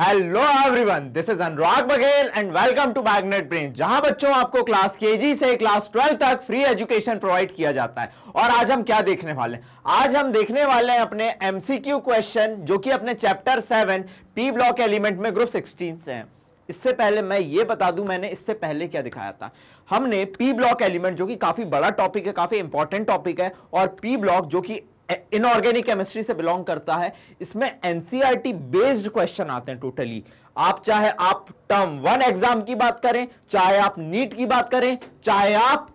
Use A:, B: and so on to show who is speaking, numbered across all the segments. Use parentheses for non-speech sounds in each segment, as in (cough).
A: Hello everyone this is Anurag Baghel and welcome to magnet brain जहां बच्चों आपको क्लास केजी से क्लास ट्वेल्व तक फ्री एजुकेशन प्रोवाइड किया जाता है और आज हम क्या देखने वाले हैं आज हम देखने वाले हैं अपने एमसीक्यू क्वेश्चन जो कि अपने chapter seven P block element में ग्रुप सिक्सटीन से है इससे पहले मैं ये बता दूं मैंने इससे पहले क्या दिखाया था हमने पी ब्लॉक एलिमेंट जो कि काफी बड़ा टॉपिक है काफी इंपॉर्टेंट टॉपिक है और पी ब्लॉक जो कि इनऑर्गेनिक केमिस्ट्री से बिलोंग करता है इसमें एनसीईआरटी बेस्ड क्वेश्चन आते हैं टोटली आप चाहे आप टर्म वन एग्जाम की बात करें चाहे आप नीट की बात करें चाहे आप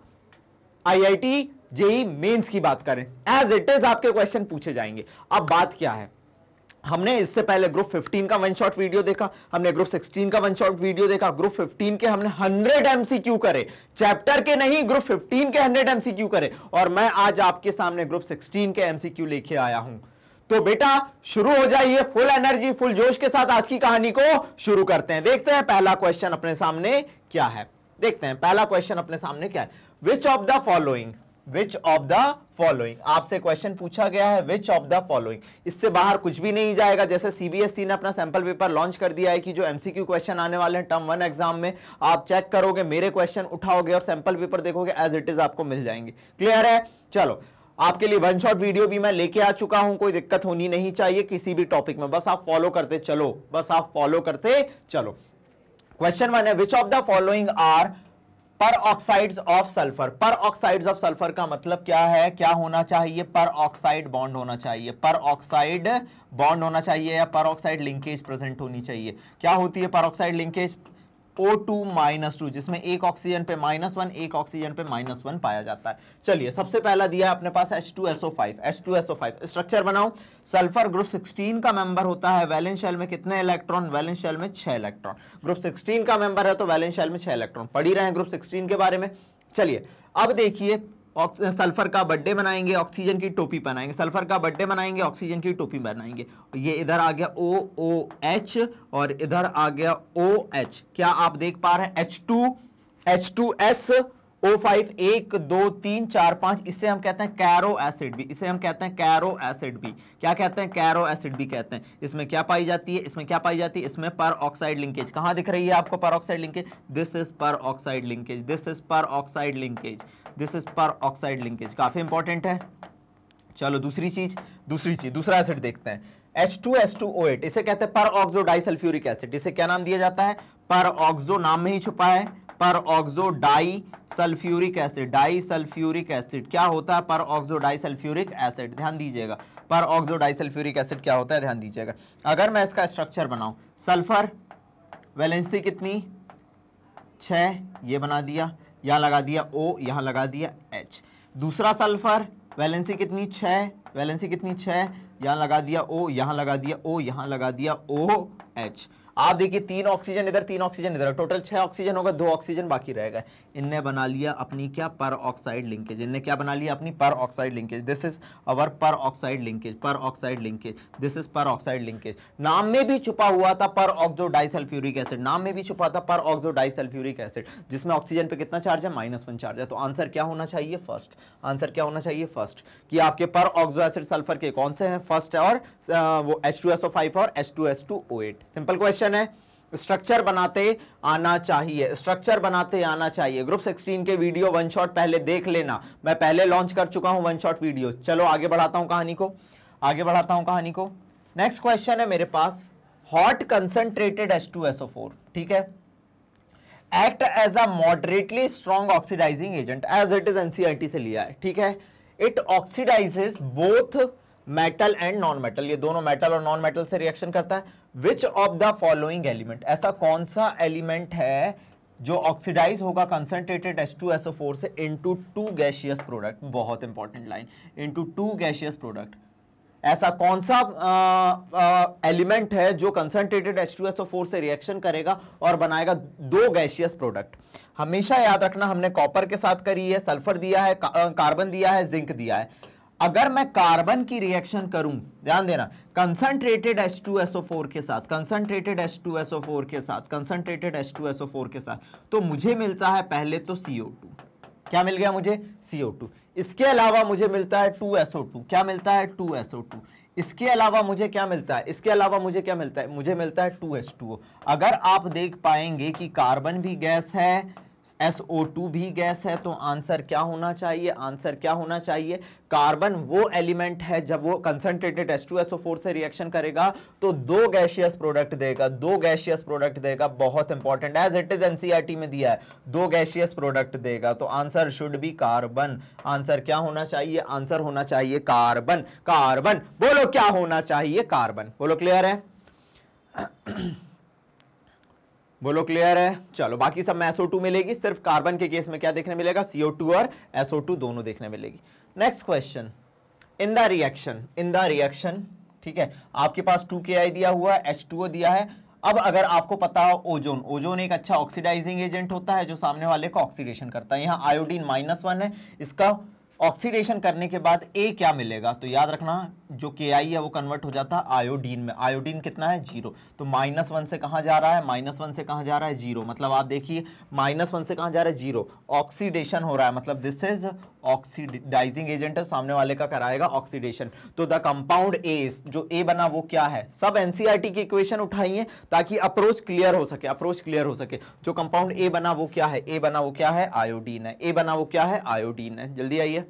A: आईआईटी जेई मेंस की बात करें एज इट इज आपके क्वेश्चन पूछे जाएंगे अब बात क्या है हमने इससे पहले ग्रुप 15 का वन शॉट वीडियो देखा हमने ग्रुप 16 का वन शॉट वीडियो देखा ग्रुप 15 के हमने 100 एमसीक्यू करे चैप्टर के नहीं ग्रुप 15 के 100 एमसीक्यू करे और मैं आज आपके सामने ग्रुप 16 के एमसीक्यू लेके आया हूं तो बेटा शुरू हो जाइए फुल एनर्जी फुल जोश के साथ आज की कहानी को शुरू करते हैं देखते हैं पहला क्वेश्चन अपने सामने क्या है देखते हैं पहला क्वेश्चन अपने सामने क्या है which of the following which of the following आपसे क्वेश्चन पूछा गया है विच ऑफ द फॉलोइंग इससे बाहर कुछ भी नहीं जाएगा जैसे सीबीएसई e ने अपना सैंपल पेपर लॉन्च कर दिया है कि जो एमसीक्यू क्वेश्चन आने वाले हैं टर्म वन एग्जाम में आप चेक करोगे मेरे क्वेश्चन उठाओगे और सैंपल पेपर देखोगे एज इट इज आपको मिल जाएंगे क्लियर है चलो आपके लिए वन शॉट वीडियो भी मैं लेके आ चुका हूं कोई दिक्कत होनी नहीं चाहिए किसी भी टॉपिक में बस आप फॉलो करते चलो बस आप फॉलो करते चलो क्वेश्चन वन है which of the following are peroxide of sulphur peroxide of sulphur का मतलब क्या है क्या होना चाहिए पर ऑक्साइड बॉन्ड होना चाहिए पर ऑक्साइड बॉन्ड होना चाहिए या पर ऑक्साइड लिंकेज प्रेजेंट होनी चाहिए क्या होती है peroxide linkage O2 two minus two जिसमें एक ऑक्सीजन पे माइनस वन एक ऑक्सीजन पे माइनस वन पाया जाता है चलिए सबसे पहला दिया है अपने पास H two S O five H two S O five structure बनाओ सल्फर ग्रुप सिक्सटीन का मेंबर होता है वैलेंस शेल में कितने इलेक्ट्रॉन वैलेंस शेल में छह इलेक्ट्रॉन ग्रुप सिक्सटीन का मेंबर है तो वैलेंस शेल में छह इलेक्ट्रॉन पढ़ी रहे हैं ग्रुप सिक्सटीन के बारे में चलिए अब देखिए सल्फर का बर्थडे मनाएंगे ऑक्सीजन की टोपी बनाएंगे सल्फर का बर्थडे मनाएंगे ऑक्सीजन की टोपी बनाएंगे ये इधर आ गया ओ ओ एच और इधर आ गया ओ एच क्या आप देख पा रहे हैं H two H two S O five एक दो तीन चार पाँच इसे हम कहते हैं कैरो एसिड भी इसे हम कहते हैं कैरो एसिड भी क्या कहते हैं कैरो एसिड भी कहते हैं इसमें क्या पाई जाती है इसमें क्या पाई जाती है इसमें पर ऑक्साइड लिंकेज कहाँ दिख रही है आपको peroxide linkage this is peroxide linkage this is peroxide linkage this is peroxide linkage काफ़ी इंपॉर्टेंट है चलो दूसरी चीज़ दूसरी चीज़ दूसरा एसिड देखते हैं H2S2O8 इसे कहते हैं पर ऑक्जो डाइसल्फ्यूरिक एसिड इसे क्या नाम दिया जाता है पर ऑक्जो नाम में ही छुपा है peroxo die sulphuric acid die sulphuric acid क्या होता है peroxo die sulphuric acid ध्यान दीजिएगा पर ऑक्जो डाई सल्फ्यूरिक एसिड क्या होता है ध्यान दीजिएगा अगर मैं इसका स्ट्रक्चर बनाऊं सल्फर वैलेंसी कितनी छः ये बना दिया यहाँ लगा दिया ओ यहाँ लगा दिया एच दूसरा सल्फर वैलेंसी कितनी छ वैलेंसी कितनी छः यहाँ लगा दिया ओ यहाँ लगा दिया ओ यहाँ लगा दिया ओ एच आप देखिए तीन ऑक्सीजन इधर तीन ऑक्सीजन इधर टोटल छह ऑक्सीजन होगा दो ऑक्सीजन बाकी रहेगा इनने बना लिया अपनी क्या पर ऑक्साइड लिंकेज इनने क्या बना लिया अपनी peroxide linkage this is our peroxide linkage peroxide linkage this is peroxide linkage नाम में भी छुपा हुआ था पर ऑक्जो डाइसल्फ्यूरिक एसिड नाम में भी छुपा था पर ऑक्जो डाइसल्फ्यूरिक एसिड जिसमें ऑक्सीजन पे कितना चार्ज है माइनस वन चार्ज है तो आंसर क्या होना चाहिए फर्स्ट आंसर क्या होना चाहिए फर्स्ट कि आपके पर ऑक्जो एसिड सल्फर के कौन से हैं फर्स्ट है और वो H two S O five और H two S two O eight simple question question है स्ट्रक्चर बनाते आना चाहिए स्ट्रक्चर बनाते आना चाहिए ग्रुप सिक्सटीन के वीडियो वन शॉट पहले देख लेना मैं पहले लॉन्च कर चुका हूं वन शॉट वीडियो चलो आगे बढ़ाता हूं कहानी को आगे बढ़ाता हूं कहानी को नेक्स्ट क्वेश्चन है मेरे पास hot concentrated S two S four ठीक है act as a moderately strong oxidising agent as it is NCR से लिया है ठीक है it oxidises both metal and non metal ये दोनों मेटल और नॉन मेटल से रिएक्शन करता है which of the following element ऐसा कौन सा एलिमेंट है जो ऑक्सीडाइज होगा कंसनट्रेटेड H2SO4 से इंटू टू गैशियस प्रोडक्ट बहुत important line into two gaseous product ऐसा कौन सा एलिमेंट है जो कंसनट्रेटेड H2SO4 से रिएक्शन करेगा और बनाएगा दो गैशियस प्रोडक्ट हमेशा याद रखना हमने कॉपर के साथ करी है सल्फर दिया है कार्बन दिया है जिंक दिया है अगर मैं कार्बन की रिएक्शन करूं ध्यान देना कंसंट्रेटेड H2SO4 के साथ कंसंट्रेटेड H2SO4 के साथ कंसंट्रेटेड H2SO4 के साथ तो मुझे मिलता है पहले तो CO2 क्या मिल गया मुझे CO2 इसके अलावा मुझे मिलता है 2SO2 क्या मिलता है 2SO2 इसके अलावा मुझे क्या मिलता है इसके अलावा मुझे क्या मिलता है मुझे मिलता है टू अगर आप देख पाएंगे कि कार्बन भी गैस है एस ओ टू भी गैस है तो आंसर क्या होना चाहिए आंसर क्या होना चाहिए कार्बन वो एलिमेंट है जब वो कंसनट्रेटेड एस टू फोर से रिएक्शन करेगा तो दो गैशियस प्रोडक्ट देगा दो गैशियस प्रोडक्ट देगा बहुत important as it is NCERT में दिया है दो गैशियस प्रोडक्ट देगा तो answer should be carbon answer क्या होना चाहिए आंसर होना चाहिए कार्बन कार्बन बोलो क्या होना चाहिए कार्बन बोलो क्लियर है बोलो क्लियर है चलो बाकी सब में टू मिलेगी सिर्फ कार्बन के केस में क्या देखने मिलेगा सीओ टू और एसओ टू दोनों देखने मिलेगी next question in the reaction in the reaction ठीक है आपके पास टू के आई दिया हुआ है एच ओ दिया है अब अगर आपको पता हो ओजोन ओजोन एक अच्छा ऑक्सीडाइजिंग एजेंट होता है जो सामने वाले को ऑक्सीडेशन करता है यहाँ आयोडीन माइनस वन है इसका ऑक्सीडेशन करने के बाद ए क्या मिलेगा तो याद रखना जो के आई है वो कन्वर्ट हो जाता है आयोडीन में आयोडीन कितना है जीरो तो माइनस वन से कहाँ जा रहा है माइनस वन से कहाँ जा रहा है जीरो मतलब आप देखिए माइनस वन से कहाँ जा रहा है जीरो ऑक्सीडेशन हो रहा है मतलब दिस इज ऑक्सीडाइजिंग एजेंट है सामने वाले का कराएगा ऑक्सीडेशन तो द कंपाउंड ए जो ए बना वो क्या है सब एनसीआरटी e की इक्वेशन उठाइए ताकि अप्रोच क्लियर हो सके अप्रोच क्लियर हो सके जो कंपाउंड ए बना वो क्या है ए बना वो क्या है आयोडीन है ए बना वो क्या है आयोडीन है जल्दी आइए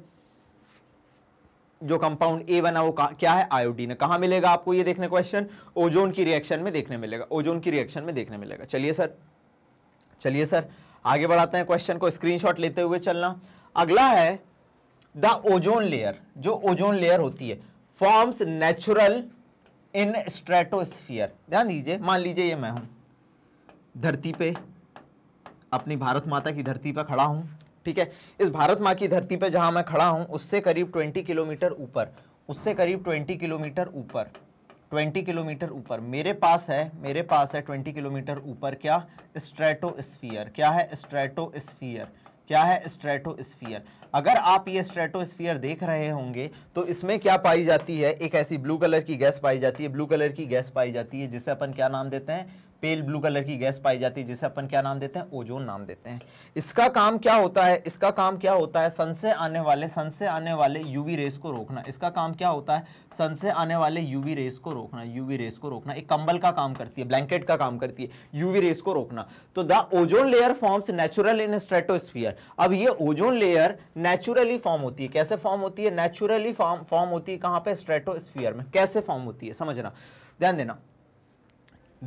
A: जो कंपाउंड ए बना वो क्या है आयोडीन कहां मिलेगा आपको ये देखने क्वेश्चन ओजोन की रिएक्शन में देखने मिलेगा ओजोन की रिएक्शन में देखने मिलेगा चलिए सर चलिए सर आगे बढ़ाते हैं क्वेश्चन को स्क्रीनशॉट लेते हुए चलना अगला है द ओजोन लेयर जो ओजोन लेयर होती है फॉर्म्स नेचुरल इन स्ट्रेटोस्फियर ध्यान दीजिए मान लीजिए ये मैं हूं धरती पे अपनी भारत माता की धरती पर खड़ा हूं ठीक है इस भारत माँ की धरती पर जहाँ मैं खड़ा हूँ उससे करीब ट्वेंटी किलोमीटर ऊपर उससे करीब ट्वेंटी किलोमीटर ऊपर ट्वेंटी किलोमीटर ऊपर मेरे पास है मेरे पास है ट्वेंटी किलोमीटर ऊपर क्या स्ट्रेटोस्फीयर क्या है स्ट्रेटोस्फीयर क्या है स्ट्रेटोस्फीयर अगर आप ये स्ट्रेटोस्फीयर देख रहे होंगे तो इसमें क्या पाई जाती है एक ऐसी ब्लू कलर की गैस पाई जाती है ब्लू कलर की गैस पाई जाती है जिसे अपन क्या नाम देते हैं पेल ब्लू कलर की गैस पाई जाती है जिसे अपन क्या नाम देते हैं ओजोन नाम देते हैं इसका काम क्या होता है इसका काम क्या होता है सन से आने वाले सन से आने वाले यूवी रेस को रोकना इसका काम क्या होता है सन से आने वाले यूवी रेस को रोकना यूवी रेस को रोकना एक कंबल का काम करती है ब्लैंकेट का काम करती है यूवी रेस को रोकना तो the ozone layer forms natural in stratosphere अब ये ओजोन लेयर नेचुरली फॉर्म होती है कैसे फॉर्म होती है नेचुरली फॉर्म फॉर्म होती है कहाँ पर स्ट्रेटोस्फियर में कैसे फॉर्म होती है समझना ध्यान देना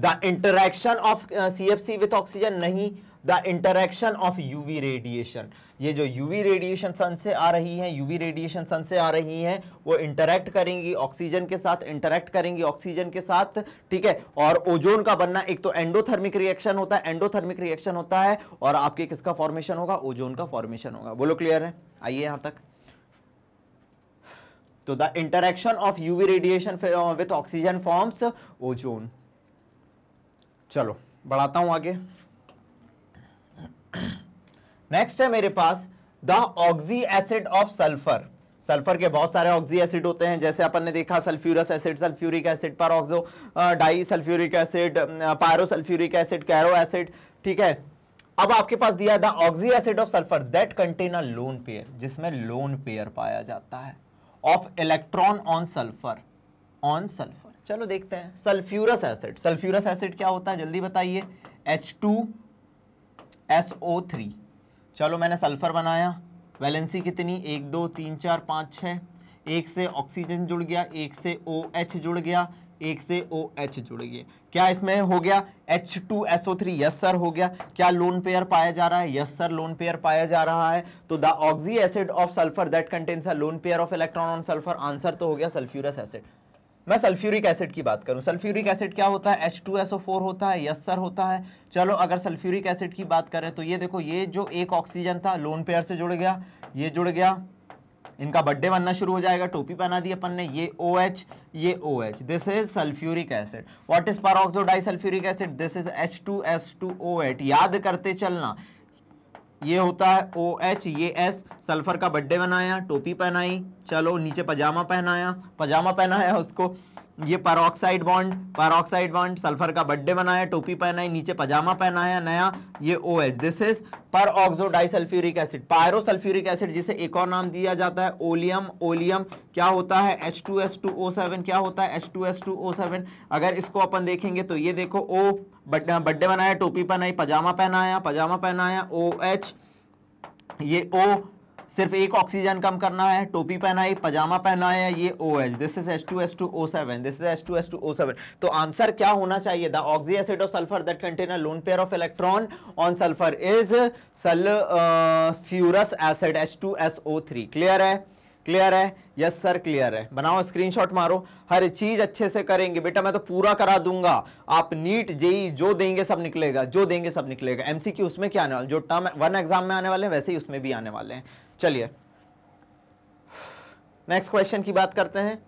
A: the of C F C with oxygen नहीं the interaction of UV radiation ये जो यूवी रेडिएशन सन से आ रही है यूवी रेडिएशन सन से आ रही है वो इंटरेक्ट करेंगी ऑक्सीजन के साथ इंटरेक्ट करेंगी ऑक्सीजन के साथ ठीक है और ओजोन का बनना एक तो एंडोथर्मिक रिएक्शन होता है एंडोथर्मिक रिएक्शन होता है और आपके किसका फॉर्मेशन होगा ओजोन का फॉर्मेशन होगा बोलो क्लियर है आइए यहां तक तो the interaction of UV radiation with oxygen forms ozone चलो बढ़ाता हूं आगे नेक्स्ट है मेरे पास the oxyacid of sulphur sulphur के बहुत सारे ऑक्सी एसिड होते हैं जैसे अपन ने देखा sulphurous acid sulphuric acid die sulphuric acid pyrosulphuric acid Caro acid ठीक है अब आपके पास दिया the oxyacid of sulphur that contain a lone pair जिसमें लोन पेयर पाया जाता है of electron on sulphur on sulphur चलो देखते हैं सल्फ्यूरस एसिड सल्फ्यूरस एसिड क्या होता है जल्दी बताइए H two S O three चलो मैंने सल्फर बनाया वैलेंसी कितनी एक दो तीन चार पाँच छः एक से ऑक्सीजन जुड़ गया एक से ओ OH एच जुड़ गया एक से ओ OH जुड़ गया क्या इसमें हो गया H two S O three yes sir हो गया क्या लोन पेयर पाया जा रहा है यस सर लोन पेयर पाया जा रहा है तो the oxyacid of sulphur that contains a lone pair of electron on sulphur answer तो हो गया सल्फ्यूरस एसिड मैं सल्फ्यूरिक एसिड की बात करूं सल्फ्यूरिक एसिड क्या होता है H2SO4 होता है यस सर होता है चलो अगर सल्फ्यूरिक एसिड की बात करें तो ये देखो ये जो एक ऑक्सीजन था लोन पेयर से जुड़ गया ये जुड़ गया इनका बर्थडे बनना शुरू हो जाएगा टोपी पहना दी अपन ने ये ओ एच ये O H this is sulphuric acid what is die sulphuric acid this is H two S two O eight याद करते चलना ये होता है ओ एच ये एस सल्फर का बर्थडे बनाया टोपी पहनाई चलो नीचे पजामा पहनाया पजामा पहनाया उसको ये peroxide bond peroxide bond sulphur का बर्थडे बनाया टोपी पहना है नीचे पजामा पहना है नया ये ओ एच दिस इज पर oxo disulphuric acid pyrosulphuric acid जिसे एक और नाम दिया जाता है ओलियम ओलियम क्या होता है H two S two O seven क्या होता है H two S two O seven अगर इसको अपन देखेंगे तो ये देखो ओ बर्थडे बनाया टोपी पहनाई पजामा पहनाया पजामा पहनाया ओ एच ये ओ सिर्फ एक ऑक्सीजन कम करना है टोपी पहना है पजामा पहना है ये O H this is S two S two O seven this is S two S two O seven तो आंसर क्या होना चाहिए the oxyacid of sulphur that contain a lone pair of electron on sulphur is sulphurous acid H two S O three clear है clear है yes sir clear है बनाओ screenshot मारो हर चीज अच्छे से करेंगे बेटा मैं तो पूरा करा दूंगा आप नीट जेई e, जो देंगे सब निकलेगा जो देंगे सब निकलेगा एमसीक्यू उसमें क्या आने वाले जो टर्म वन एग्जाम में आने वाले हैं वैसे ही उसमें भी आने वाले हैं चलिए नेक्स्ट क्वेश्चन की बात करते हैं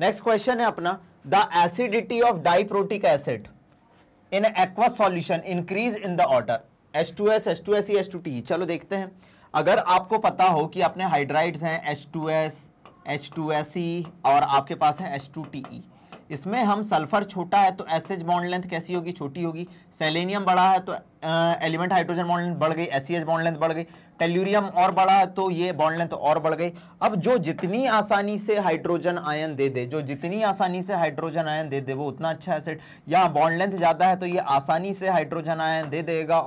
A: नेक्स्ट क्वेश्चन है अपना the acidity of diprotic acid in aqua solution increase in the order H two S H two S H two T चलो देखते हैं अगर आपको पता हो कि अपने हाइड्राइड्स हैं H two S H two S E और आपके पास है एच टू टी ई इसमें हम सल्फर छोटा है तो एस एच बॉन्ड लेंथ कैसी होगी छोटी होगी सेलेनियम बड़ा है तो एलिमेंट हाइड्रोजन बॉन्ड लेंथ बढ़ गई S C H bond length बढ़ गई टेल्यूरियम और बढ़ा तो ये बॉन्ड लेंथ और बढ़ गई अब जो जितनी आसानी से हाइड्रोजन आयन दे दे जो जितनी आसानी से हाइड्रोजन आयन दे दे वो उतना अच्छा एसिड या बॉन्ड लेंथ ज़्यादा है तो ये आसानी से हाइड्रोजन आयन दे देगा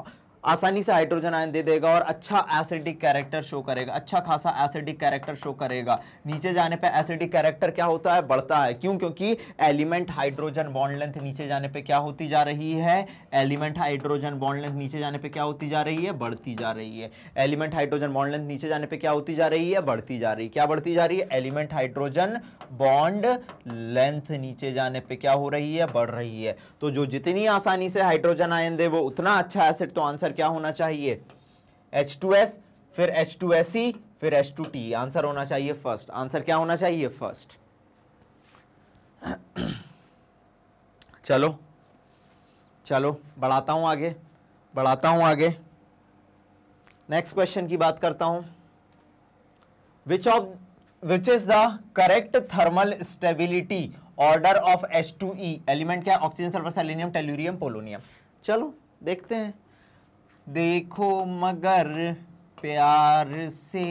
A: आसानी से हाइड्रोजन आयन दे देगा और अच्छा एसिडिक कैरेक्टर शो करेगा अच्छा खासा एसिडिक कैरेक्टर शो करेगा नीचे जाने पे एसिडिक कैरेक्टर क्या होता है बढ़ता है क्यों क्योंकि एलिमेंट हाइड्रोजन बॉन्ड लेंथ नीचे जाने पे क्या होती जा रही है एलिमेंट हाइड्रोजन बॉन्ड लेंथ नीचे जाने पर क्या होती जा रही है बढ़ती जा रही है एलिमेंट हाइड्रोजन बॉन्ड लेंथ नीचे जाने पर क्या होती जा रही है बढ़ती जा रही है क्या बढ़ती जा रही है एलिमेंट हाइड्रोजन बॉन्ड लेंथ नीचे जाने पर क्या हो रही है बढ़ रही है तो जो जितनी आसानी से हाइड्रोजन आयन दे वो उतना अच्छा एसिड तो आंसर आंसर क्या होना चाहिए एच टू एस फिर एच टू एस सी फिर एच टू टी आंसर होना चाहिए फर्स्ट आंसर क्या होना चाहिए फर्स्ट चलो चलो बढ़ाता हूं आगे बढ़ाता हूं आगे नेक्स्ट क्वेश्चन की बात करता हूं which of which is the correct thermal stability order of H two E element क्या oxygen sulphur selenium tellurium polonium चलो देखते हैं देखो मगर प्यार से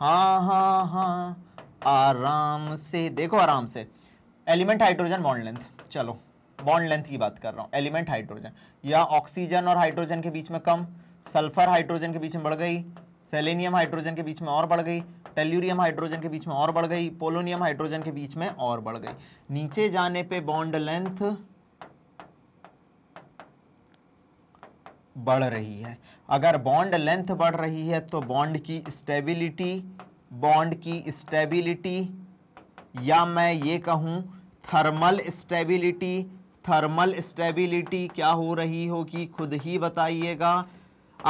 A: हाँ हाँ हाँ आराम से देखो आराम से एलिमेंट हाइड्रोजन बॉन्ड लेंथ चलो बॉन्ड लेंथ की बात कर रहा हूँ एलिमेंट हाइड्रोजन या ऑक्सीजन और हाइड्रोजन के बीच में कम सल्फर हाइड्रोजन के बीच में बढ़ गई सेलेनियम हाइड्रोजन के बीच में और बढ़ गई टेल्यूरियम हाइड्रोजन के बीच में और बढ़ गई पोलोनियम हाइड्रोजन के बीच में और बढ़ गई नीचे जाने पर बॉन्ड लेंथ बढ़ रही है अगर बॉन्ड लेंथ बढ़ रही है तो बॉन्ड की स्टेबिलिटी बॉन्ड की स्टेबिलिटी या मैं ये कहूँ थर्मल स्टेबिलिटी थर्मल स्टेबिलिटी क्या हो रही होगी खुद ही बताइएगा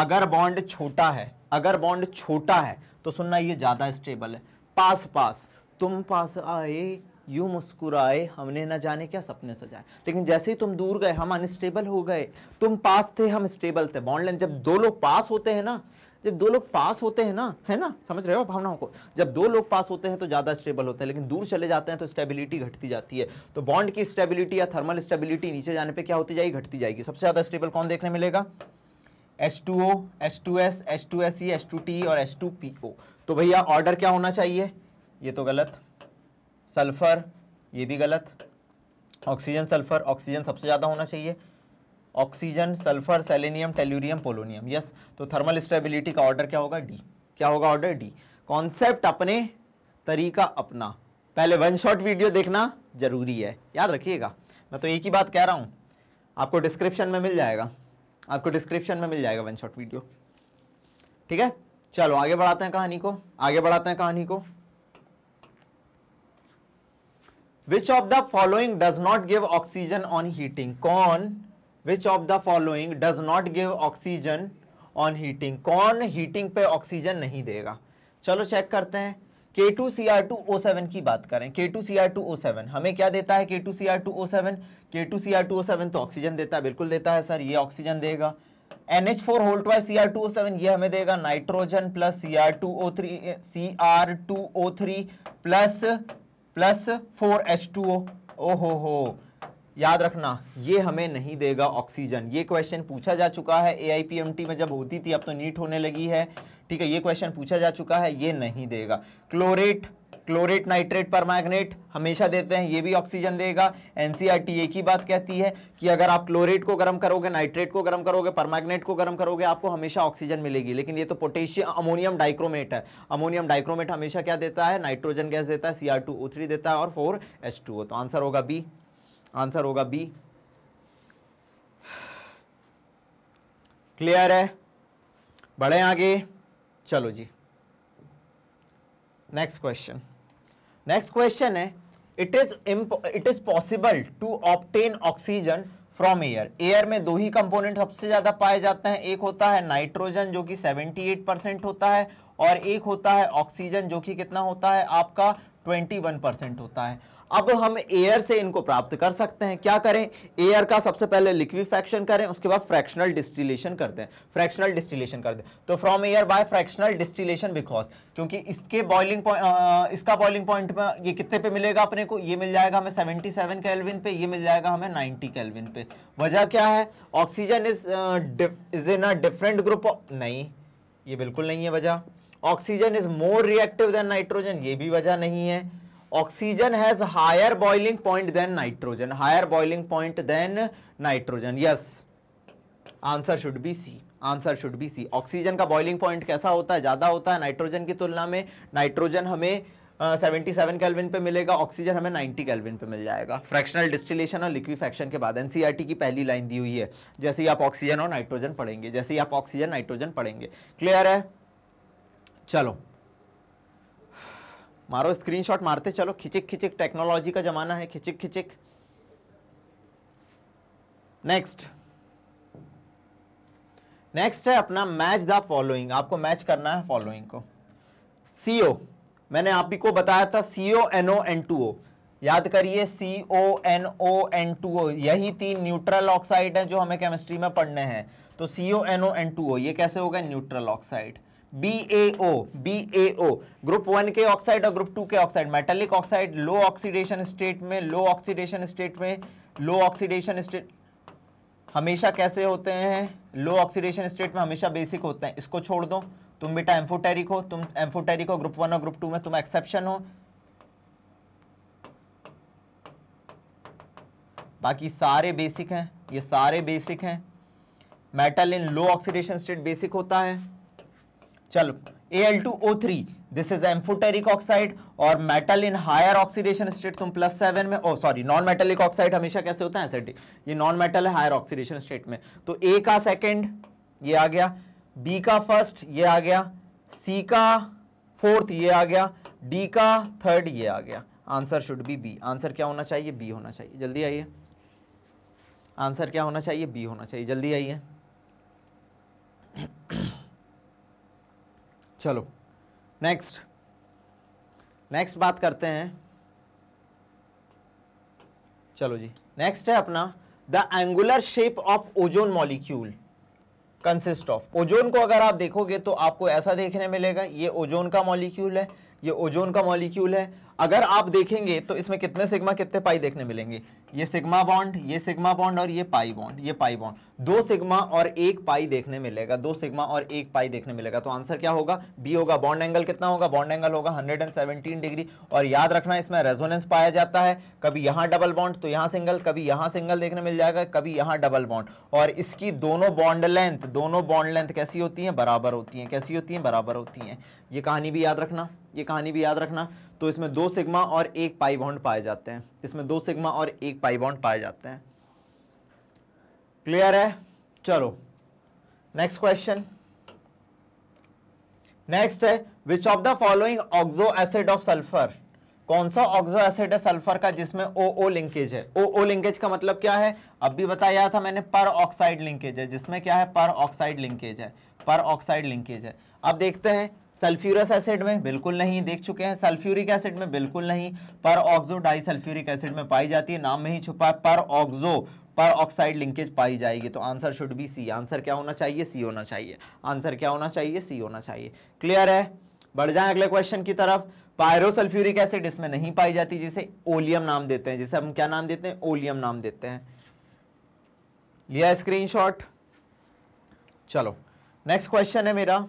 A: अगर बॉन्ड छोटा है अगर बॉन्ड छोटा है तो सुनना ये ज़्यादा स्टेबल है पास पास तुम पास आए यूँ मुस्कुराए हमने ना जाने क्या सपने सजाए लेकिन जैसे ही तुम दूर गए हम अनस्टेबल हो गए तुम पास थे हम स्टेबल थे बॉन्ड लाइन जब दो लोग पास होते हैं ना जब दो लोग पास होते हैं ना है ना समझ रहे हो भावनाओं को जब दो लोग पास होते हैं तो ज़्यादा स्टेबल होते हैं लेकिन दूर चले जाते हैं तो स्टेबिलिटी घटती जाती है तो बॉन्ड की स्टेबिलिटी या थर्मल स्टेबिलिटी नीचे जाने पर क्या होती जाएगी घटती जाएगी सबसे ज़्यादा स्टेबल कौन देखने मिलेगा H two O H two S H two S E H two T और एच टू पी ओ तो भैया ऑर्डर क्या होना चाहिए ये तो गलत सल्फ़र ये भी गलत ऑक्सीजन सल्फ़र ऑक्सीजन सबसे ज़्यादा होना चाहिए oxygen sulphur selenium tellurium polonium yes तो थर्मल स्टेबिलिटी का ऑर्डर क्या होगा डी क्या होगा ऑर्डर डी कॉन्सेप्ट अपने तरीका अपना पहले वन शॉट वीडियो देखना ज़रूरी है याद रखिएगा मैं तो एक ही बात कह रहा हूँ आपको डिस्क्रिप्शन में मिल जाएगा आपको डिस्क्रिप्शन में मिल जाएगा वन शॉट वीडियो ठीक है चलो आगे बढ़ाते हैं कहानी को आगे बढ़ाते हैं कहानी को which of the following does not give oxygen on heating कौन which of the following does not give oxygen on heating कौन हीटिंग पे ऑक्सीजन नहीं देगा चलो चेक करते हैं K two C R two O seven की बात करें K two C R two O seven हमें क्या देता है K two C R two O seven K two C R two O seven तो ऑक्सीजन देता है बिल्कुल देता है सर ये ऑक्सीजन देगा एन एच फोर होल्ट वाई C R two O seven ये हमें देगा nitrogen plus C R two O three C R two O three plus plus four H two O ओ हो हो याद रखना ये हमें नहीं देगा ऑक्सीजन ये क्वेश्चन पूछा जा चुका है ए में जब होती थी अब तो नीट होने लगी है ठीक है ये क्वेश्चन पूछा जा चुका है ये नहीं देगा chlorate chlorate nitrate permanganate हमेशा देते हैं ये भी ऑक्सीजन देगा एनसीआरटी एक ही बात कहती है कि अगर आप क्लोरेट को गर्म करोगे नाइट्रेट को गर्म करोगे परमैग्नेट को गर्म करोगे आपको हमेशा ऑक्सीजन मिलेगी लेकिन ये तो पोटेशियम अमोनियम डाइक्रोमेट है अमोनियम डाइक्रोमेट हमेशा क्या देता है नाइट्रोजन गैस देता है सीआर देता है और फोर तो आंसर होगा बी आंसर होगा बी क्लियर है बढ़े आगे चलो जी नेक्स्ट क्वेश्चन नेक्स्ट क्वेश्चन है it is it is possible to obtain oxygen from air air में दो ही कंपोनेंट सबसे ज़्यादा पाए जाते हैं एक होता है नाइट्रोजन जो कि 78 परसेंट होता है और एक होता है ऑक्सीजन जो कि कितना होता है आपका 21 परसेंट होता है अब हम एयर से इनको प्राप्त कर सकते हैं क्या करें एयर का सबसे पहले लिक्विफैक्शन करें उसके बाद फ्रैक्शनल डिस्टिलेशन कर दें फ्रैक्शनल डिस्टिलेशन कर दें तो from air by fractional distillation because क्योंकि इसके बॉइलिंग पॉइंट इसका बॉइलिंग पॉइंट ये कितने पे मिलेगा अपने को ये मिल जाएगा हमें सेवेंटी सेवन कैलविन पे ये मिल जाएगा हमें 90 कैलविन पे वजह क्या है oxygen is is in a different group नहीं ये बिल्कुल नहीं है वजह oxygen is more reactive than nitrogen ये भी वजह नहीं है oxygen has higher boiling point than nitrogen higher boiling point than nitrogen yes answer should be C answer should be C oxygen का बॉइलिंग पॉइंट कैसा होता है ज़्यादा होता है नाइट्रोजन की तुलना में नाइट्रोजन हमें सेवेंटी सेवन कैलविन पे मिलेगा ऑक्सीजन हमें नाइन्टी कैलविन पे मिल जाएगा फ्रैक्शनल डिस्टिलेशन और लिक्विफैक्शन के बाद एनसीईआरटी e की पहली लाइन दी हुई है जैसे ही आप ऑक्सीजन और नाइट्रोजन पढ़ेंगे जैसे ही आप ऑक्सीजन नाइट्रोजन पढ़ेंगे क्लियर है चलो मारो स्क्रीनशॉट मारते चलो खिचिक खिचिक टेक्नोलॉजी का ज़माना है खिचिक खिचिक नेक्स्ट नेक्स्ट है अपना मैच द फॉलोइंग आपको मैच करना है फॉलोइंग को सीओ मैंने आप ही को बताया था C O N O N two O याद करिए C O N O N two O यही तीन न्यूट्रल ऑक्साइड है जो हमें केमिस्ट्री में पढ़ने हैं तो C O N O N two O ये कैसे होगा neutral oxide B A O B A O group one के ऑक्साइड और ग्रुप टू के oxide metallic oxide low oxidation state में लो ऑक्सीडेशन स्टेट में लो ऑक्सीडेशन स्टेट हमेशा कैसे होते हैं लो ऑक्सीडेशन स्टेट में हमेशा बेसिक होते हैं इसको छोड़ दो तुम बेटा एम्फोटेरिक हो तुम एम्फोटेरिक हो ग्रुप वन और ग्रुप टू में तुम एक्सेप्शन हो बाकी सारे बेसिक हैं ये सारे बेसिक हैं metal in low oxidation state basic होता है चलो Al2O3 this is amphoteric oxide और metal in higher oxidation state तुम प्लस सेवन में oh sorry non metallic oxide हमेशा कैसे होता है एसिडिक ये नॉन मेटल है हायर ऑक्सीडेशन स्टेट में तो ए का सेकेंड ये आ गया बी का फर्स्ट ये आ गया सी का फोर्थ ये आ गया डी का थर्ड ये आ गया answer should be B answer क्या होना चाहिए बी होना चाहिए जल्दी आइए आंसर क्या होना चाहिए बी होना चाहिए जल्दी आइए चलो नेक्स्ट नेक्स्ट बात करते हैं चलो जी नेक्स्ट है अपना the angular shape of ozone molecule consist of ozone को अगर आप देखोगे तो आपको ऐसा देखने मिलेगा ये ओजोन का मॉलिक्यूल है ये ओजोन का मॉलिक्यूल है अगर आप देखेंगे तो इसमें कितने सिग्मा कितने पाई देखने मिलेंगे ये सिग्मा बॉन्ड ये सिग्मा बॉन्ड और ये पाई बॉन्ड ये पाई बॉन्ड दो सिग्मा और एक पाई देखने मिलेगा दो सिग्मा और एक पाई देखने मिलेगा तो आंसर क्या होगा बी होगा बॉन्ड एंगल कितना होगा बॉन्ड एंगल होगा 117 डिग्री और याद रखना इसमें रेजोनेंस पाया जाता है कभी यहाँ डबल बॉन्ड तो यहाँ सिंगल कभी यहाँ सिंगल देखने मिल जाएगा कभी यहाँ डबल बॉन्ड और इसकी दोनों बॉन्ड लेंथ दोनों बॉन्ड लेंथ कैसी होती हैं बराबर होती हैं कैसी होती हैं बराबर होती हैं ये कहानी भी याद रखना ये कहानी भी याद रखना तो इसमें दो सिग्मा और एक पाई बॉन्ड पाए जाते हैं इसमें दो सिग्मा और एक पाई बॉन्ड पाए जाते हैं क्लियर है चलो नेक्स्ट क्वेश्चन नेक्स्ट है which of the following oxo acid of sulphur कौन सा ऑक्सो एसिड है सल्फर का जिसमें ओ ओ लिंकेज है ओ ओ लिंकेज का मतलब क्या है अब भी बताया था मैंने पर ऑक्साइड लिंकेज है जिसमें क्या है पर ऑक्साइड लिंकेज है पर ऑक्साइड लिंकेज है अब देखते हैं सल्फ्यूरस एसिड में बिल्कुल नहीं देख चुके हैं सल्फ्यूरिक एसिड में बिल्कुल नहीं पर ऑक्जो डाई सल्फ्यूरिक एसिड में पाई जाती है नाम में ही छुपा है पर ऑक्जो पर ऑक्साइड लिंकेज पाई जाएगी तो answer should be C answer क्या होना चाहिए सी होना चाहिए आंसर क्या होना चाहिए सी होना चाहिए क्लियर है बढ़ जाए अगले क्वेश्चन की तरफ पायरोसल्फ्यूरिक एसिड इसमें नहीं पाई जाती जिसे ओलियम नाम देते हैं जिसे हम क्या नाम देते हैं ओलियम नाम देते हैं लिया स्क्रीनशॉट चलो नेक्स्ट क्वेश्चन है मेरा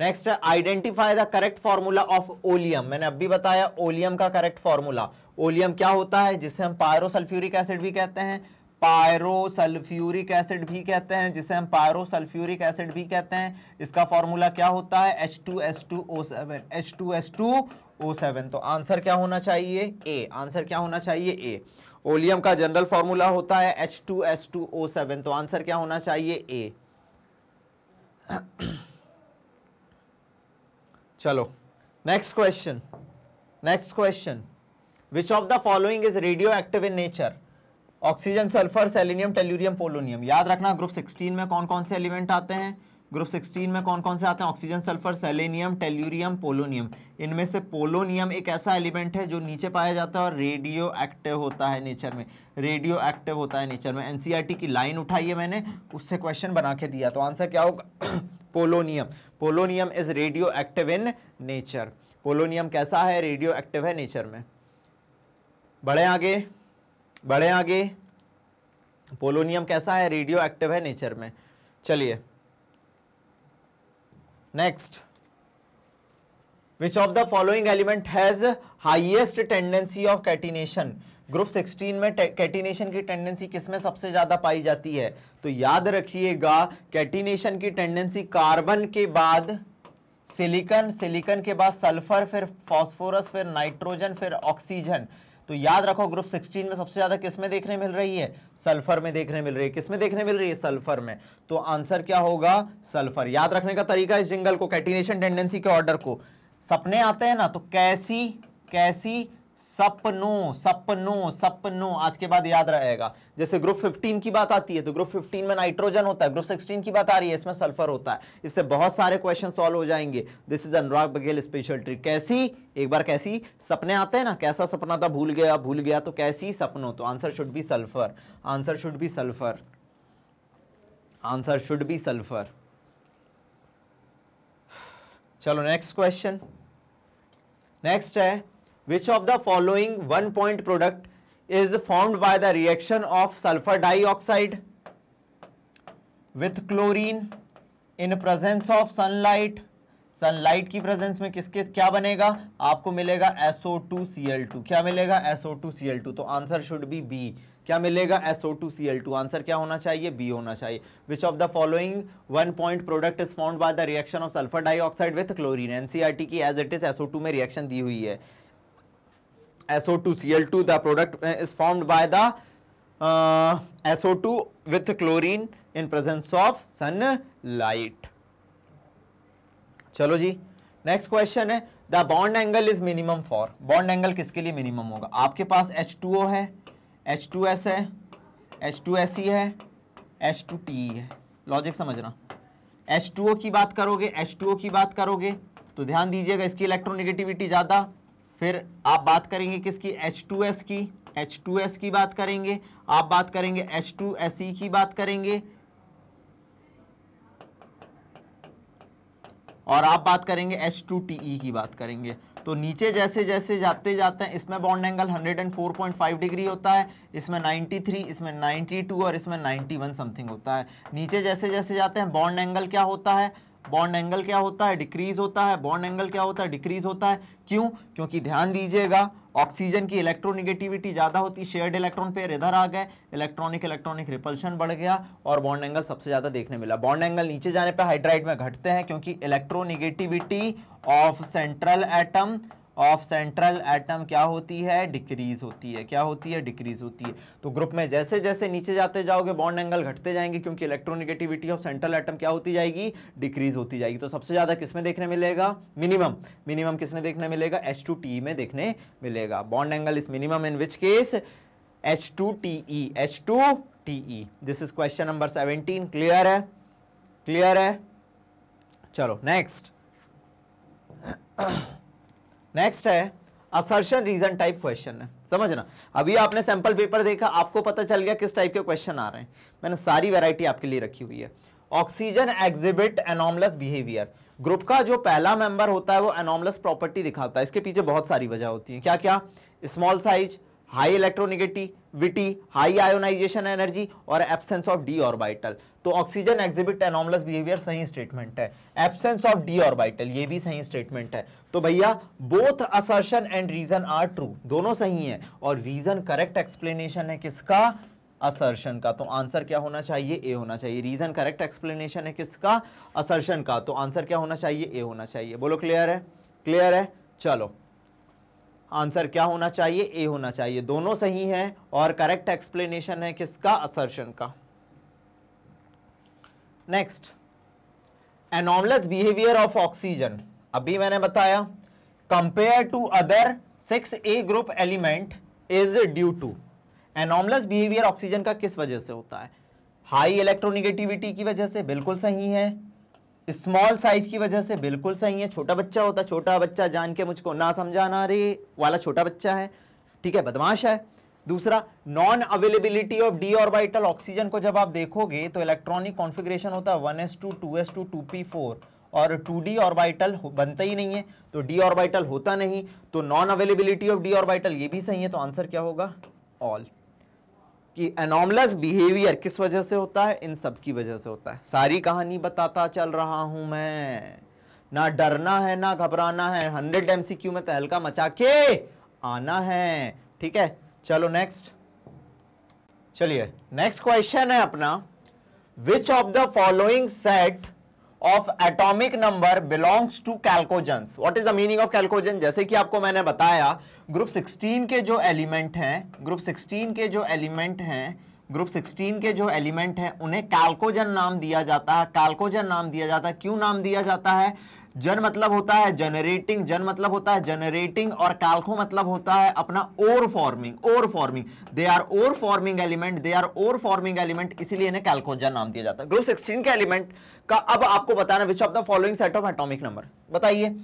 A: नेक्स्ट है identify the correct formula of oleum मैंने अब भी बताया ओलियम का करेक्ट फॉर्मूला ओलियम क्या होता है जिसे हम पायरोसल्फ्यूरिक एसिड भी कहते हैं पायरोसल्फ्यूरिक एसिड भी कहते हैं जिसे हम पायरोसल्फ्यूरिक एसिड भी कहते हैं इसका फॉर्मूला क्या होता है H2S2O7 H2S2O7 तो आंसर क्या होना चाहिए ए आंसर क्या होना चाहिए ए ओलियम का जनरल फॉर्मूला होता है H2S2O7 तो आंसर क्या होना चाहिए ए चलो next question next question which of the following is radio active in nature oxygen sulphur selenium tellurium polonium याद रखना ग्रुप 16 में कौन कौन से एलिमेंट आते हैं ग्रुप 16 में कौन कौन से आते हैं oxygen sulphur selenium tellurium polonium इनमें से पोलोनियम एक ऐसा एलिमेंट है जो नीचे पाया जाता है और रेडियो एक्टिव होता है नेचर में रेडियो एक्टिव होता है नेचर में एनसीईआरटी e की लाइन उठाई है मैंने उससे क्वेश्चन बना के दिया तो आंसर क्या होगा polonium (coughs) polonium is radio active in nature polonium कैसा है रेडियो एक्टिव है नेचर में बढ़े आगे बढ़े आगे पोलोनियम कैसा है रेडियो एक्टिव है नेचर में चलिए next which of the following element has highest tendency of catenation group 16 में कैटिनेशन की टेंडेंसी किसमें सबसे ज़्यादा पाई जाती है तो याद रखिएगा कैटिनेशन की टेंडेंसी कार्बन के बाद सिलिकन सिलिकन के बाद सल्फर फिर फॉस्फोरस फिर नाइट्रोजन फिर ऑक्सीजन तो याद रखो ग्रुप 16 में सबसे ज़्यादा किसमें देखने मिल रही है सल्फर में देखने मिल रही है किसमें देखने मिल रही है सल्फर में तो आंसर क्या होगा सल्फर याद रखने का तरीका इस जिंगल को कैटिनेशन टेंडेंसी के ऑर्डर को सपने आते हैं ना तो कैसी कैसी सपनों सपनों सपनों आज के बाद याद रहेगा जैसे ग्रुप 15 की बात आती है तो ग्रुप 15 में नाइट्रोजन होता है ग्रुप 16 की बात आ रही है इसमें सल्फर होता है इससे बहुत सारे क्वेश्चन सॉल्व हो जाएंगे this is Anurag Baghel special trick कैसी एक बार कैसी सपने आते हैं ना कैसा सपना था भूल गया भूल गया तो कैसी सपनों तो answer should be sulphur answer should be sulphur answer should be sulphur चलो नेक्स्ट क्वेश्चन नेक्स्ट है which of the following one point product is formed by the reaction of sulfur dioxide with chlorine in presence of sunlight sunlight की presence में किसके क्या बनेगा आपको मिलेगा SO2Cl2 क्या मिलेगा SO2Cl2 तो आंसर शुड बी बी क्या मिलेगा SO2Cl2 आंसर क्या होना चाहिए बी होना चाहिए which of the following one point product is formed by the reaction of sulphur dioxide with chlorine NCERT की एज इट इज SO2 में रिएक्शन दी हुई है SO two the product is form by the SO two with with in presence of sunlight चलो जी next question है the bond angle is minimum for bond angle किसके लिए minimum होगा आपके पास एच टू ओ है H two S है H two S E है टी e है लॉजिक समझना ओ की बात करोगे एच टू ओ की बात करोगे तो ध्यान दीजिएगा इसकी इलेक्ट्रोनेगेटिविटी ज़्यादा फिर आप बात करेंगे किसकी H2S की H2S की बात करेंगे आप बात करेंगे H2SE की बात करेंगे और आप बात करेंगे H2TE की बात करेंगे तो नीचे जैसे जैसे जाते जाते हैं इसमें बॉन्ड एंगल 104.5 डिग्री होता है इसमें 93 इसमें 92 और इसमें 91 समथिंग होता है नीचे जैसे जैसे जाते हैं बॉन्ड एंगल क्या होता है बॉन्ड एंगल क्या होता है डिक्रीज होता है बॉन्ड एंगल क्या होता है डिक्रीज होता है क्यों क्योंकि ध्यान दीजिएगा ऑक्सीजन की इलेक्ट्रोनिगेटिविटी ज़्यादा होती शेयर्ड इलेक्ट्रॉन पेयर इधर आ गए इलेक्ट्रॉनिक इलेक्ट्रॉनिक रिपल्शन बढ़ गया और बॉन्ड एंगल सबसे ज़्यादा देखने मिला बॉन्ड एंगल नीचे जाने पर हाइड्राइड में घटते हैं क्योंकि electronegativity of central atom of central atom क्या होती है डिक्रीज होती है क्या होती है डिक्रीज होती है तो ग्रुप में जैसे जैसे नीचे जाते जाओगे बॉन्ड एंगल घटते जाएंगे क्योंकि इलेक्ट्रोनिगेटिविटी ऑफ सेंट्रल एटम क्या होती जाएगी डिक्रीज होती जाएगी तो सबसे ज़्यादा किसमें देखने मिलेगा मिनिमम मिनिमम किसने देखने मिलेगा एच टू टी में देखने मिलेगा bond angle is minimum in which case H two T E H two T E this is question number seventeen clear है क्लियर है चलो नेक्स्ट नेक्स्ट है असर्शन रीजन टाइप क्वेश्चन है समझना अभी आपने सैंपल पेपर देखा आपको पता चल गया किस टाइप के क्वेश्चन आ रहे हैं मैंने सारी वैरायटी आपके लिए रखी हुई है oxygen exhibit anomalous behaviour group का जो पहला मेंबर होता है वो एनोमलस प्रॉपर्टी दिखाता है इसके पीछे बहुत सारी वजह होती है क्या क्या small size high electronegativity high ionisation energy और एब्सेंस ऑफ डी ऑर्बिटल तो ऑक्सीजन एग्जिबिट एनॉमलस बिहेवियर सही स्टेटमेंट है एब्सेंस ऑफ डी ऑर्बिटल ये भी सही स्टेटमेंट है तो भैया both assertion and reason are true दोनों सही हैं और रीजन करेक्ट एक्सप्लेनेशन है किसका असर्शन का तो आंसर क्या होना चाहिए ए होना चाहिए रीजन करेक्ट एक्सप्लेनेशन है किसका असर्शन का तो आंसर क्या होना चाहिए ए होना चाहिए बोलो क्लियर है क्लियर है चलो आंसर क्या होना चाहिए ए होना चाहिए दोनों सही हैं और करेक्ट एक्सप्लेनेशन है किसका असर्शन का next anomalous behaviour of oxygen अभी मैंने बताया compare to other six A group element is due to anomalous behaviour oxygen का किस वजह से होता है हाई इलेक्ट्रोनिगेटिविटी की वजह से बिल्कुल सही है स्मॉल साइज की वजह से बिल्कुल सही है छोटा बच्चा होता छोटा बच्चा जान के मुझको ना समझाना रे वाला छोटा बच्चा है ठीक है बदमाश है दूसरा non availability of D orbital oxygen को जब आप देखोगे तो इलेक्ट्रॉनिक कॉन्फिग्रेशन होता है one S two two S two two P four और टू डी ऑर्बिटल बनता ही नहीं है तो डी ऑर्बिटल होता नहीं तो non availability of D orbital ये भी सही है तो आंसर क्या होगा ऑल कि एनॉमलस बिहेवियर किस वजह से होता है इन सब की वजह से होता है सारी कहानी बताता चल रहा हूं मैं ना डरना है ना घबराना है हंड्रेड एम सी क्यू में तहलका तो मचा के आना है ठीक है चलो नेक्स्ट चलिए नेक्स्ट क्वेश्चन है अपना which of the following set of atomic number belongs to chalcogens what is the meaning of chalcogen जैसे कि आपको मैंने बताया ग्रुप 16 के जो एलिमेंट हैं ग्रुप 16 के जो एलिमेंट हैं ग्रुप 16 के जो एलिमेंट हैं उन्हें कैलकोजन नाम दिया जाता है कैलकोजन नाम दिया जाता है क्यों नाम दिया जाता है जन मतलब होता है जनरेटिंग जन मतलब होता है जनरेटिंग और कालखो मतलब होता है अपना ore forming ore forming they are ore forming element they are ore forming element इसलिए इन्हें कैल्कोजन नाम दिया जाता है ग्रुप सिक्सटीन के एलिमेंट का अब आपको बताना which of the following set of atomic number बताइए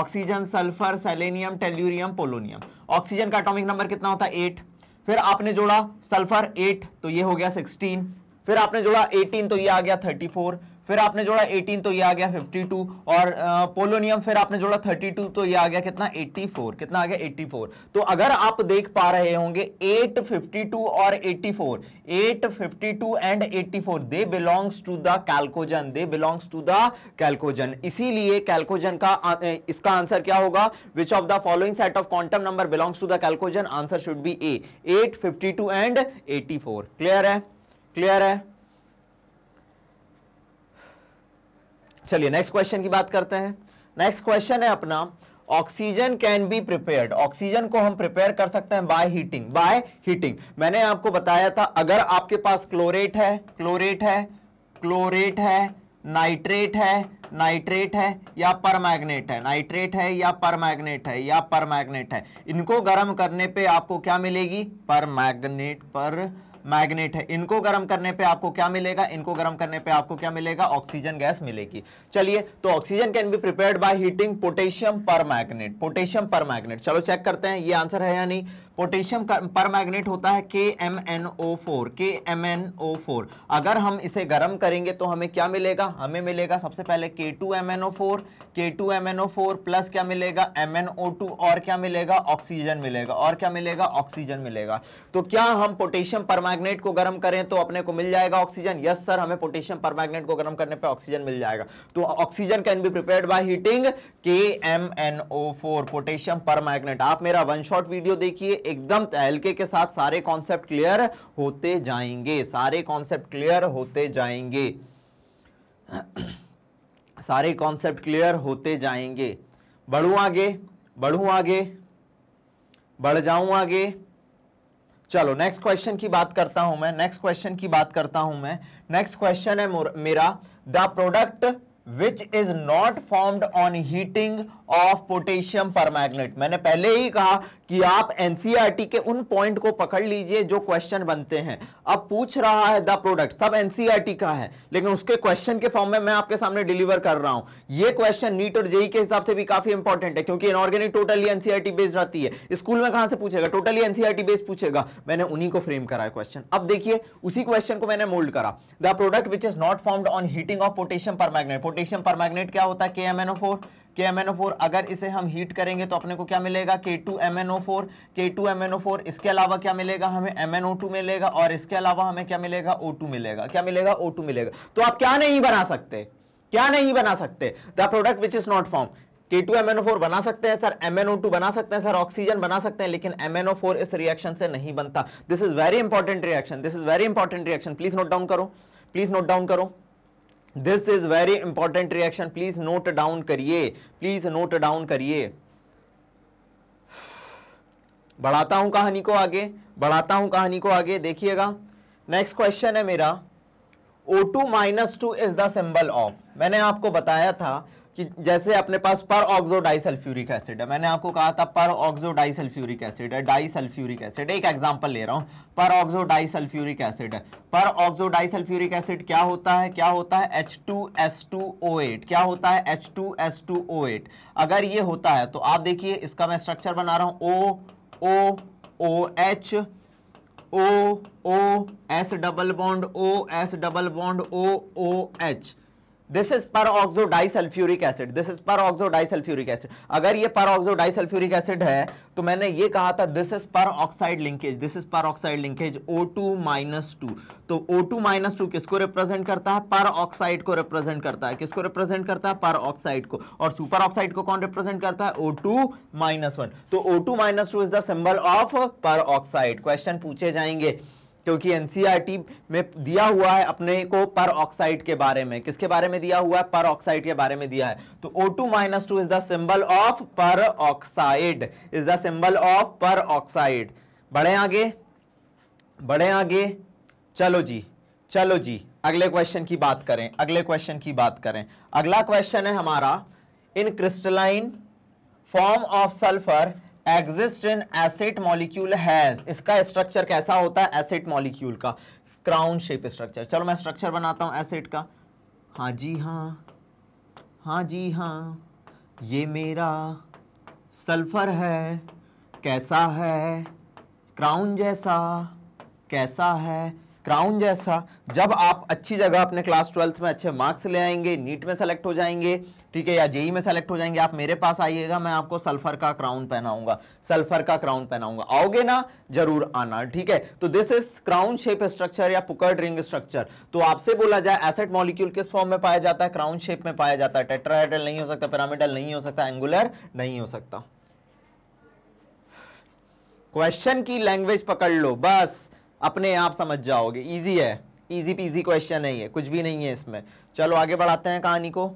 A: oxygen sulphur selenium tellurium polonium oxygen का एटोमिक नंबर कितना होता है एट फिर आपने जोड़ा सल्फर एट तो ये हो गया सिक्सटीन फिर आपने जोड़ा एटीन तो ये आ गया थर्टी फोर फिर आपने जोड़ा 18 तो ये आ गया 52 और पोलोनियम फिर आपने जोड़ा 32 तो ये आ गया कितना 84 कितना आ गया 84 तो अगर आप देख पा रहे होंगे 852 और 84 852 and 84 they belongs to the chalcogen they belongs to the chalcogen इसीलिए कैल्कोजन का इसका आंसर क्या होगा which of the following set of quantum number belongs to the chalcogen answer should be A eight and eighty clear है clear है चलिए next question की बात करते हैं नेक्स्ट क्वेश्चन है अपना oxygen can be prepared oxygen को हम प्रिपेयर कर सकते हैं बाय हीटिंग बाय हीटिंग मैंने आपको बताया था अगर आपके पास क्लोरेट है क्लोरेट है क्लोरेट है नाइट्रेट है नाइट्रेट है या परमैग्नेट है नाइट्रेट है या परमैग्नेट है या परमैग्नेट है इनको गर्म करने पे आपको क्या मिलेगी पर, मैग्नेट, पर मैग्नेट है इनको गर्म करने पे आपको क्या मिलेगा इनको गर्म करने पे आपको क्या मिलेगा ऑक्सीजन गैस मिलेगी चलिए तो oxygen can be prepared by heating potassium permanganate potassium permanganate चलो चेक करते हैं ये आंसर है या नहीं पोटेशियम पर मैग्नेट होता है K M N O four K M N O four अगर हम इसे गर्म करेंगे तो हमें क्या मिलेगा हमें मिलेगा सबसे पहले K two M N O four K two M N O four plus क्या मिलेगा एम एन ओ टू और क्या मिलेगा ऑक्सीजन मिलेगा और क्या मिलेगा ऑक्सीजन मिलेगा तो क्या हम पोटेशियम मैग्नेट को गर्म करें तो अपने को मिल जाएगा ऑक्सीजन यस सर हमें पोटेशियम परमैग्नेट को गर्म करने पर ऑक्सीजन मिल जाएगा तो oxygen can be prepare by heating K M N O four potassium manganate आप मेरा वन शॉर्ट वीडियो देखिए एकदम तहलके के साथ सारे कॉन्सेप्ट क्लियर होते जाएंगे सारे कॉन्सेप्ट क्लियर होते जाएंगे सारे कॉन्सेप्ट क्लियर होते जाएंगे बढ़ू आगे बढ़ू आगे बढ़ जाऊं आगे चलो नेक्स्ट क्वेश्चन की बात करता हूं मैं नेक्स्ट क्वेश्चन की बात करता हूं मैं नेक्स्ट क्वेश्चन है मेरा the product which is not formed on heating of potassium permanganate मैंने पहले ही कहा कि आप एनसीईआरटी e के उन पॉइंट को पकड़ लीजिए जो क्वेश्चन बनते हैं अब पूछ रहा है द प्रोडक्ट सब एनसीईआरटी e का है लेकिन उसके क्वेश्चन के फॉर्म में मैं आपके सामने डिलीवर कर रहा हूं ये क्वेश्चन नीट और जेई e के हिसाब से भी काफी इंपॉर्टेंट है क्योंकि इनऑर्गेनिक टोटली एनसीआरटी बेस्ड रहती है स्कूल में कहां से पूछेगा टोटली एनसीआरटी बेस्ड पूछेगा मैंने उन्हीं को फ्रेम करा क्वेश्चन अब देखिए उसी क्वेश्चन को मैंने मोल्ड करा the product which is not formed on heating of potassium permanganate potassium permanganate क्या होता है के के एम अगर इसे हम हीट करेंगे तो अपने को क्या मिलेगा K two M N O four K two M N O four इसके अलावा क्या मिलेगा हमें एम एन ओ टू मिलेगा और इसके अलावा हमें क्या मिलेगा ओ टू मिलेगा क्या मिलेगा ओ टू मिलेगा तो आप क्या नहीं बना सकते क्या नहीं बना सकते the product which is not form K two M N O four बना सकते हैं sir M N O two बना सकते हैं सर ऑक्सीजन बना सकते हैं लेकिन एम एन ओ फोर इस रिएक्शन से नहीं बनता this is very important reaction this is very important reaction please note down करो प्लीज नोट डाउन करो this is very important reaction please note down करिए प्लीज नोट डाउन करिए बढ़ाता हूं कहानी को आगे बढ़ाता हूं कहानी को आगे देखिएगा नेक्स्ट क्वेश्चन है मेरा O2 two minus two is the symbol of मैंने आपको बताया था कि जैसे अपने पास पर ऑक्सो डाइसल्फ्यूरिक एसिड है मैंने आपको कहा था पर ऑक्सो डाइसल्फ्यूरिक एसिड है डाइसल्फ्यूरिक एसिड एक एग्जांपल ले रहा हूँ पर ऑक्सो डाइसल्फ्यूरिक एसिड है पर ऑक्सो डाइसल्फ्यूरिक एसिड क्या होता है क्या होता है H2S2O8 क्या होता है H2S2O8 अगर ये होता है तो आप देखिए इसका मैं स्ट्रक्चर बना रहा हूँ O O O H O O S double bond O S double bond O O H this is पर oxo disulphuric acid this is पर ऑक्सो डाइसल्फ्यूरिक एसिड अगर ये पर ऑक्सो डाइसल्फ्यूरिक एसिड है तो मैंने ये कहा था this is peroxide linkage this is peroxide linkage O two minus two तो ओ टू माइनस टू किसको रिप्रेजेंट करता है पर ऑक्साइड को रिप्रेजेंट करता है किसको रिप्रेजेंट करता है पर ऑक्साइड को और सुपर ऑक्साइड को कौन रिप्रेजेंट करता है ओ टू माइनस वन तो O two minus two is the symbol of peroxide question पूछे जाएंगे क्योंकि एनसीईआरटी e में दिया हुआ है अपने को पर ऑक्साइड के बारे में किसके बारे में दिया हुआ है पर ऑक्साइड के बारे में दिया है तो O two minus two is the symbol of peroxide is the symbol of peroxide बढ़े आगे बढ़े आगे चलो जी चलो जी अगले क्वेश्चन की बात करें अगले क्वेश्चन की बात करें अगला क्वेश्चन है हमारा in crystalline form of sulphur exist in acid molecule has इसका स्ट्रक्चर कैसा होता है एसिड मॉलिक्यूल का क्राउन शेप स्ट्रक्चर चलो मैं स्ट्रक्चर बनाता हूँ एसिड का हाँ जी हाँ हाँ जी हाँ ये मेरा सल्फर है कैसा है क्राउन जैसा कैसा है क्राउन जैसा जब आप अच्छी जगह अपने क्लास ट्वेल्थ में अच्छे मार्क्स ले आएंगे नीट में सेलेक्ट हो जाएंगे ठीक है या जेई e में सेलेक्ट हो जाएंगे आप मेरे पास आइएगा मैं आपको सल्फर का क्राउन पहनाऊंगा सल्फर का क्राउन पहनाऊंगा आओगे ना जरूर आना ठीक है तो this is crown shape structure या पुकर्ड रिंग स्ट्रक्चर तो आपसे बोला जाए एसेट मॉलिक्यूल किस फॉर्म में पाया जाता है क्राउन शेप में पाया जाता है टेट्राइडल नहीं हो सकता पिरामिडल नहीं हो सकता एंगुलर नहीं हो सकता क्वेश्चन की लैंग्वेज पकड़ लो बस अपने आप समझ जाओगे ईजी है ईजी पीजी क्वेश्चन है ये कुछ भी नहीं है इसमें चलो आगे बढ़ाते हैं कहानी को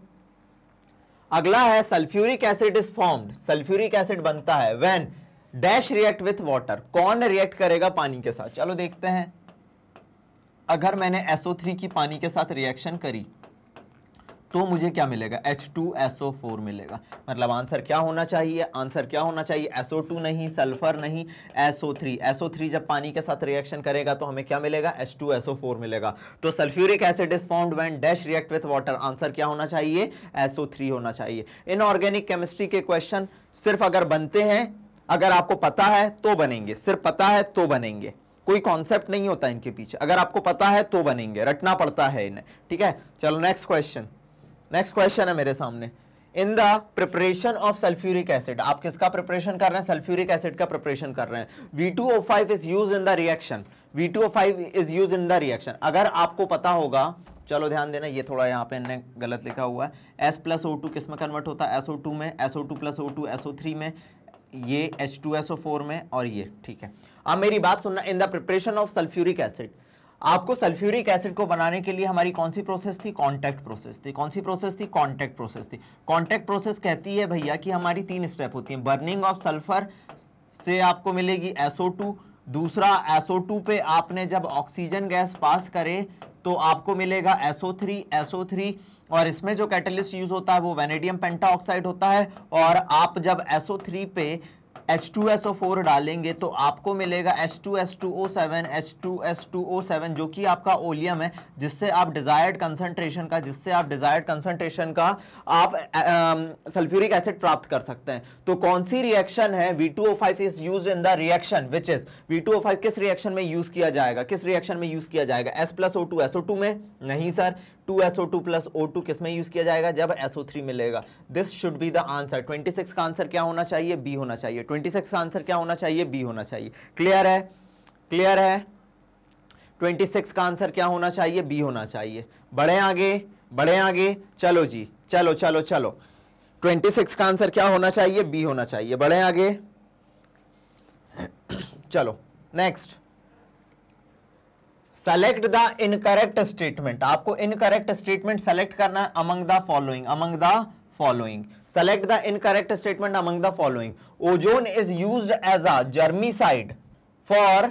A: अगला है sulphuric acid is formed sulphuric acid बनता है when dash react with water कौन रिएक्ट करेगा पानी के साथ चलो देखते हैं अगर मैंने SO3 की पानी के साथ रिएक्शन करी तो मुझे क्या मिलेगा एच टू फोर मिलेगा मतलब आंसर क्या होना चाहिए आंसर क्या होना चाहिए टू नहीं सल्फर नहीं थ्री एसओ थ्री जब पानी के साथ रिएक्शन करेगा तो हमें क्या मिलेगा एच टू फोर मिलेगा तो sulphuric acid is found when dash react with water answer क्या होना चाहिए थ्री होना चाहिए इनऑर्गेनिक केमिस्ट्री के क्वेश्चन सिर्फ अगर बनते हैं अगर आपको पता है तो बनेंगे सिर्फ पता है तो बनेंगे कोई कॉन्सेप्ट नहीं होता इनके पीछे अगर आपको पता है तो बनेंगे रटना पड़ता है इन्हें ठीक है चलो नेक्स्ट क्वेश्चन नेक्स्ट क्वेश्चन है मेरे सामने in the preparation of sulphuric acid आप किसका प्रिपरेशन कर रहे हैं सल्फ्यूरिक एसिड का प्रिपरेशन कर रहे हैं V two O five is use in the reaction V two O five is use in the reaction अगर आपको पता होगा चलो ध्यान देना ये थोड़ा यहाँ पे इन्हें गलत लिखा हुआ है एस प्लस ओ टू किस में कन्वर्ट होता है एस ओ टू में S O two plus O two S O three में ये H two S O four में और ये ठीक है अब मेरी बात सुनना in the preparation of sulphuric acid आपको सल्फ्यूरिक एसिड को बनाने के लिए हमारी कौन सी प्रोसेस थी कॉन्टैक्ट प्रोसेस थी कौन सी प्रोसेस थी कॉन्टैक्ट प्रोसेस थी कॉन्टैक्ट प्रोसेस कहती है भैया कि हमारी तीन स्टेप होती हैं बर्निंग ऑफ सल्फर से आपको मिलेगी SO2 दूसरा SO2 पे आपने जब ऑक्सीजन गैस पास करे तो आपको मिलेगा SO3 SO3 और इसमें जो कैटलिस्ट यूज़ होता है वो वेनेडियम पेंटा ऑक्साइड होता है और आप जब थ्री पे H2SO4 डालेंगे तो आपको मिलेगा H2S2O7 H2S2O7 जो कि आपका ओलियम है जिससे आप डिजायर्ड कंसंट्रेशन का जिससे आप डिजायर्ड कंसंट्रेशन का आप सल्फ्यूरिक एसिड प्राप्त कर सकते हैं तो कौन सी रिएक्शन है V2O5 is use in the reaction which is V2O5 किस रिएक्शन में यूज किया जाएगा किस रिएक्शन में यूज किया जाएगा S प्लस O2 SO2 में नहीं sir two S O two plus O two किस में यूज़ किया जाएगा जब एस ओ थ्री मिलेगा this should be the answer twenty six का आंसर क्या होना चाहिए बी होना चाहिए ट्वेंटी सिक्स का आंसर क्या होना चाहिए बी होना चाहिए क्लियर है क्लियर है ट्वेंटी सिक्स का आंसर क्या होना चाहिए बी होना चाहिए बढ़े आगे बढ़े आगे चलो जी चलो चलो चलो ट्वेंटी सिक्स का आंसर क्या होना चाहिए बी होना चाहिए बढ़े आगे चलो next select the incorrect statement आपको इनकरेक्ट स्टेटमेंट सेलेक्ट करना है among the following among the following select the incorrect statement among the following ozone is use as a germicide for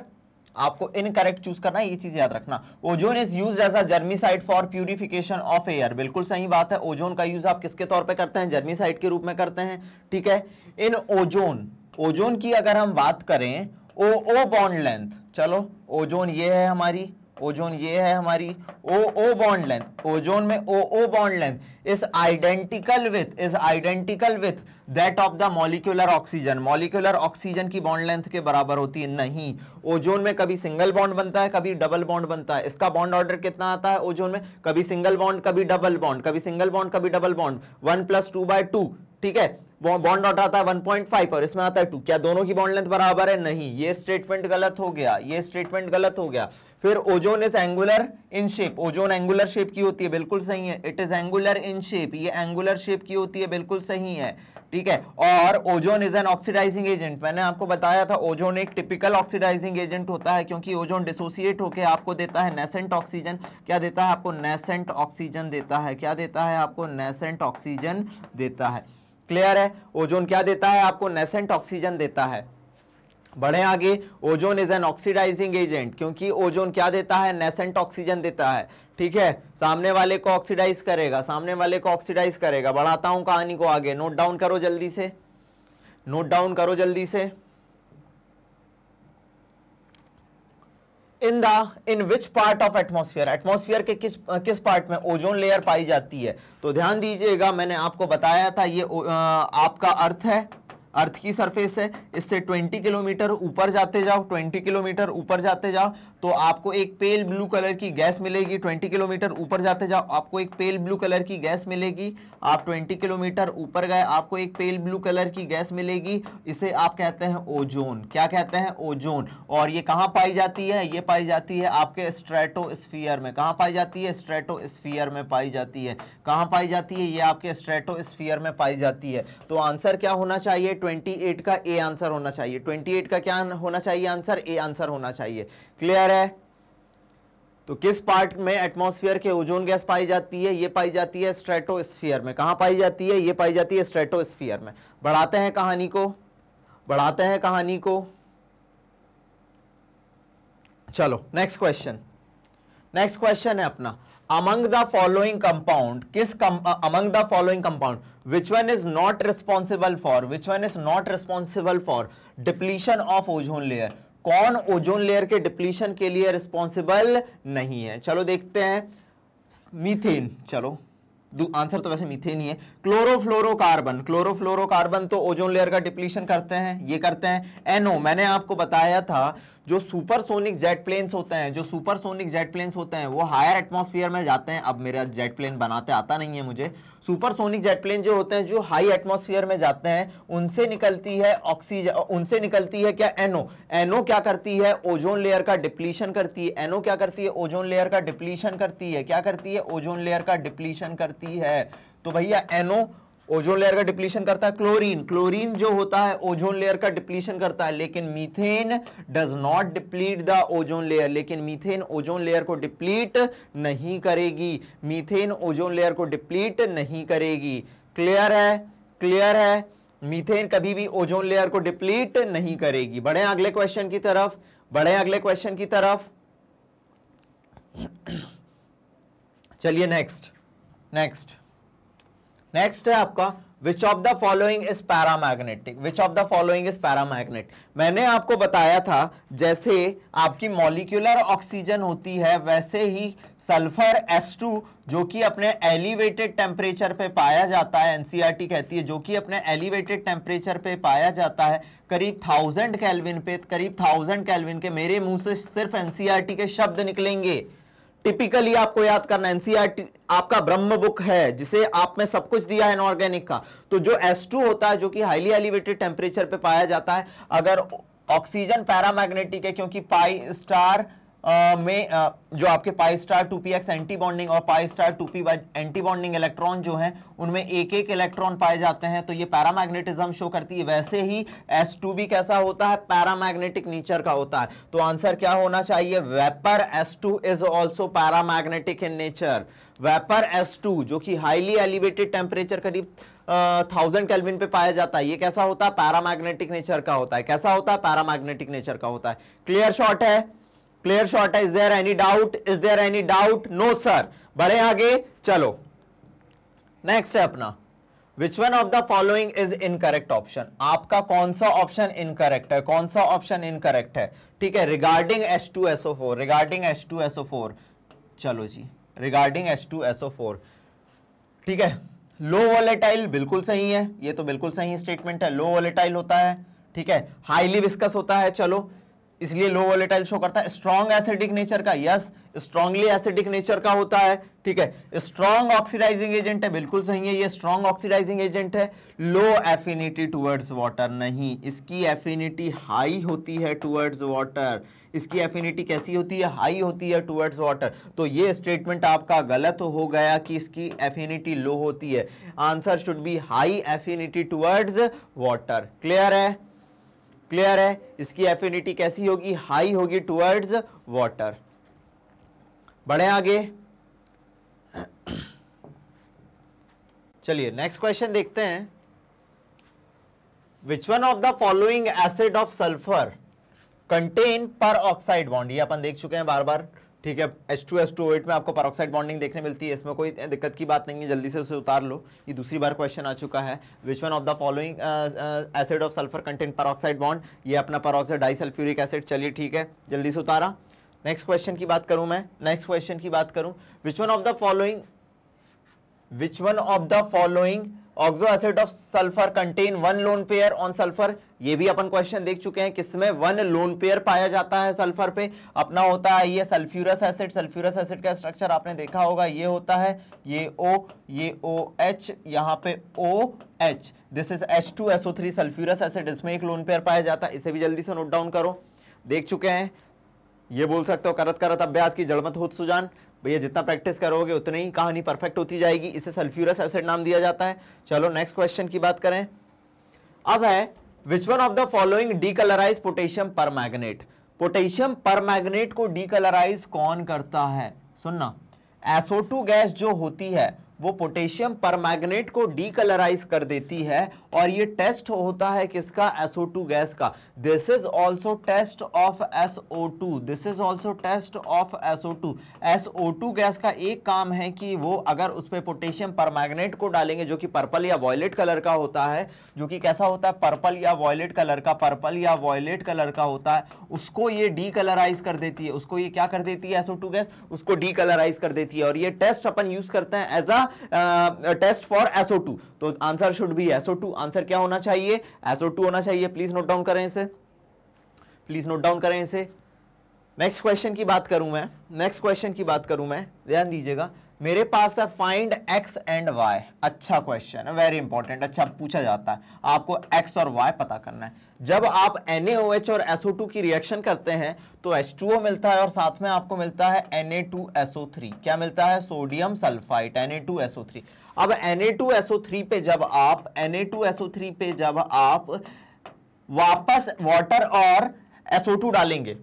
A: आपको इनकरेक्ट चूज करना है ये चीज याद रखना ozone is use as a germicide for purification of air बिल्कुल सही बात है ओजोन का यूज आप किसके तौर पर करते हैं जर्मीसाइड के रूप में करते हैं ठीक है इन ओजोन ओजोन की अगर हम बात करें ओ ओ बॉन्ड लेंथ चलो ओजोन ये है हमारी ओजोन ये है हमारी O O bond length ozone में O O bond length is identical with is identical with that of the molecular oxygen molecular oxygen की बॉन्ड लेंथ के बराबर होती है नहीं ओजोन में कभी सिंगल बॉन्ड बनता है कभी डबल बॉन्ड बनता है इसका बॉन्ड ऑर्डर कितना आता है ओजोन में कभी सिंगल बॉन्ड कभी डबल बॉन्ड कभी सिंगल बॉन्ड कभी double bond one plus two by two ठीक है बॉन्ड ऑर्डर आता है 1.5 और इसमें आता है 2 क्या दोनों की बॉन्ड लेंथ बराबर है नहीं ये स्टेटमेंट गलत हो गया ये स्टेटमेंट गलत हो गया फिर ozone is angular in shape ozone angular shape की होती है बिल्कुल सही है it is angular in shape ये एंगुलर शेप की होती है बिल्कुल सही है ठीक है और ozone is an oxidising agent मैंने आपको बताया था ओजोन एक टिपिकल ऑक्सीडाइजिंग एजेंट होता है क्योंकि ओजोन डिसोसिएट होकर आपको देता है नेसेंट ऑक्सीजन क्या देता है आपको नेसेंट ऑक्सीजन देता है क्या देता है आपको नेसेंट ऑक्सीजन देता है क्लियर है ओजोन क्या देता है आपको नेसेंट ऑक्सीजन देता है बढ़े आगे ozone is an oxidising agent क्योंकि ओजोन क्या देता है नेसेंट ऑक्सीजन देता है ठीक है सामने वाले को ऑक्सीडाइज करेगा सामने वाले को ऑक्सीडाइज करेगा बढ़ाता हूं कहानी को आगे नोट डाउन करो जल्दी से नोट डाउन करो जल्दी से in the in which part of atmosphere atmosphere के किस किस पार्ट में ओजोन लेयर पाई जाती है तो ध्यान दीजिएगा मैंने आपको बताया था ये आ, आपका अर्थ है अर्थ की सरफेस है इससे 20 किलोमीटर ऊपर जाते जाओ 20 किलोमीटर ऊपर जाते जाओ तो आपको एक पेल ब्लू कलर की गैस मिलेगी 20 किलोमीटर ऊपर जाते जाओ आपको एक पेल ब्लू कलर की गैस मिलेगी आप 20 किलोमीटर ऊपर गए आपको एक पेल ब्लू कलर की गैस मिलेगी इसे आप कहते हैं ओजोन क्या कहते हैं ओजोन और ये कहाँ पाई जाती है ये पाई जाती है आपके स्ट्रेटो में कहाँ पाई जाती है स्ट्रेटो में पाई जाती है कहाँ पाई जाती है ये आपके स्ट्रेटो में पाई जाती है तो आंसर क्या होना चाहिए 28 का ए आंसर होना चाहिए 28 का क्या होना चाहिए आंसर ए आंसर होना चाहिए क्लियर है तो किस पार्ट में एटमॉस्फेयर के ओजोन गैस पाई जाती है ये पाई जाती है स्ट्रेटोस्फीयर में कहाँ पाई जाती है ये पाई जाती है स्ट्रेटोस्फीयर में बढ़ाते हैं कहानी को बढ़ाते हैं कहानी को चलो नेक्स्ट क्वेश्चन नेक्स्ट क्वेश्चन है अपना अमंग द फॉलोइंग कंपाउंड किस among the following compound which one is not responsible for which one is not responsible for depletion of ozone layer कौन ओजोन लेयर के डिप्लीशन के लिए responsible नहीं है चलो देखते हैं मीथेन चलो आंसर तो वैसे मीथेन ही है क्लोरोफ्लोरोकार्बन क्लोरोफ्लोरोकार्बन तो ओजोन लेयर का डिप्लीशन करते हैं ये करते हैं एनओ मैंने आपको बताया था जो सुपरसोनिक जेट प्लेन्स होते हैं जो सुपरसोनिक जेट प्लेन्स होते हैं वो हायर एटमॉस्फेयर में जाते हैं अब मेरा जेट प्लेन बनाते आता नहीं है मुझे सुपरसोनिक जेट प्लेन जो होते हैं जो हाई एटमॉस्फेयर में जाते हैं उनसे निकलती है ऑक्सीजन उनसे निकलती है क्या एनओ एनओ क्या करती है ओजोन लेयर का डिप्लीशन करती है एनओ क्या करती है ओजोन लेयर का डिप्लीशन करती है क्या करती है ओजोन लेयर का डिप्लीशन करती है तो भैया एनओ ओजोन लेयर का डिप्लीशन करता है क्लोरीन क्लोरीन जो होता है ओजोन लेयर का डिप्लीशन करता है लेकिन methane does not deplete the ozone layer लेकिन मीथेन ओजोन लेयर को डिप्लीट नहीं करेगी मीथेन ओजोन लेयर को डिप्लीट नहीं करेगी क्लियर है क्लियर है मीथेन कभी भी ओजोन लेयर को डिप्लीट नहीं करेगी बढ़े अगले क्वेश्चन की तरफ बढ़े अगले क्वेश्चन की तरफ चलिए नेक्स्ट नेक्स्ट नेक्स्ट है आपका which of the following is para magnetic which of the following is para paramagnet मैंने आपको बताया था जैसे आपकी मॉलिक्यूलर ऑक्सीजन होती है वैसे ही सल्फर S2 जो कि अपने एलिवेटेड टेम्परेचर पे पाया जाता है एनसीआरटी e कहती है जो कि अपने एलिवेटेड टेम्परेचर पे पाया जाता है करीब थाउजेंड कैलविन पे करीब थाउजेंड कैलविन के मेरे मुंह से सिर्फ एनसीआरटी e के शब्द निकलेंगे टिपिकली आपको याद करना एनसीआर e आपका ब्रह्म बुक है जिसे आप में सब कुछ दिया है इनऑर्गेनिक का तो जो एस टू होता है जो कि हाईली एलिवेटेड टेम्परेचर पे पाया जाता है अगर ऑक्सीजन पैरामैग्नेटिक है क्योंकि पाई स्टार में जो आपके pi star two p x anti bonding और pi star two p y anti bonding electron जो हैं उनमें एक एक इलेक्ट्रॉन पाए जाते हैं तो ये पैरामैग्नेटिज्म शो करती है वैसे ही एस टू भी कैसा होता है पैरामैग्नेटिक नेचर का होता है तो आंसर क्या होना चाहिए vapour S two is also paramagnetic in nature vapour S two जो कि हाईली एलिवेटेड टेम्परेचर करीब थाउजेंड केल्विन पे पाया जाता है ये कैसा होता है पैरामैग्नेटिक नेचर का होता है कैसा होता है पैरामैग्नेटिक नेचर का होता है क्लियर शॉट है क्लियर शॉट है is there any doubt is there any doubt no sir बढ़े आगे चलो नेक्स्ट है अपना which one of the following is incorrect option आपका कौन सा ऑप्शन इनकरेक्ट है कौन सा ऑप्शन इनकरेक्ट है ठीक है regarding S two SO four regarding S two S O four चलो जी regarding S two SO four ठीक है लो वॉलेटाइल बिल्कुल सही है ये तो बिल्कुल सही स्टेटमेंट है लो वॉलेटाइल होता है ठीक है हाईली विस्कस होता है चलो इसलिए लो वोलेटाइल शो करता है स्ट्रॉन्ग एसिडिक नेचर का यस स्ट्रॉन्गली एसिडिक नेचर का होता है ठीक है स्ट्रॉन्ग ऑक्सीडाइजिंग एजेंट है बिल्कुल सही है ये स्ट्रॉन्ग ऑक्सीडाइजिंग एजेंट है लो एफिनिटी टुवर्ड्स वाटर नहीं इसकी एफिनिटी हाई होती है टुवर्ड्स वाटर इसकी एफिनिटी कैसी होती है हाई होती है टुवर्ड्स वाटर तो ये स्टेटमेंट आपका गलत हो गया कि इसकी एफिनिटी लो होती है answer should be high affinity towards water clear है क्लियर है इसकी एफिनिटी कैसी होगी हाई होगी टुवर्ड्स वाटर बढ़े आगे चलिए नेक्स्ट क्वेश्चन देखते हैं which one of the following acid of sulphur contain peroxide bond ये अपन देख चुके हैं बार बार ठीक है H two S two eight में आपको परोक्साइड बॉन्डिंग देखने मिलती है इसमें कोई दिक्कत की बात नहीं है जल्दी से उसे उतार लो ये दूसरी बार क्वेश्चन आ चुका है which one of the following acid of sulphur content peroxide bond ये अपना परोक्साइड डाई सल्फ्यूरिक एसिड चलिए ठीक है जल्दी से उतारा नेक्स्ट क्वेश्चन की बात करूँ मैं नेक्स्ट क्वेश्चन की बात करूँ which one of the following which one of the following oxo acid of sulphur contain one lone pair on sulphur ये भी अपन क्वेश्चन देख चुके हैं किसमें वन लोन पेयर पाया जाता है सल्फर पे अपना होता है ये सल्फ्यूरस एसिड सल्फ्यूरस एसिड का स्ट्रक्चर आपने देखा होगा ये होता है ये ओ ये ओ एच यहाँ पे O H this is H two S O three sulphurous acid इसमें एक लोन पेयर पाया जाता है इसे भी जल्दी से नोट डाउन करो देख चुके हैं ये बोल सकते हो करत करत अभ्यास की जड़मत होत सुजान भैया जितना प्रैक्टिस करोगे उतनी ही कहानी परफेक्ट होती जाएगी इसे सल्फ्यूरस एसिड नाम दिया जाता है चलो नेक्स्ट क्वेश्चन की बात करें अब है which one of the following decolourise potassium permanganate potassium permanganate को डीकलराइज कौन करता है सुनना एसओ टू गैस जो होती है वो पोटेशियम परमैग्नेट को डीकलराइज कर देती है और ये टेस्ट होता है किसका SO2 गैस का this is also test of SO2 this is also test of SO2 SO2 gas का एक काम है कि वो अगर उस पर पोटेशियम परमैग्नेट को डालेंगे जो कि पर्पल या वॉयलेट कलर का होता है जो कि कैसा होता है पर्पल या वॉयलेट कलर का पर्पल या वॉयलेट कलर का होता है उसको ये डीकलराइज कर देती है उसको ये क्या कर देती है SO2 गैस उसको डीकलराइज कर देती है और ये टेस्ट अपन यूज करते हैं as a test for SO two तो answer should be SO two answer क्या होना चाहिए एसओ टू होना चाहिए प्लीज नोट डाउन करें इसे प्लीज नोट डाउन करें इसे नेक्स्ट क्वेश्चन की बात करूं मैं नेक्स्ट क्वेश्चन की बात करूं मैं ध्यान दीजिएगा मेरे पास है फाइंड एक्स एंड वाई अच्छा क्वेश्चन है वेरी इंपॉर्टेंट अच्छा पूछा जाता है आपको एक्स और वाई पता करना है जब आप एन और टू की रिएक्शन करते हैं तो एच मिलता है और साथ में आपको मिलता है एन क्या मिलता है सोडियम सल्फाइट एन अब एन पे जब आप एन पे जब आप वापस वाटर और एसओ डालेंगे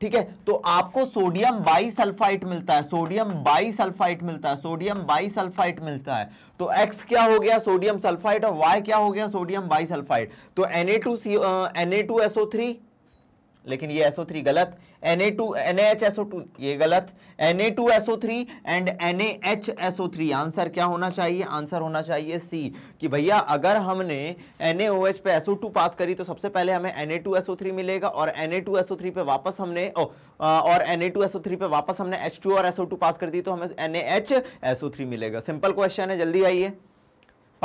A: ठीक है तो आपको सोडियम सल्फाइट मिलता है सोडियम सल्फाइट मिलता है सोडियम सल्फाइट मिलता है तो x क्या हो गया सोडियम सल्फाइट और y क्या हो गया सोडियम बाइसल्फाइट तो N A two two C SO three लेकिन ये SO3 गलत Na2 NaHSO2 ये गलत Na2SO3 एंड NaHSO3 आंसर क्या होना चाहिए आंसर होना चाहिए C कि भैया अगर हमने NaOH पे SO2 पास करी तो सबसे पहले हमें Na2SO3 मिलेगा और Na2SO3 पे वापस हमने ओ, और Na2SO3 पे वापस हमने H2 और SO2 पास कर दी तो हमें NaHSO3 मिलेगा सिंपल क्वेश्चन है जल्दी आइए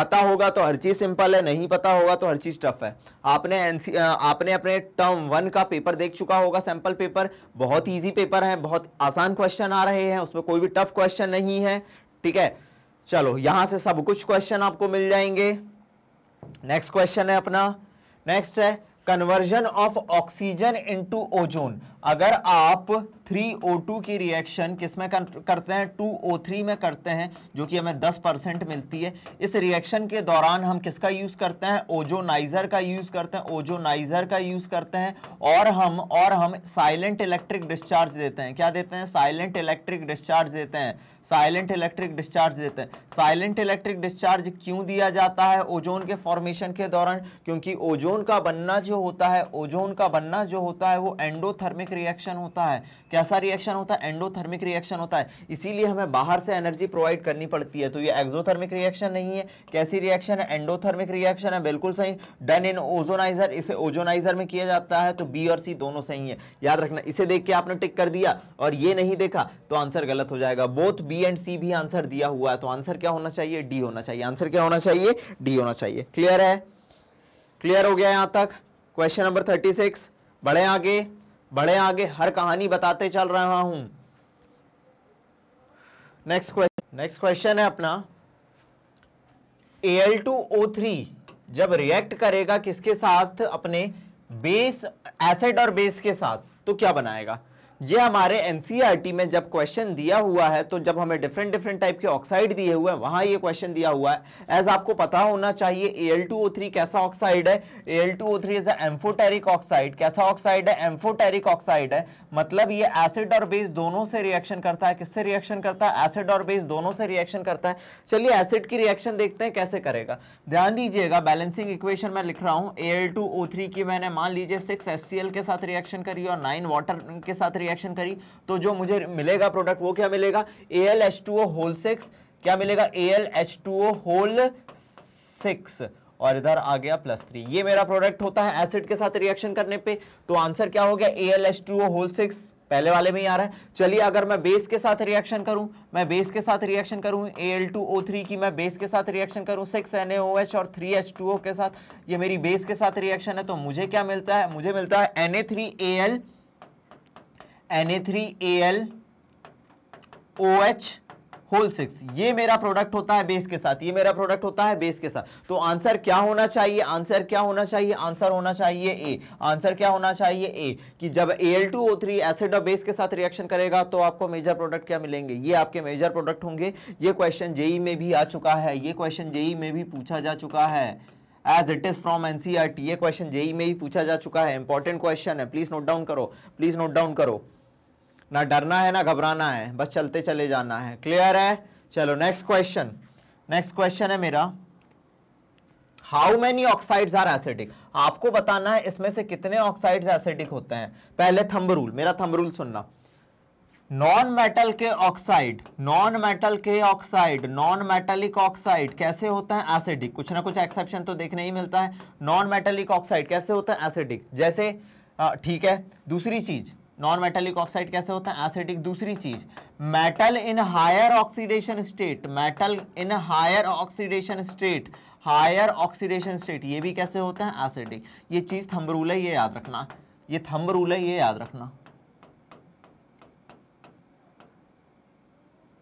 A: पता होगा तो हर चीज़ सिंपल है नहीं पता होगा तो हर चीज़ टफ है आपने एनसी आपने अपने टर्म वन का पेपर देख चुका होगा सैंपल पेपर बहुत ईजी पेपर है बहुत आसान क्वेश्चन आ रहे हैं उसमें कोई भी टफ क्वेश्चन नहीं है ठीक है चलो यहां से सब कुछ क्वेश्चन आपको मिल जाएंगे नेक्स्ट क्वेश्चन है अपना नेक्स्ट है conversion of oxygen into ozone अगर आप 3O2 की रिएक्शन किस में करते हैं 2O3 में करते हैं जो कि हमें 10 परसेंट मिलती है इस रिएक्शन के दौरान हम किसका यूज़ करते हैं ओजोनाइज़र का यूज़ करते हैं ओजोनाइज़र का यूज़ करते हैं और हम और हम साइलेंट इलेक्ट्रिक डिस्चार्ज देते हैं क्या देते हैं साइलेंट इलेक्ट्रिक डिस्चार्ज देते हैं साइलेंट इलेक्ट्रिक डिस्चार्ज देते हैं साइलेंट इलेक्ट्रिक डिस्चार्ज क्यों दिया जाता है ओजोन के फॉर्मेशन के दौरान क्योंकि ओजोन का बनना जो होता है ओजोन का बनना जो होता है वो एंडोथर्मिक एंडोथर्मिक रिएक्शन होता है कैसा रिएक्शन होता है एंडोथर्मिक रिएक्शन होता है इसीलिए हमें बाहर से एनर्जी प्रोवाइड करनी पड़ती है तो ये एक्सोथर्मिक रिएक्शन नहीं है कैसी रिएक्शन है एंडोथर्मिक रिएक्शन है बिल्कुल सही डन इन ओजोनाइजर इसे ओजोनाइजर में किया जाता है तो बी और सी दोनों सही है याद रखना इसे देख के आपने टिक कर दिया और ये नहीं देखा तो आंसर गलत हो जाएगा बोथ बी एंड सी भी आंसर दिया हुआ है तो आंसर क्या होना चाहिए डी होना चाहिए आंसर क्या होना चाहिए डी होना चाहिए क्लियर है क्लियर हो गया यहां तक क्वेश्चन नंबर थर्टी सिक्स बढ़े आगे बड़े आगे हर कहानी बताते चल रहा हूं नेक्स्ट क्वेश्चन नेक्स्ट क्वेश्चन है अपना Al2O3 जब रिएक्ट करेगा किसके साथ अपने बेस एसिड और बेस के साथ तो क्या बनाएगा ये हमारे एनसीईआरटी e में जब क्वेश्चन दिया हुआ है तो जब हमें डिफरेंट डिफरेंट टाइप के ऑक्साइड दिए हुए हैं वहां ये क्वेश्चन दिया हुआ है एज आपको पता होना चाहिए Al2O3 कैसा ऑक्साइड है Al2O3 इज एम्फोटेरिक ऑक्साइड कैसा ऑक्साइड है एम्फोटेरिक ऑक्साइड है मतलब ये एसिड और बेस दोनों से रिएक्शन करता है किससे रिएक्शन करता है एसिड और बेस दोनों से रिएक्शन करता है चलिए एसिड की रिएक्शन देखते हैं कैसे करेगा ध्यान दीजिएगा बैलेंसिंग इक्वेशन में लिख रहा हूँ थ्री की मैंने मान लीजिए सिक्स एस के साथ रिएक्शन करी और नाइन वाटर के साथ रिएक्शन करी तो जो मुझे मिलेगा प्रोडक्ट वो क्या मिलेगा A L H two O whole six क्या मिलेगा A L H two O whole six और इधर आ गया प्लस थ्री ये मेरा प्रोडक्ट होता है एसिड के साथ रिएक्शन करने पे तो आंसर क्या हो गया A L H two O whole six पहले वाले में ही आ रहा है चलिए अगर मैं बेस के साथ रिएक्शन करूं मैं बेस के साथ रिएक्शन करूं A L two O three की मैं बेस के साथ रिएक्शन करूं सिक्स एन एच और थ्री एच टू ओ के साथ ये मेरी बेस के साथ रिएक्शन है तो मुझे क्या मिलता है मुझे मिलता है N A A three L N A three A L O H whole six ये मेरा प्रोडक्ट होता है बेस के साथ ये मेरा प्रोडक्ट होता है बेस के साथ तो आंसर क्या होना चाहिए आंसर क्या होना चाहिए आंसर होना चाहिए ए आंसर क्या होना चाहिए ए कि जब Al2O3 एसिड और बेस के साथ रिएक्शन करेगा तो आपको मेजर प्रोडक्ट क्या मिलेंगे ये आपके मेजर प्रोडक्ट होंगे ये क्वेश्चन जेई में भी आ चुका है ये क्वेश्चन जेई में भी पूछा जा चुका है as it is from N ये क्वेश्चन जेई में भी पूछा जा चुका है इंपॉर्टेंट क्वेश्चन है प्लीज़ नोट डाउन करो प्लीज़ नोट डाउन करो ना डरना है ना घबराना है बस चलते चले जाना है क्लियर है चलो नेक्स्ट क्वेश्चन नेक्स्ट क्वेश्चन है मेरा how many oxides are acidic आपको बताना है इसमें से कितने ऑक्साइड्स एसिडिक होते हैं पहले थंब रूल मेरा थंब रूल सुनना नॉन मेटल के ऑक्साइड नॉन मेटल के ऑक्साइड नॉन मेटलिक ऑक्साइड कैसे होता है एसिडिक कुछ ना कुछ एक्सेप्शन तो देखने ही मिलता है नॉन मेटलिक ऑक्साइड कैसे होता है एसिडिक जैसे ठीक है दूसरी चीज नॉन मेटेलिक ऑक्साइड कैसे होता है एसिडिक दूसरी चीज metal in higher oxidation state metal in higher oxidation state higher oxidation state ये भी कैसे होते हैं एसिडिक ये चीज थंब रूल है ये याद रखना ये थंब रूल है ये याद रखना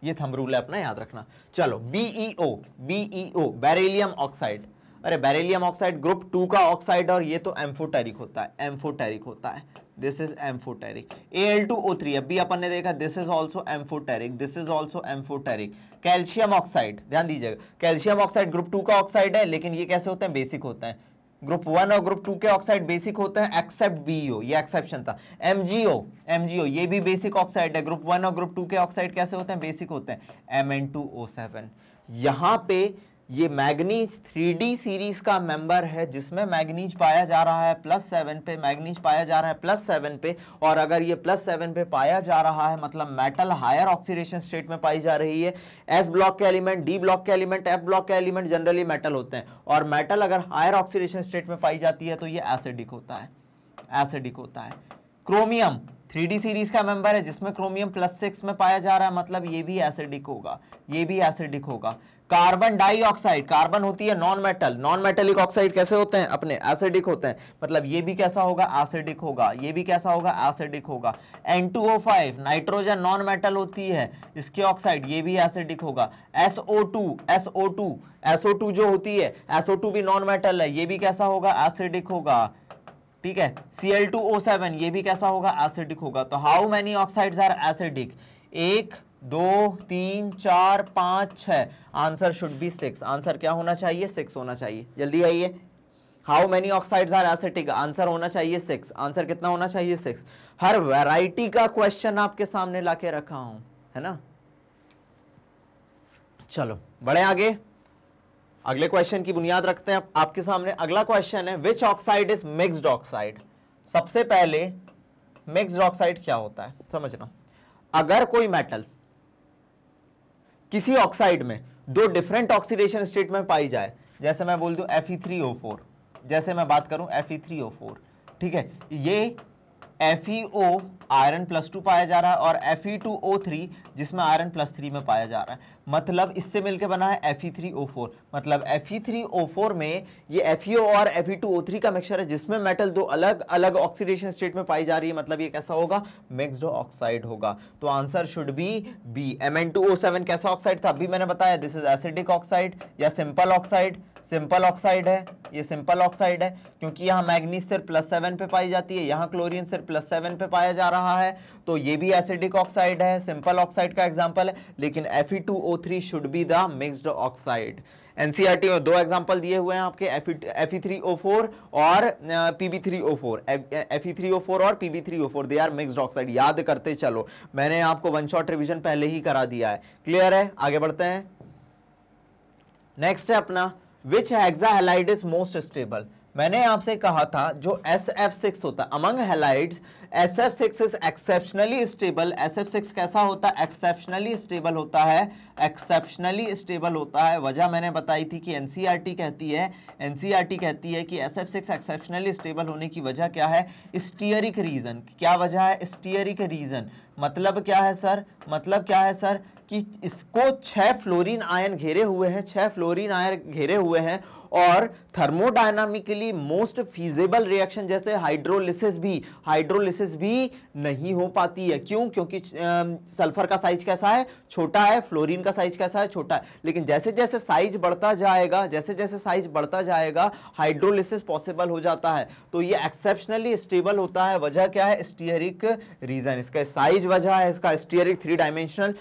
A: ये थंब रूल है अपना याद रखना चलो बीईओ बीईओ बेरेलियम ऑक्साइड अरे बेरेलियम ऑक्साइड ग्रुप टू का ऑक्साइड और ये तो एम्फोटेरिक होता है एम्फोटेरिक होता है this is amphoteric A L two O three अभी अपन ने देखा this is also amphoteric this is also amphoteric calcium oxide ध्यान दीजिएगा कैल्शियम ऑक्साइड ग्रुप टू का ऑक्साइड है लेकिन ये कैसे होते हैं बेसिक होते हैं ग्रुप वन और ग्रुप टू के ऑक्साइड बेसिक होते हैं एक्सेप्ट ओ ये एक्सेप्शन था एमजीओ एमजीओ ये भी बेसिक ऑक्साइड है ग्रुप वन और ग्रुप टू के ऑक्साइड कैसे होते हैं बेसिक होते हैं M N two O seven यहाँ पे ये मैग्नीज 3D सीरीज का मेंबर है जिसमें मैग्नीज पाया जा रहा है प्लस सेवन पे मैग्नीज पाया जा रहा है प्लस सेवन पे और अगर ये प्लस सेवन पे पाया जा रहा है मतलब मेटल हायर ऑक्सीडेशन स्टेट में पाई जा रही है एस ब्लॉक के एलिमेंट डी ब्लॉक के एलिमेंट एफ ब्लॉक के एलिमेंट जनरली मेटल होते हैं और मेटल अगर हायर ऑक्सीडेशन स्टेट में पाई जाती है तो ये एसिडिक होता है एसिडिक होता है क्रोमियम 3D सीरीज का मेंबर है जिसमें क्रोमियम प्लस सिक्स में पाया जा रहा है मतलब ये भी एसिडिक होगा ये भी एसिडिक होगा कार्बन डाइऑक्साइड कार्बन होती है non metal non metallic oxide कैसे होते हैं अपने एसिडिक होते हैं मतलब ये भी कैसा होगा एसिडिक होगा ये भी कैसा होगा एसिडिक होगा N2O5 नाइट्रोजन नॉन मेटल होती है इसकी ऑक्साइड ये भी एसिडिक होगा SO2 SO2 SO2 जो होती है SO2 भी नॉन मेटल है ये भी कैसा होगा एसिडिक होगा ठीक है सेवन ये भी कैसा होगा एसिडिक होगा तो how many oxide are acidic एक दो तीन चार पाँच छ answer should be six answer क्या होना चाहिए सिक्स होना चाहिए जल्दी आइए how many oxides are acetic answer होना चाहिए सिक्स आंसर कितना होना चाहिए सिक्स हर वेराइटी का क्वेश्चन आपके सामने लाके रखा हूं है ना चलो बड़े आगे अगले क्वेश्चन की बुनियाद रखते हैं आपके सामने अगला क्वेश्चन है which oxide is mixed oxide सबसे पहले मिक्सड ऑक्साइड क्या होता है समझना अगर कोई मेटल किसी ऑक्साइड में दो डिफरेंट ऑक्सीडेशन स्टेट में पाई जाए जैसे मैं बोल दूँ F E three O four जैसे मैं बात करूँ F E three O four ठीक है ये एफ आयरन प्लस टू पाया जा रहा है और F E two O three जिसमें आयरन प्लस थ्री में पाया जा रहा है मतलब इससे मिलके बना है F E three O four मतलब F E three O four में ये एफ ई ओ और F E two O three का मिक्सचर है जिसमें मेटल दो अलग अलग ऑक्सीडेशन स्टेट में पाई जा रही है मतलब ये कैसा होगा मिक्सड ऑक्साइड होगा तो answer should be B M N two O seven कैसा ऑक्साइड था अभी मैंने बताया दिस इज एसिडिक ऑक्साइड या सिंपल ऑक्साइड सिंपल ऑक्साइड है ये सिंपल ऑक्साइड है क्योंकि यहाँ मैग्नीज सिर्फ प्लस सेवन पे पाई जाती है यहाँ क्लोरीन सिर्फ प्लस सेवन पे पाया जा रहा है तो ये भी एसिडिक ऑक्साइड है सिंपल ऑक्साइड का एग्जाम्पल है लेकिन F E two O three should be the mixed oxide NCERT में दो एग्जाम्पल दिए हुए हैं आपके F E three O four और P B three O four F E three O four और P B three O four they are mixed oxide याद करते चलो मैंने आपको वन शॉट रिविजन पहले ही करा दिया है क्लियर है आगे बढ़ते हैं नेक्स्ट है अपना which hexahalide is most stable मैंने आपसे कहा था जो एस एफ सिक्स होता है among halides S F six is exceptionally stable S F six कैसा होता है एक्सेप्शनली स्टेबल होता है एक्सेप्शनली स्टेबल होता है वजह मैंने बताई थी कि एन सी आर टी कहती है एन सी आर टी कहती है कि S F six exceptionally stable होने की वजह क्या है स्टीयरिक रीज़न क्या वजह है स्टीयरिक रीज़न मतलब क्या है सर मतलब क्या है सर कि इसको छः फ्लोरीन आयन घेरे हुए हैं छः फ्लोरीन आयन घेरे हुए हैं और थर्मोडायनामिकली मोस्ट फीजेबल रिएक्शन जैसे हाइड्रोलिसिस भी हाइड्रोलिसिस भी नहीं हो पाती है क्यों क्योंकि सल्फर का साइज कैसा है छोटा है फ्लोरीन का साइज कैसा है छोटा है लेकिन जैसे जैसे साइज बढ़ता जाएगा जैसे जैसे साइज बढ़ता जाएगा हाइड्रोलिसिस पॉसिबल हो जाता है तो ये एक्सेप्शनली स्टेबल होता है वजह क्या है स्टीयरिक रीजन इसका साइज वजह है इसका स्टीयरिक थ्री डायमेंशनल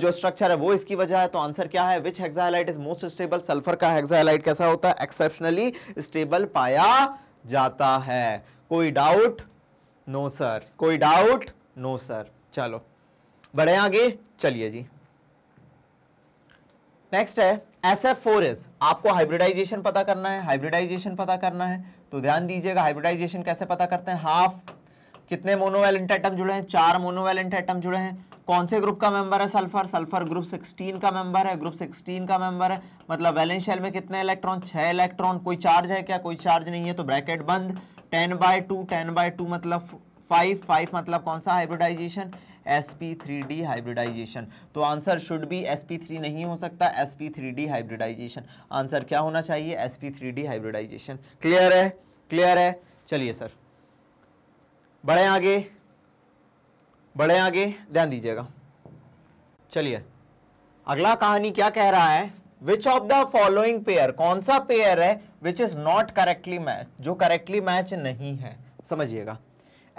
A: जो स्ट्रक्चर है वो इसकी वजह है तो आंसर क्या है which hexahalide is most stable sulphur का हेक्साइलाइट कैसा होता है हमेशा एक्सेप्शनली स्टेबल पाया जाता है कोई डाउट नो सर कोई डाउट नो सर चलो बढ़े आगे चलिए जी नेक्स्ट है एस एफ फोर एस आपको हाइब्रिडाइजेशन पता करना है हाइब्रिडाइजेशन पता करना है तो ध्यान दीजिएगा हाइब्रिडाइजेशन कैसे पता करते हैं हाफ कितने मोनोवेलेंट एटम जुड़े हैं चार मोनोवेलेंट एटम जुड़े हैं कौन से ग्रुप का मेंबर है सल्फर सल्फर ग्रुप 16 का मेंबर है ग्रुप 16 का मेंबर है मतलब वैलेंस शेल में कितने इलेक्ट्रॉन छः इलेक्ट्रॉन कोई चार्ज है क्या कोई चार्ज नहीं है तो ब्रैकेट बंद ten by two ten by two मतलब फाइव फाइव मतलब कौन सा हाइब्रिडाइजेशन sp3d हाइब्रिडाइजेशन तो आंसर शुड बी sp3 नहीं हो सकता sp3d हाइब्रिडाइजेशन आंसर क्या होना चाहिए sp3d हाइब्रिडाइजेशन क्लियर है क्लियर है चलिए सर बढ़े आगे बड़े आगे ध्यान दीजिएगा चलिए अगला कहानी क्या कह रहा है which of the following pair कौन सा पेयर है which is not correctly match जो करेक्टली मैच नहीं है समझिएगा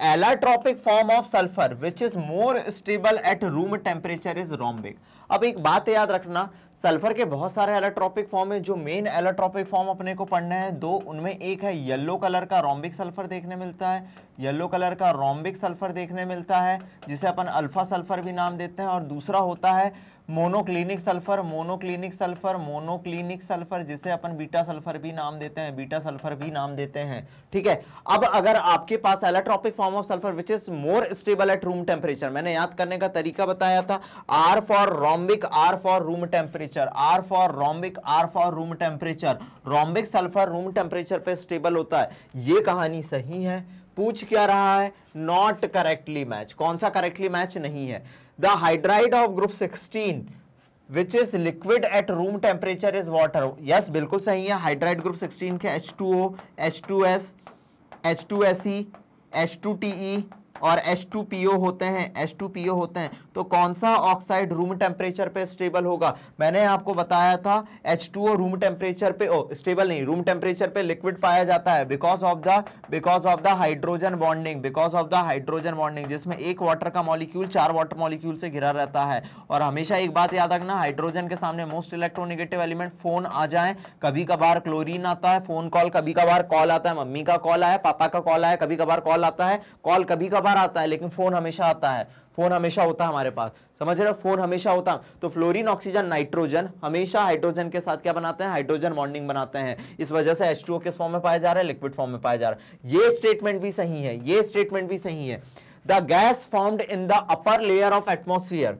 A: allotropic form of sulphur which is more stable at room temperature is rhombic अब एक बात याद रखना सल्फर के बहुत सारे एलाट्रॉपिक फॉर्म है जो मेन एलाट्रॉपिक फॉर्म अपने को पढ़ना है दो उनमें एक है येलो कलर का रोम्बिक सल्फर देखने मिलता है येलो कलर का रोम्बिक सल्फर देखने मिलता है जिसे अपन अल्फा सल्फर भी नाम देते हैं और दूसरा होता है monoclinic sulphur monoclinic sulphur monoclinic sulphur जिसे अपन बीटा सल्फर भी नाम देते हैं बीटा सल्फर भी नाम देते हैं ठीक है अब अगर आपके पास allotropic form of sulphur which is more stable at room temperature मैंने याद करने का तरीका बताया था R for rhombic R for room temperature R for rhombic R for room temperature rhombic sulphur room temperature पे स्टेबल होता है ये कहानी सही है पूछ क्या रहा है नॉट करेक्टली मैच कौन सा करेक्टली मैच नहीं है the hydride of group 16 which is liquid at room temperature is water yes बिल्कुल सही है hydride group 16 के H2O H2S H2SE H2TE और H2PO होते हैं H2PO होते हैं तो कौन सा ऑक्साइड रूम टेम्परेचर पे स्टेबल होगा मैंने आपको बताया था H2O रूम टेम्परेचर पे ओ स्टेबल नहीं रूम टेम्परेचर पे लिक्विड पाया जाता है because of the because of the hydrogen bonding because of the hydrogen bonding जिसमें एक वाटर का मॉलिक्यूल चार वाटर मॉलिक्यूल से घिरा रहता है और हमेशा एक बात याद रखना हाइड्रोजन के सामने मोस्ट इलेक्ट्रोनिगेटिव एलिमेंट फोन आ जाए कभी कभार क्लोरीन आता है फोन कॉल कभी कभार कॉल आता है मम्मी का कॉल आया पापा का कॉल आया कभी कभार कॉल आता है कॉल कभी कभार आता है लेकिन फोन हमेशा आता है फोन हमेशा होता हमारे पास समझ रहे हो फोन हमेशा होता तो फ्लोरीन ऑक्सीजन नाइट्रोजन हमेशा हाइड्रोजन के साथ क्या बनाते हैं हाइड्रोजन बॉन्डिंग बनाते हैं इस वजह से एच किस फॉर्म में पाया जा रहा है लिक्विड फॉर्म में पाया जा रहा है ये स्टेटमेंट भी सही है ये स्टेटमेंट भी सही है the gas formed in the upper layer of atmosphere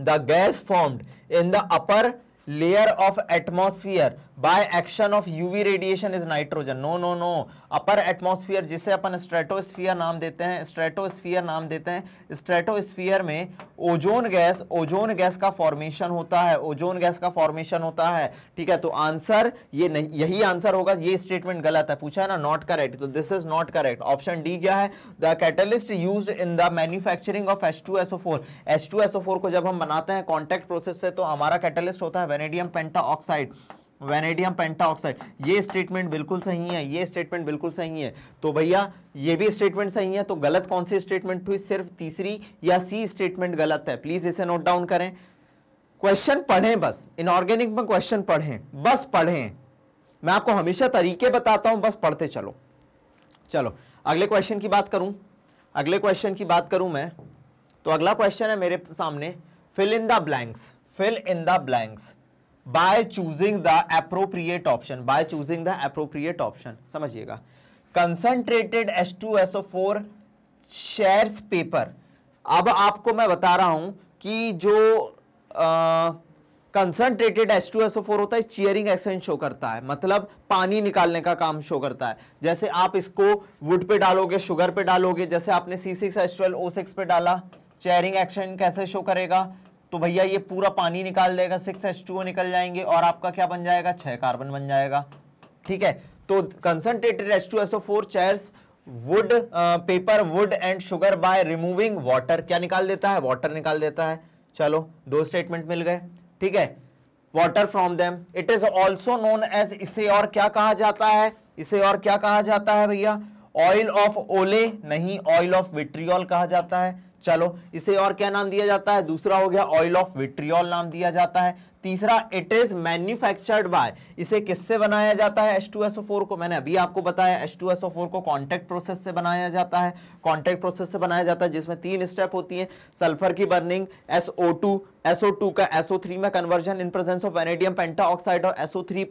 A: the gas formed in the upper layer of atmosphere by action of UV radiation is nitrogen no no no upper atmosphere जिसे अपन stratosphere नाम देते हैं stratosphere नाम देते हैं stratosphere में ozone gas ozone gas का फॉर्मेशन होता है ओजोन गैस का फॉर्मेशन होता है ठीक है तो आंसर ये नहीं यही आंसर होगा ये स्टेटमेंट गलत है पूछा है ना नॉट करेक्ट तो this is not correct option D क्या है the catalyst use in the manufacturing of H two SO four H two SO four को जब हम बनाते हैं कॉन्टैक्ट प्रोसेस से तो हमारा कैटलिस्ट होता है vanadium penta oxide vanadium pentaoxide ये स्टेटमेंट बिल्कुल सही है ये स्टेटमेंट बिल्कुल सही है तो भैया ये भी स्टेटमेंट सही है तो गलत कौन सी स्टेटमेंट हुई सिर्फ तीसरी या सी स्टेटमेंट गलत है प्लीज इसे नोट डाउन करें क्वेश्चन पढ़ें बस इनऑर्गेनिक में क्वेश्चन पढ़ें बस पढ़ें मैं आपको हमेशा तरीके बताता हूं बस पढ़ते चलो चलो अगले क्वेश्चन की बात करूं अगले क्वेश्चन की बात करूं मैं तो अगला क्वेश्चन है मेरे सामने fill in the blanks fill in the blanks by choosing the appropriate option by choosing the appropriate option समझिएगा concentrated S two S O four chars paper अब आपको मैं बता रहा हूं कि जो concentrated S two S O four होता है चेयरिंग एक्शन शो करता है मतलब पानी निकालने का काम शो करता है जैसे आप इसको वुड पे डालोगे शुगर पे डालोगे जैसे आपने C six S twelve O six पे डाला चेयरिंग एक्शन कैसे शो करेगा तो भैया ये पूरा पानी निकाल देगा सिक्स एच टू निकल जाएंगे और आपका क्या बन जाएगा छह कार्बन बन जाएगा ठीक है तो concentrated H two S four chars wood paper wood and sugar by removing water क्या निकाल देता है वाटर निकाल देता है चलो दो स्टेटमेंट मिल गए ठीक है water from them it is also known as इसे और क्या कहा जाता है इसे और क्या कहा जाता है भैया ऑयल ऑफ ओले नहीं ऑयल ऑफ विट्रियल कहा जाता है चलो इसे और क्या नाम दिया जाता है दूसरा हो गया ऑयल ऑफ विट्रियल नाम दिया जाता है तीसरा इट इज मैन्युफैक्चर्ड बाय इसे किससे बनाया जाता है H2SO4 को मैंने अभी आपको बताया H2SO4 को कॉन्टैक्ट प्रोसेस से बनाया जाता है कॉन्टैक्ट प्रोसेस से बनाया जाता है जिसमें तीन स्टेप होती है सल्फर की बर्निंग SO2 SO2 का SO3 में conversion in presence of vanadium penta oxide और SO3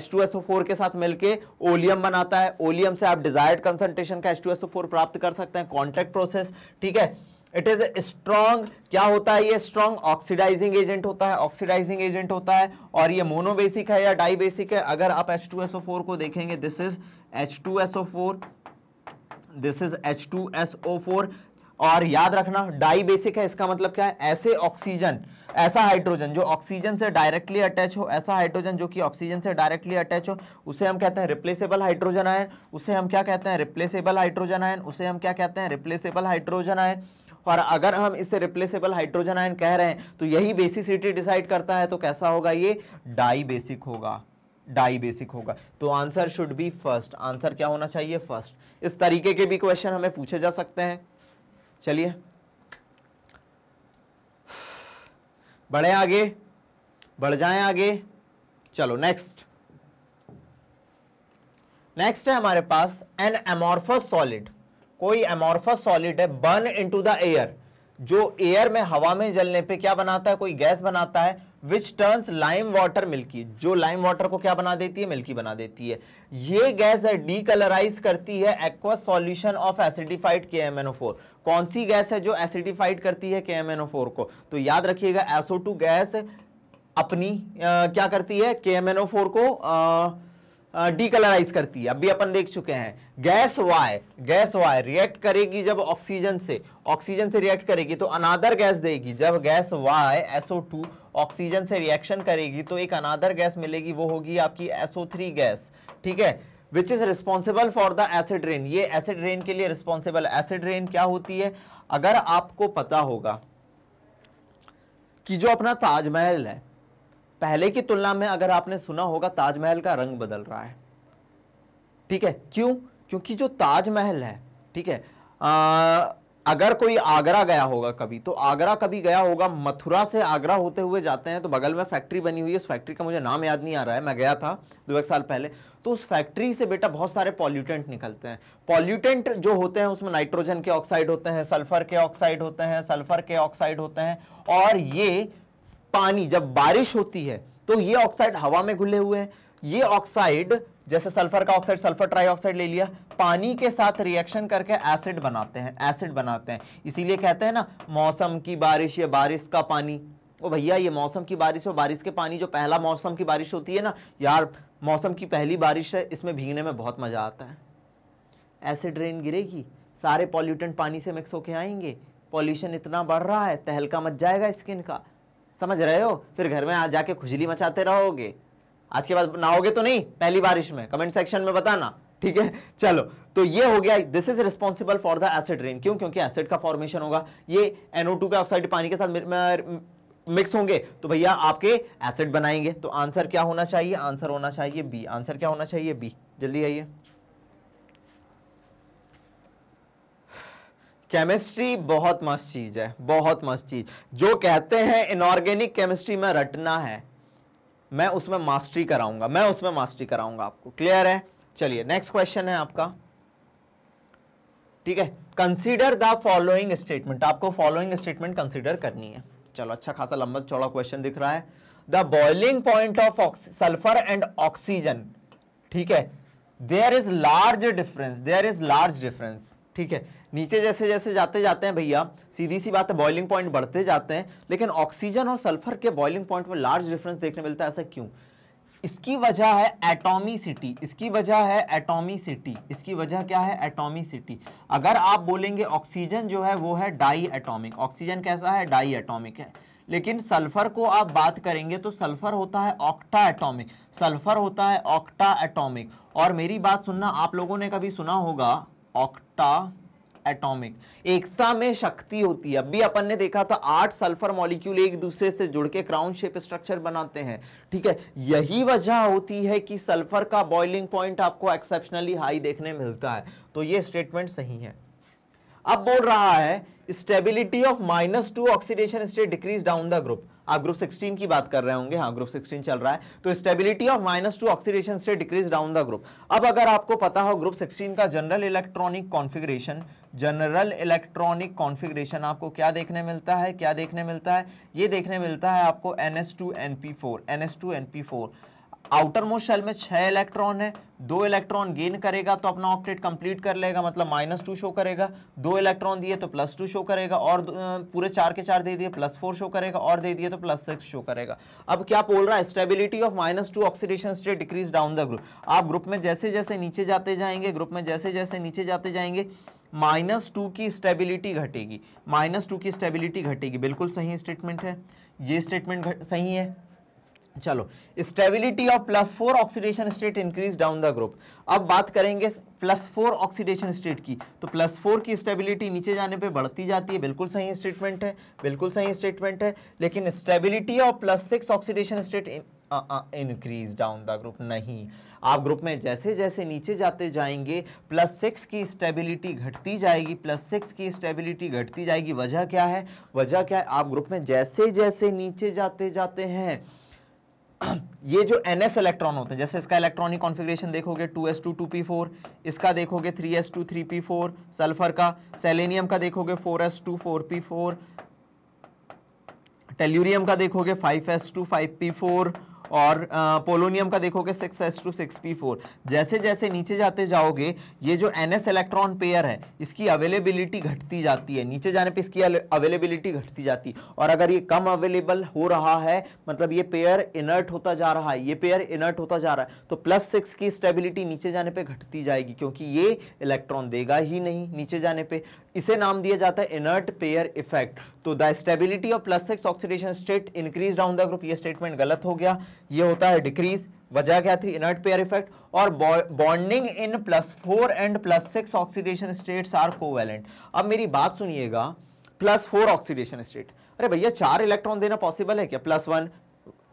A: H2SO4 के साथ मिलके ओलियम बनाता है ओलियम से आप डिजायर्ड कंसंट्रेशन का H2SO4 प्राप्त कर सकते हैं कॉन्टेक्ट प्रोसेस ठीक है इट इज स्ट्रॉन्ग क्या होता है ये स्ट्रॉन्ग ऑक्सीडाइजिंग एजेंट होता है ऑक्सीडाइजिंग एजेंट होता है और ये मोनोबेसिक है या डाई बेसिक है अगर आप फोर को देखेंगे this is four this is four और याद रखना डाई बेसिक है इसका मतलब क्या है ऐसे ऑक्सीजन ऐसा हाइड्रोजन जो ऑक्सीजन से डायरेक्टली अटैच हो ऐसा हाइड्रोजन जो कि ऑक्सीजन से डायरेक्टली अटैच हो उसे हम कहते हैं रिप्लेसेबल हाइड्रोजन आयन उसे हम क्या कहते हैं रिप्लेसेबल हाइड्रोजन आयन उसे हम क्या कहते हैं रिप्लेसेबल हाइड्रोजन आयन और अगर हम इसे रिप्लेसेबल हाइड्रोजन आयन कह रहे हैं तो यही बेसिसिटी डिसाइड करता है तो कैसा होगा ये डाई बेसिक होगा डाई बेसिक होगा तो answer should be first answer क्या होना चाहिए फर्स्ट इस तरीके के भी क्वेश्चन हमें पूछे जा सकते हैं चलिए बढ़े आगे बढ़ जाएं आगे चलो नेक्स्ट नेक्स्ट है हमारे पास एन एमोर्फस सॉलिड कोई एमोरफस सॉलिड है बर्न इनटू द एयर जो एयर में हवा में जलने पे क्या बनाता है कोई गैस बनाता है which turns lime water milky जो लाइम वाटर को क्या बना देती है मिल्की बना देती है ये गैस है डीकलराइज करती है एक्वा सॉल्यूशन ऑफ एसिडिफाइड के कौन सी गैस है जो एसिडिफाइड करती है के को तो याद रखिएगा एसओ गैस अपनी आ, क्या करती है के को आ, डीकलराइज करती है अभी अपन देख चुके हैं gas Y gas Y react करेगी जब ऑक्सीजन से ऑक्सीजन से रिएक्ट करेगी तो अनादर गैस देगी जब gas Y SO two oxygen से रिएक्शन करेगी तो एक अनादर गैस मिलेगी वो होगी आपकी एसओ थ्री गैस ठीक है which is responsible for the acid rain ये एसिड रेन के लिए रिस्पॉन्सिबल एसिड रेन क्या होती है अगर आपको पता होगा कि जो अपना ताजमहल है पहले की तुलना में अगर आपने सुना होगा ताजमहल का रंग बदल रहा है ठीक है क्यों क्योंकि जो ताजमहल है ठीक है आ, अगर कोई आगरा गया होगा कभी तो आगरा कभी गया होगा मथुरा से आगरा होते हुए जाते हैं तो बगल में फैक्ट्री बनी हुई है उस फैक्ट्री का मुझे नाम याद नहीं आ रहा है मैं गया था दो एक साल पहले तो उस फैक्ट्री से बेटा बहुत सारे पॉल्यूटेंट निकलते हैं पॉल्यूटेंट जो होते हैं उसमें नाइट्रोजन के ऑक्साइड होते हैं सल्फर के ऑक्साइड होते हैं सल्फर के ऑक्साइड होते हैं और ये पानी जब बारिश होती है तो ये ऑक्साइड हवा में घुले हुए हैं ये ऑक्साइड जैसे सल्फर का ऑक्साइड सल्फर ट्राईऑक्साइड ले लिया पानी के साथ रिएक्शन करके एसिड बनाते हैं एसिड बनाते हैं इसीलिए कहते हैं ना मौसम की बारिश या बारिश का पानी ओ भैया ये मौसम की बारिश और बारिश के पानी जो पहला मौसम की बारिश होती है ना यार मौसम की पहली बारिश है इसमें भीगने में बहुत मज़ा आता है एसिड रेन गिरेगी सारे पॉल्यूटेंट पानी से मिक्स होके आएंगे पॉल्यूशन इतना बढ़ रहा है तहलका मच जाएगा स्किन का समझ रहे हो फिर घर में आज जाके खुजली मचाते रहोगे आज के बाद नहाओगे तो नहीं पहली बारिश में कमेंट सेक्शन में बताना ठीक है (laughs) चलो तो ये हो गया this is responsible for the acid rain क्यों क्योंकि एसिड का फॉर्मेशन होगा ये एनओ के ऑक्साइड पानी के साथ मिक्स होंगे तो भैया आपके एसिड बनाएंगे तो आंसर क्या होना चाहिए आंसर होना चाहिए बी आंसर क्या होना चाहिए बी जल्दी आइए केमिस्ट्री बहुत मस्त चीज़ है बहुत मस्त चीज़ जो कहते हैं इनऑर्गेनिक केमिस्ट्री में रटना है मैं उसमें मास्टरी कराऊंगा मैं उसमें मास्टरी कराऊंगा आपको क्लियर है चलिए नेक्स्ट क्वेश्चन है आपका ठीक है कंसीडर द फॉलोइंग स्टेटमेंट आपको फॉलोइंग स्टेटमेंट कंसीडर करनी है चलो अच्छा खासा लंबा चौड़ा क्वेश्चन दिख रहा है the boiling point of sulphur and oxygen ठीक है there is large difference there is large difference ठीक है नीचे जैसे जैसे जाते जाते हैं भैया सीधी सी बात है बॉइलिंग पॉइंट बढ़ते जाते हैं लेकिन ऑक्सीजन और सल्फर के बॉइलिंग पॉइंट में लार्ज डिफरेंस देखने मिलता है ऐसा क्यों इसकी वजह है सिटी इसकी वजह है सिटी इसकी वजह क्या है सिटी अगर आप बोलेंगे ऑक्सीजन जो है वो है डाई एटॉमिक ऑक्सीजन कैसा है डाई एटॉमिक है लेकिन सल्फर को आप बात करेंगे तो सल्फर होता है ऑक्टा एटॉमिक सल्फर होता है ऑक्टा एटॉमिक और मेरी बात सुनना आप लोगों ने कभी सुना होगा ऑक्टा एटॉमिक एकता में शक्ति होती है अभी अपन ने देखा था आठ सल्फर मॉलिक्यूल एक दूसरे से जुड़ के क्राउन शेप स्ट्रक्चर बनाते हैं ठीक है यही वजह होती है कि सल्फर का बॉइलिंग पॉइंट आपको एक्सेप्शनली हाई देखने मिलता है तो ये स्टेटमेंट सही है अब बोल रहा है stability of minus two oxidation state decrease down the group आप ग्रुप 16 की बात कर रहे होंगे हाँ ग्रुप 16 चल रहा है तो stability of minus two oxidation से डिक्रीज डाउन द ग्रुप अब अगर आपको पता हो ग्रुप 16 का general electronic configuration general electronic configuration आपको क्या देखने मिलता है क्या देखने मिलता है ये देखने मिलता है आपको N S two N P four N S two N P four outermost shell में छः इलेक्ट्रॉन है दो इलेक्ट्रॉन गेन करेगा तो अपना ऑक्टेट कंप्लीट कर लेगा मतलब माइनस टू शो करेगा दो इलेक्ट्रॉन दिए तो प्लस टू शो करेगा और पूरे चार के चार दे दिए प्लस फोर शो करेगा और दे दिए तो प्लस सिक्स शो करेगा अब क्या बोल रहा है stability of minus two oxidation state decrease down the group आप ग्रुप में जैसे जैसे नीचे जाते जाएंगे ग्रुप में जैसे जैसे नीचे जाते जाएंगे माइनस टू की स्टेबिलिटी घटेगी माइनस टू की स्टेबिलिटी घटेगी बिल्कुल सही स्टेटमेंट है ये स्टेटमेंट सही है चलो stability of plus four oxidation state increase down the group अब बात करेंगे प्लस फोर ऑक्सीडेशन स्टेट की तो प्लस फोर की स्टेबिलिटी नीचे जाने पे बढ़ती जाती है बिल्कुल सही स्टेटमेंट है बिल्कुल सही स्टेटमेंट है लेकिन stability of plus six oxidation state increase down the group नहीं आप ग्रुप में जैसे जैसे नीचे जाते जाएंगे प्लस सिक्स की स्टेबिलिटी घटती जाएगी प्लस सिक्स की स्टेबिलिटी घटती जाएगी वजह क्या है वजह क्या है आप ग्रुप में जैसे जैसे नीचे जाते जाते हैं ये जो एन एस इलेक्ट्रॉन होते हैं जैसे इसका इलेक्ट्रॉनिक कॉन्फ़िगरेशन देखोगे two S two two P four इसका देखोगे three S two three P four sulphur का सेलेनियम का देखोगे four S two four P four tellurium का देखोगे five S two five P four और पोलोनियम का देखोगे six S two six P four जैसे जैसे नीचे जाते जाओगे ये जो एन एस इलेक्ट्रॉन पेयर है इसकी अवेलेबिलिटी घटती जाती है नीचे जाने पर इसकी अवेलेबिलिटी घटती जाती है और अगर ये कम अवेलेबल हो रहा है मतलब ये पेयर इनर्ट होता जा रहा है ये पेयर इनर्ट होता जा रहा है तो प्लस सिक्स की स्टेबिलिटी नीचे जाने पर घटती जाएगी क्योंकि ये इलेक्ट्रॉन देगा ही नहीं नीचे जाने पर इसे नाम दिया जाता है इनर्ट पेयर इफेक्ट तो the stability of plus six oxidation state increase down the group ये स्टेटमेंट गलत हो गया ये होता है डिक्रीज वजह क्या थी इनर्ट पेयर इफेक्ट और bonding in plus four and plus six oxidation states are covalent अब मेरी बात सुनिएगा प्लस फोर ऑक्सीडेशन स्टेट अरे भैया चार इलेक्ट्रॉन देना पॉसिबल है क्या प्लस वन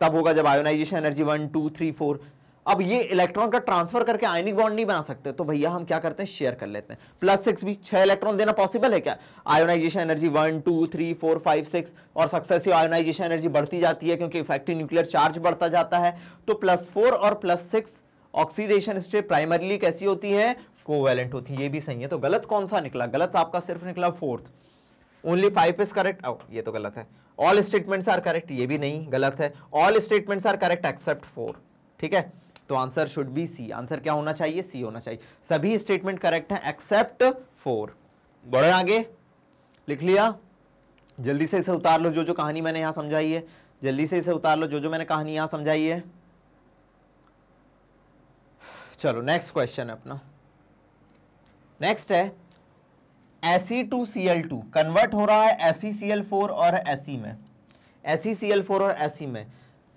A: तब होगा जब ionisation energy one two three four अब ये इलेक्ट्रॉन का ट्रांसफर करके आयनिक बॉन्ड नहीं बना सकते तो भैया हम क्या करते हैं शेयर कर लेते हैं प्लस सिक्स भी छह इलेक्ट्रॉन देना पॉसिबल है क्या ionisation energy one two three four five six और सक्सेसिव आयोनाइजेशन एनर्जी बढ़ती जाती है क्योंकि इफेक्टिव न्यूक्लियर चार्ज बढ़ता जाता है तो प्लस फोर और plus six oxidation state primarily कैसी होती है कोवेलेंट होती है ये भी सही है तो गलत कौन सा निकला गलत आपका सिर्फ निकला fourth only five is correct ये तो गलत है ऑल स्टेटमेंट्स आर करेक्ट ये भी नहीं गलत है all statements are correct except four ठीक है तो answer should be C answer क्या होना चाहिए सी होना चाहिए सभी स्टेटमेंट करेक्ट है एक्सेप्ट फोर बढ़े आगे लिख लिया जल्दी से इसे उतार लो जो जो कहानी मैंने यहां समझाई है जल्दी से इसे उतार लो जो जो मैंने कहानी यहां समझाई है चलो नेक्स्ट क्वेश्चन है अपना नेक्स्ट है SE two C L two convert हो रहा है एस सी एल फोर और एस e में एस सी एल फोर और एस e में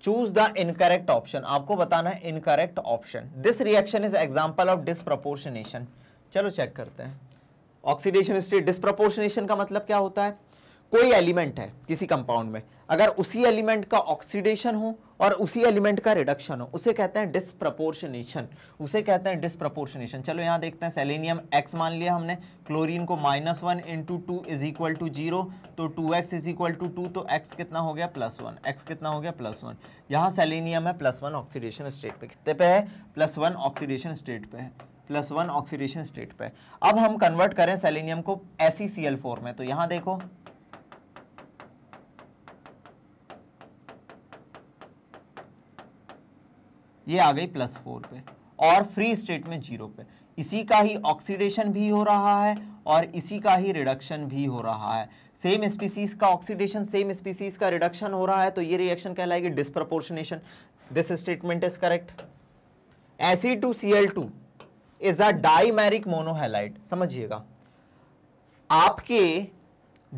A: चूज द इनकरेक्ट ऑप्शन आपको बताना है incorrect option this reaction is example of disproportionation चलो चेक करते हैं ऑक्सीडेशन स्टेट डिस्प्रपोर्शनेशन का मतलब क्या होता है कोई एलिमेंट है किसी कंपाउंड में अगर उसी एलिमेंट का ऑक्सीडेशन हो और उसी एलिमेंट का रिडक्शन हो उसे कहते हैं डिस्प्रपोर्शनेशन उसे कहते हैं डिस्प्रपोर्शनेशन चलो यहाँ देखते हैं सेलेनियम एक्स मान लिया हमने क्लोरीन को minus one into two is equal to zero तो two X is equal to two तो एक्स कितना हो गया प्लस वन एक्स कितना हो गया प्लस वन यहाँ सेलेनियम है प्लस वन ऑक्सीडेशन स्टेट पर कितने पे है प्लस वन ऑक्सीडेशन स्टेट पे है प्लस वन ऑक्सीडेशन स्टेट पे अब हम कन्वर्ट करें सेलेनियम को एसी सी एल फोर में तो यहाँ देखो ये आ गई प्लस फोर पे और फ्री स्टेट में जीरो पे इसी का ही ऑक्सीडेशन भी हो रहा है और इसी का ही रिडक्शन भी हो रहा है सेम स्पीसीज का ऑक्सीडेशन सेम स्पीसीज का रिडक्शन हो रहा है तो ये रिएक्शन कहलाएगी disproportionation this statement is correct SE two C L two is a dimeric monohalide समझिएगा आपके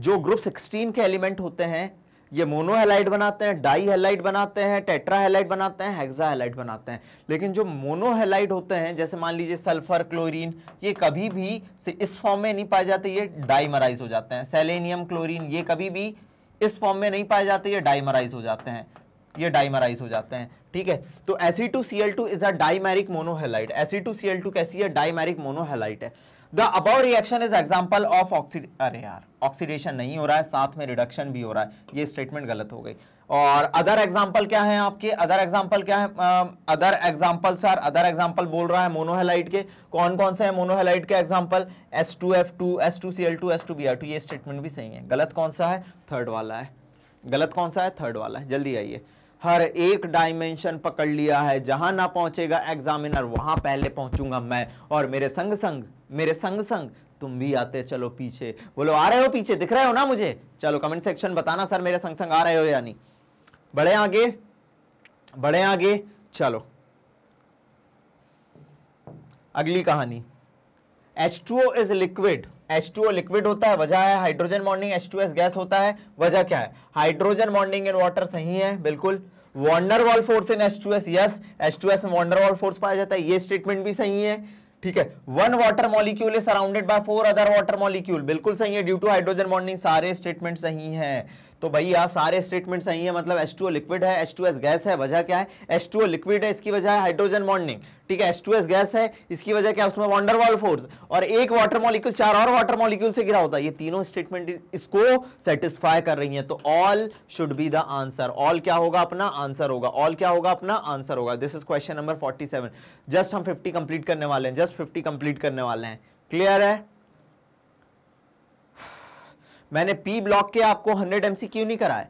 A: जो ग्रुप 16 के एलिमेंट होते हैं ये मोनोहेलाइट बनाते हैं डाई हेलाइट बनाते हैं हेलाइट बनाते हैं हेलाइट बनाते हैं लेकिन जो मोनोहेलाइट होते हैं जैसे मान लीजिए सल्फर क्लोरीन ये कभी भी से इस फॉर्म में नहीं पाए जाते ये डाइमराइज हो जाते हैं सेलेनियम क्लोरीन ये कभी भी इस फॉर्म में नहीं पाए जाते ये डाइमराइज हो जाते हैं ये डाइमराइज हो जाते हैं ठीक है तो SE two C L two is a dimeric monohalide SE two C L two कैसी है डाइमेरिक मोनोहेलाइट है the above reaction is example of oxid अरे यार ऑक्सीडेशन नहीं हो रहा है साथ में रिडक्शन भी हो रहा है ये स्टेटमेंट गलत हो गई और अदर एग्जाम्पल क्या है आपके अदर एग्जाम्पल क्या है other example sir other example बोल रहा है मोनोहेलाइट के कौन कौन से हैं मोनोहेलाइट के example S two F two S two C L two S two B R two ये स्टेटमेंट भी सही है गलत कौन सा है थर्ड वाला है गलत कौन सा है थर्ड वाला है जल्दी आइए हर एक डायमेंशन पकड़ लिया है जहां ना पहुंचेगा एग्जामिनर वहां पहले पहुंचूंगा मैं और मेरे संग संग मेरे संग संग तुम भी आते चलो पीछे बोलो आ रहे हो पीछे दिख रहे हो ना मुझे चलो कमेंट सेक्शन बताना सर मेरे संग संग आ रहे हो या नहीं बड़े आगे बड़े आगे चलो अगली कहानी H two O is liquid H two O liquid होता है वजह है hydrogen bonding H two S gas होता है वजह क्या है हाइड्रोजन बॉन्डिंग इन वाटर सही है बिल्कुल van der force in H two S yes H two S van der Waals force पाया जाता है ये स्टेटमेंट भी सही है ठीक है one water molecule is surrounded by four other water molecule बिल्कुल सही है ड्यू टू हाइड्रोजन बॉन्डिंग सारे स्टेटमेंट सही हैं तो भैया सारे स्टेटमेंट सही मतलब है मतलब एच लिक्विड है एच गैस है वजह क्या है एच लिक्विड है इसकी वजह है हाइड्रोजन बॉन्डिंग ठीक है H2S गैस है इसकी वजह क्या है उसमें वॉन्डरवॉल फोर्स और एक वाटर मॉलिक्यूल चार और वाटर मॉलिक्यूल से गिरा होता है ये तीनों स्टेटमेंट इसको सेटिस्फाई कर रही है तो all should be the answer all क्या होगा अपना आंसर होगा ऑल क्या होगा अपना आंसर होगा this is question number forty seven just हम फिफ्टी कंप्लीट करने वाले हैं जस्ट फिफ्टी कंप्लीट करने वाले हैं क्लियर है मैंने पी ब्लॉक के आपको 100 क्यों नहीं कराए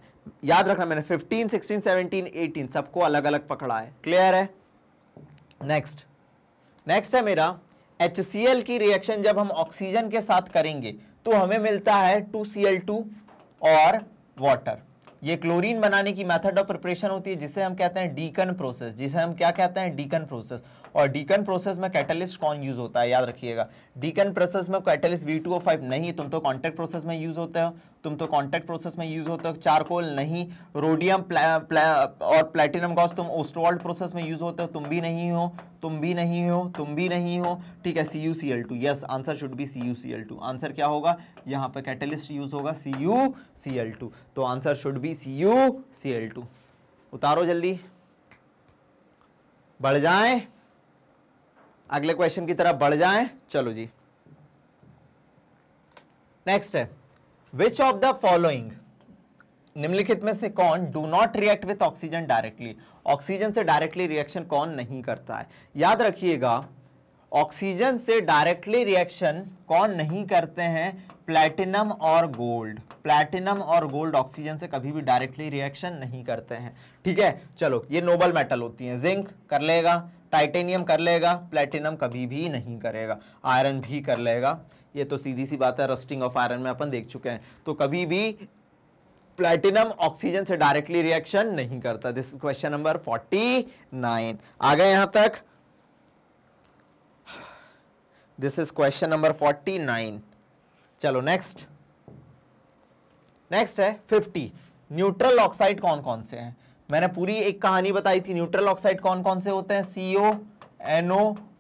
A: याद रखना मैंने 15, 16, 17, 18 सबको अलग अलग पकड़ा है क्लियर है नेक्स्ट नेक्स्ट है मेरा एच की रिएक्शन जब हम ऑक्सीजन के साथ करेंगे तो हमें मिलता है टू और वाटर ये क्लोरीन बनाने की मेथड ऑफ प्रिपरेशन होती है जिसे हम कहते हैं डीकन प्रोसेस जिसे हम क्या कहते हैं डीकन प्रोसेस और डीकन प्रोसेस में कैटलिस्ट कौन यूज़ होता है याद रखिएगा डीकन प्रोसेस में कैटलिस्ट वी टू फाइव नहीं तुम तो कॉन्टैक्ट प्रोसेस में यूज़ होते हो तुम तो कॉन्टैक्ट प्रोसेस में यूज़ होते हो चारकोल नहीं रोडियम और प्लेटिनम गॉस तुम ओस्टोल्ट प्रोसेस में यूज़ होते हो तुम भी नहीं हो तुम भी नहीं हो तुम भी नहीं हो ठीक है C U C L two yes answer should be C U C L two answer क्या होगा यहाँ पर कैटलिस्ट यूज़ होगा C U C L two तो answer should be C U C L two उतारो जल्दी बढ़ जाएं अगले क्वेश्चन की तरफ बढ़ जाएं चलो जी नेक्स्ट है विच ऑफ द फॉलोइंग निम्नलिखित में से कौन do not react with oxygen directly oxygen से डायरेक्टली रिएक्शन कौन नहीं करता है याद रखिएगा ऑक्सीजन से डायरेक्टली रिएक्शन कौन नहीं करते हैं प्लैटिनम और गोल्ड प्लैटिनम और गोल्ड ऑक्सीजन से कभी भी डायरेक्टली रिएक्शन नहीं करते हैं ठीक है चलो ये नोबल मेटल होती हैं जिंक कर लेगा टाइटेनियम कर लेगा प्लेटिनम कभी भी नहीं करेगा आयरन भी कर लेगा ये तो सीधी सी बात है रस्टिंग ऑफ आयरन में अपन देख चुके हैं तो कभी भी प्लेटिनम ऑक्सीजन से डायरेक्टली रिएक्शन नहीं करता this question number forty nine आ गए यहां तक this is question number forty nine चलो नेक्स्ट नेक्स्ट है फिफ्टी न्यूट्रल ऑक्साइड कौन कौन से हैं मैंने पूरी एक कहानी बताई थी न्यूट्रल ऑक्साइड कौन कौन से होते हैं सीओ एनओ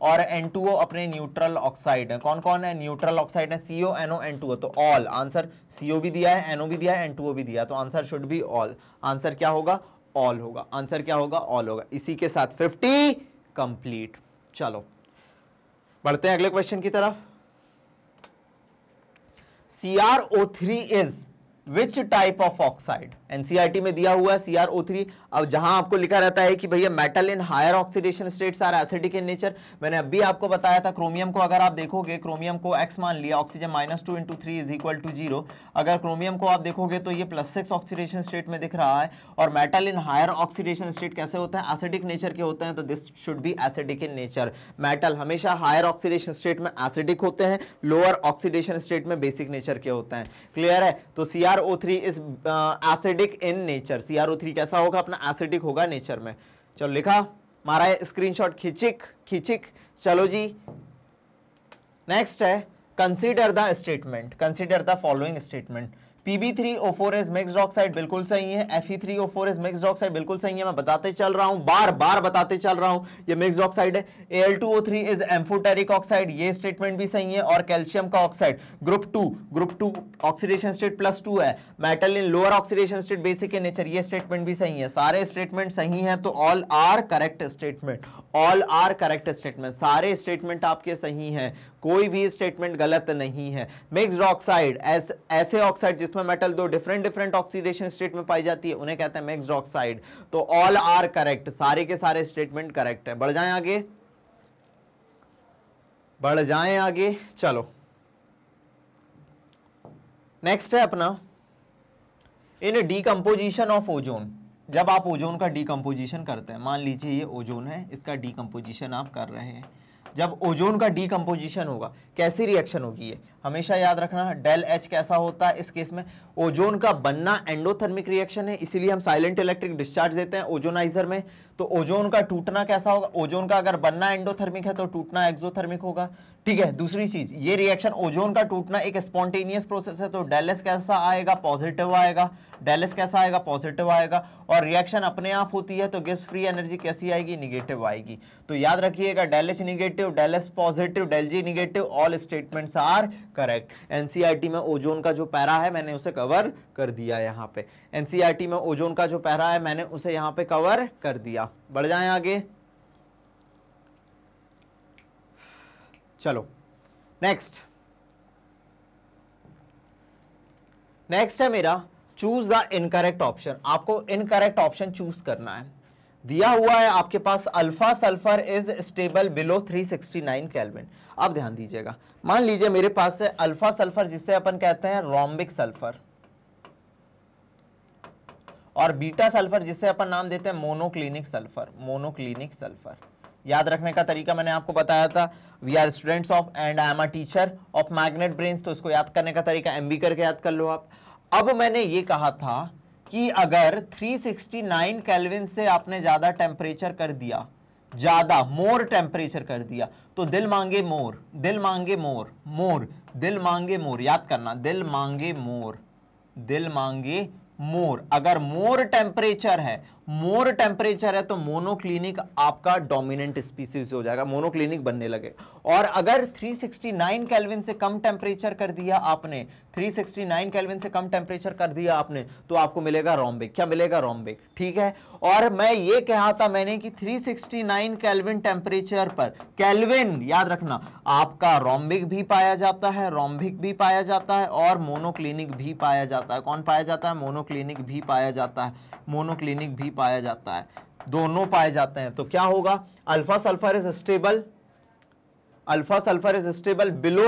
A: और एन टू ओ अपने न्यूट्रल ऑक्साइड है कौन कौन है न्यूट्रल ऑक्साइड है CO NO N two O तो ऑल आंसर सीओ भी दिया है एनओ भी दिया है एन टू ओ भी दिया है तो answer should be all answer क्या होगा ऑल होगा आंसर क्या होगा ऑल होगा इसी के साथ फिफ्टी कंप्लीट चलो बढ़ते हैं अगले क्वेश्चन की तरफ C R O three is which type of oxide NCERT में दिया हुआ है सी आर ओ थ्री अब जहां आपको लिखा रहता है कि भैया metal in higher oxidation states are acidic in nature मैंने अभी आपको बताया था क्रोमियम को अगर आप देखोगे क्रोमियम को एक्स मान लिया oxygen minus two into three is equal to zero अगर क्रोमियम को आप देखोगे तो ये प्लस सिक्स ऑक्सीडेशन स्टेट में दिख रहा है और metal in higher oxidation state कैसे होते हैं एसिडिक नेचर के होते हैं तो this should be acidic in nature metal हमेशा हायर ऑक्सीडेशन स्टेट में एसिडिक होते हैं लोअर ऑक्सीडेशन स्टेट में बेसिक नेचर के होते हैं क्लियर है तो C R O three is acid acidic in nature C कैसा होगा अपना एसिडिक होगा नेचर में चलो लिखा मारा है स्क्रीनशॉट खिचिक खिचिक चलो जी नेक्स्ट है consider the statement consider the following statement Pb3O4 is mixed बिल्कुल सही है Fe3O4 इज मिक्स्ड बिल्कुल सही है मैं बताते चल रहा हूं बार बार बताते चल रहा हूं ये mixed oxide है Al2O3 is amphoteric oxide ये statement भी सही है और कैल्शियम का oxide group two group two oxidation state plus two है metal in lower oxidation state basic in nature ये स्टेटमेंट भी सही है सारे स्टेटमेंट सही है तो all are correct statement all are correct statement सारे स्टेटमेंट आपके सही हैं कोई भी स्टेटमेंट गलत नहीं है मिक्सड ऑक्साइड ऐसे ऑक्साइड जिसमें मेटल दो डिफरेंट डिफरेंट ऑक्सीडेशन स्टेट में पाई जाती है उन्हें कहते हैं मिक्सड ऑक्साइड तो ऑल आर करेक्ट सारे के सारे स्टेटमेंट करेक्ट है बढ़ जाए आगे बढ़ जाए आगे चलो नेक्स्ट है अपना इन डीकम्पोजिशन ऑफ ओजोन जब आप ओजोन का डीकम्पोजिशन करते हैं मान लीजिए ये ओजोन है इसका डीकम्पोजिशन आप कर रहे हैं जब ओजोन का डीकम्पोजिशन होगा कैसी रिएक्शन होगी ये हमेशा याद रखना डेल एच कैसा होता है इस केस में ओजोन का बनना एंडोथर्मिक रिएक्शन है इसीलिए हम साइलेंट इलेक्ट्रिक डिस्चार्ज देते हैं ओजोनाइजर में तो ओजोन का टूटना कैसा होगा ओजोन का अगर बनना एंडोथर्मिक है तो टूटना एक्सोथर्मिक होगा ठीक है दूसरी चीज ये रिएक्शन ओजोन का टूटना एक स्पॉन्टेनियस प्रोसेस है तो डेलेस कैसा आएगा पॉजिटिव आएगा डेलेस कैसा आएगा पॉजिटिव आएगा और रिएक्शन अपने आप होती है तो गिव्स फ्री एनर्जी कैसी आएगी निगेटिव आएगी तो याद रखिएगा del S negative del S positive del G negative all statements are correct NCERT में ओजोन का जो पैरा है मैंने उसे कवर कर दिया यहाँ पे एनसीआरटी e में ओजोन का जो पैरा है मैंने उसे यहाँ पे कवर कर दिया गया बढ़ जाएं आगे चलो नेक्स्ट नेक्स्ट है मेरा चूज द इनकरेक्ट ऑप्शन आपको इनकरेक्ट ऑप्शन चूज करना है दिया हुआ है आपके पास alpha sulphur is stable below 369 kelvin अब ध्यान दीजिएगा मान लीजिए मेरे पास है अल्फा सल्फर जिसे अपन कहते हैं रोम्बिक सल्फर और बीटा सल्फर जिसे अपन नाम देते हैं मोनोक्लिनिक सल्फर मोनोक्लिनिक सल्फर याद रखने का तरीका मैंने आपको बताया था we are students of and I am a teacher of Magnet Brains तो इसको याद करने का तरीका एम बी करके याद कर लो आप अब मैंने ये कहा था कि अगर 369 केल्विन से आपने ज़्यादा टेम्परेचर कर दिया ज़्यादा मोर टेम्परेचर कर दिया तो दिल मांगे मोर दिल मांगे मोर मोर दिल मांगे मोर याद करना दिल मांगे मोर दिल मांगे मोर अगर मोर टेम्परेचर है मोर टेम्परेचर है तो मोनोक्लिनिक आपका डोमिनेंट स्पीसीज हो जाएगा मोनोक्लिनिक बनने लगे और अगर 369 केल्विन से कम टेम्परेचर कर दिया आपने 369 केल्विन से कम टेम्परेचर कर दिया आपने तो आपको मिलेगा रोम्बिक क्या मिलेगा रोम्बिक ठीक है और मैं ये कहा था मैंने कि 369 केल्विन टेम्परेचर पर केल्विन याद रखना आपका रोम्बिक भी पाया जाता है रोम्बिक भी पाया जाता है और मोनोक्लिनिक भी पाया जाता है कौन पाया जाता है मोनोक्लिनिक भी पाया जाता है मोनोक्लिनिक भी पाया जाता है दोनों पाए जाते हैं तो क्या होगा alpha sulphur is stable alpha sulphur is stable below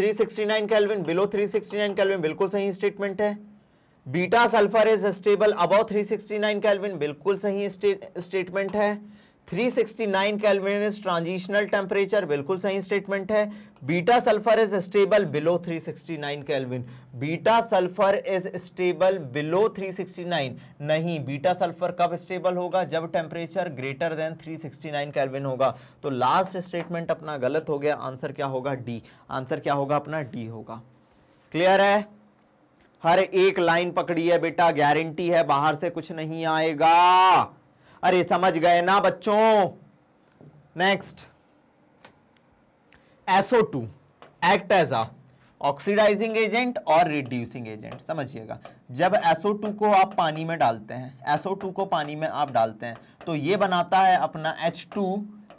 A: 369 sixty below 369 sixty बिल्कुल सही स्टेटमेंट है beta sulphur is stable above 369 sixty बिल्कुल सही स्टेटमेंट है 369 केल्विन इज ट्रांजिशनल टेम्परेचर बिल्कुल सही स्टेटमेंट है beta sulphur is stable below 369 kelvin beta sulphur is stable below 369 नहीं बीटा सल्फर कब स्टेबल होगा जब टेम्परेचर ग्रेटर देन 369 केल्विन होगा तो लास्ट स्टेटमेंट अपना गलत हो गया आंसर क्या होगा डी आंसर क्या होगा अपना डी होगा क्लियर है हर एक लाइन पकड़ी है बेटा गारंटी है बाहर से कुछ नहीं आएगा अरे समझ गए ना बच्चों next to act as a oxidising agent और रिड्यूसिंग एजेंट समझिएगा जब एसओ टू को आप पानी में डालते हैं एसओ टू को पानी में आप डालते हैं तो ये बनाता है अपना H two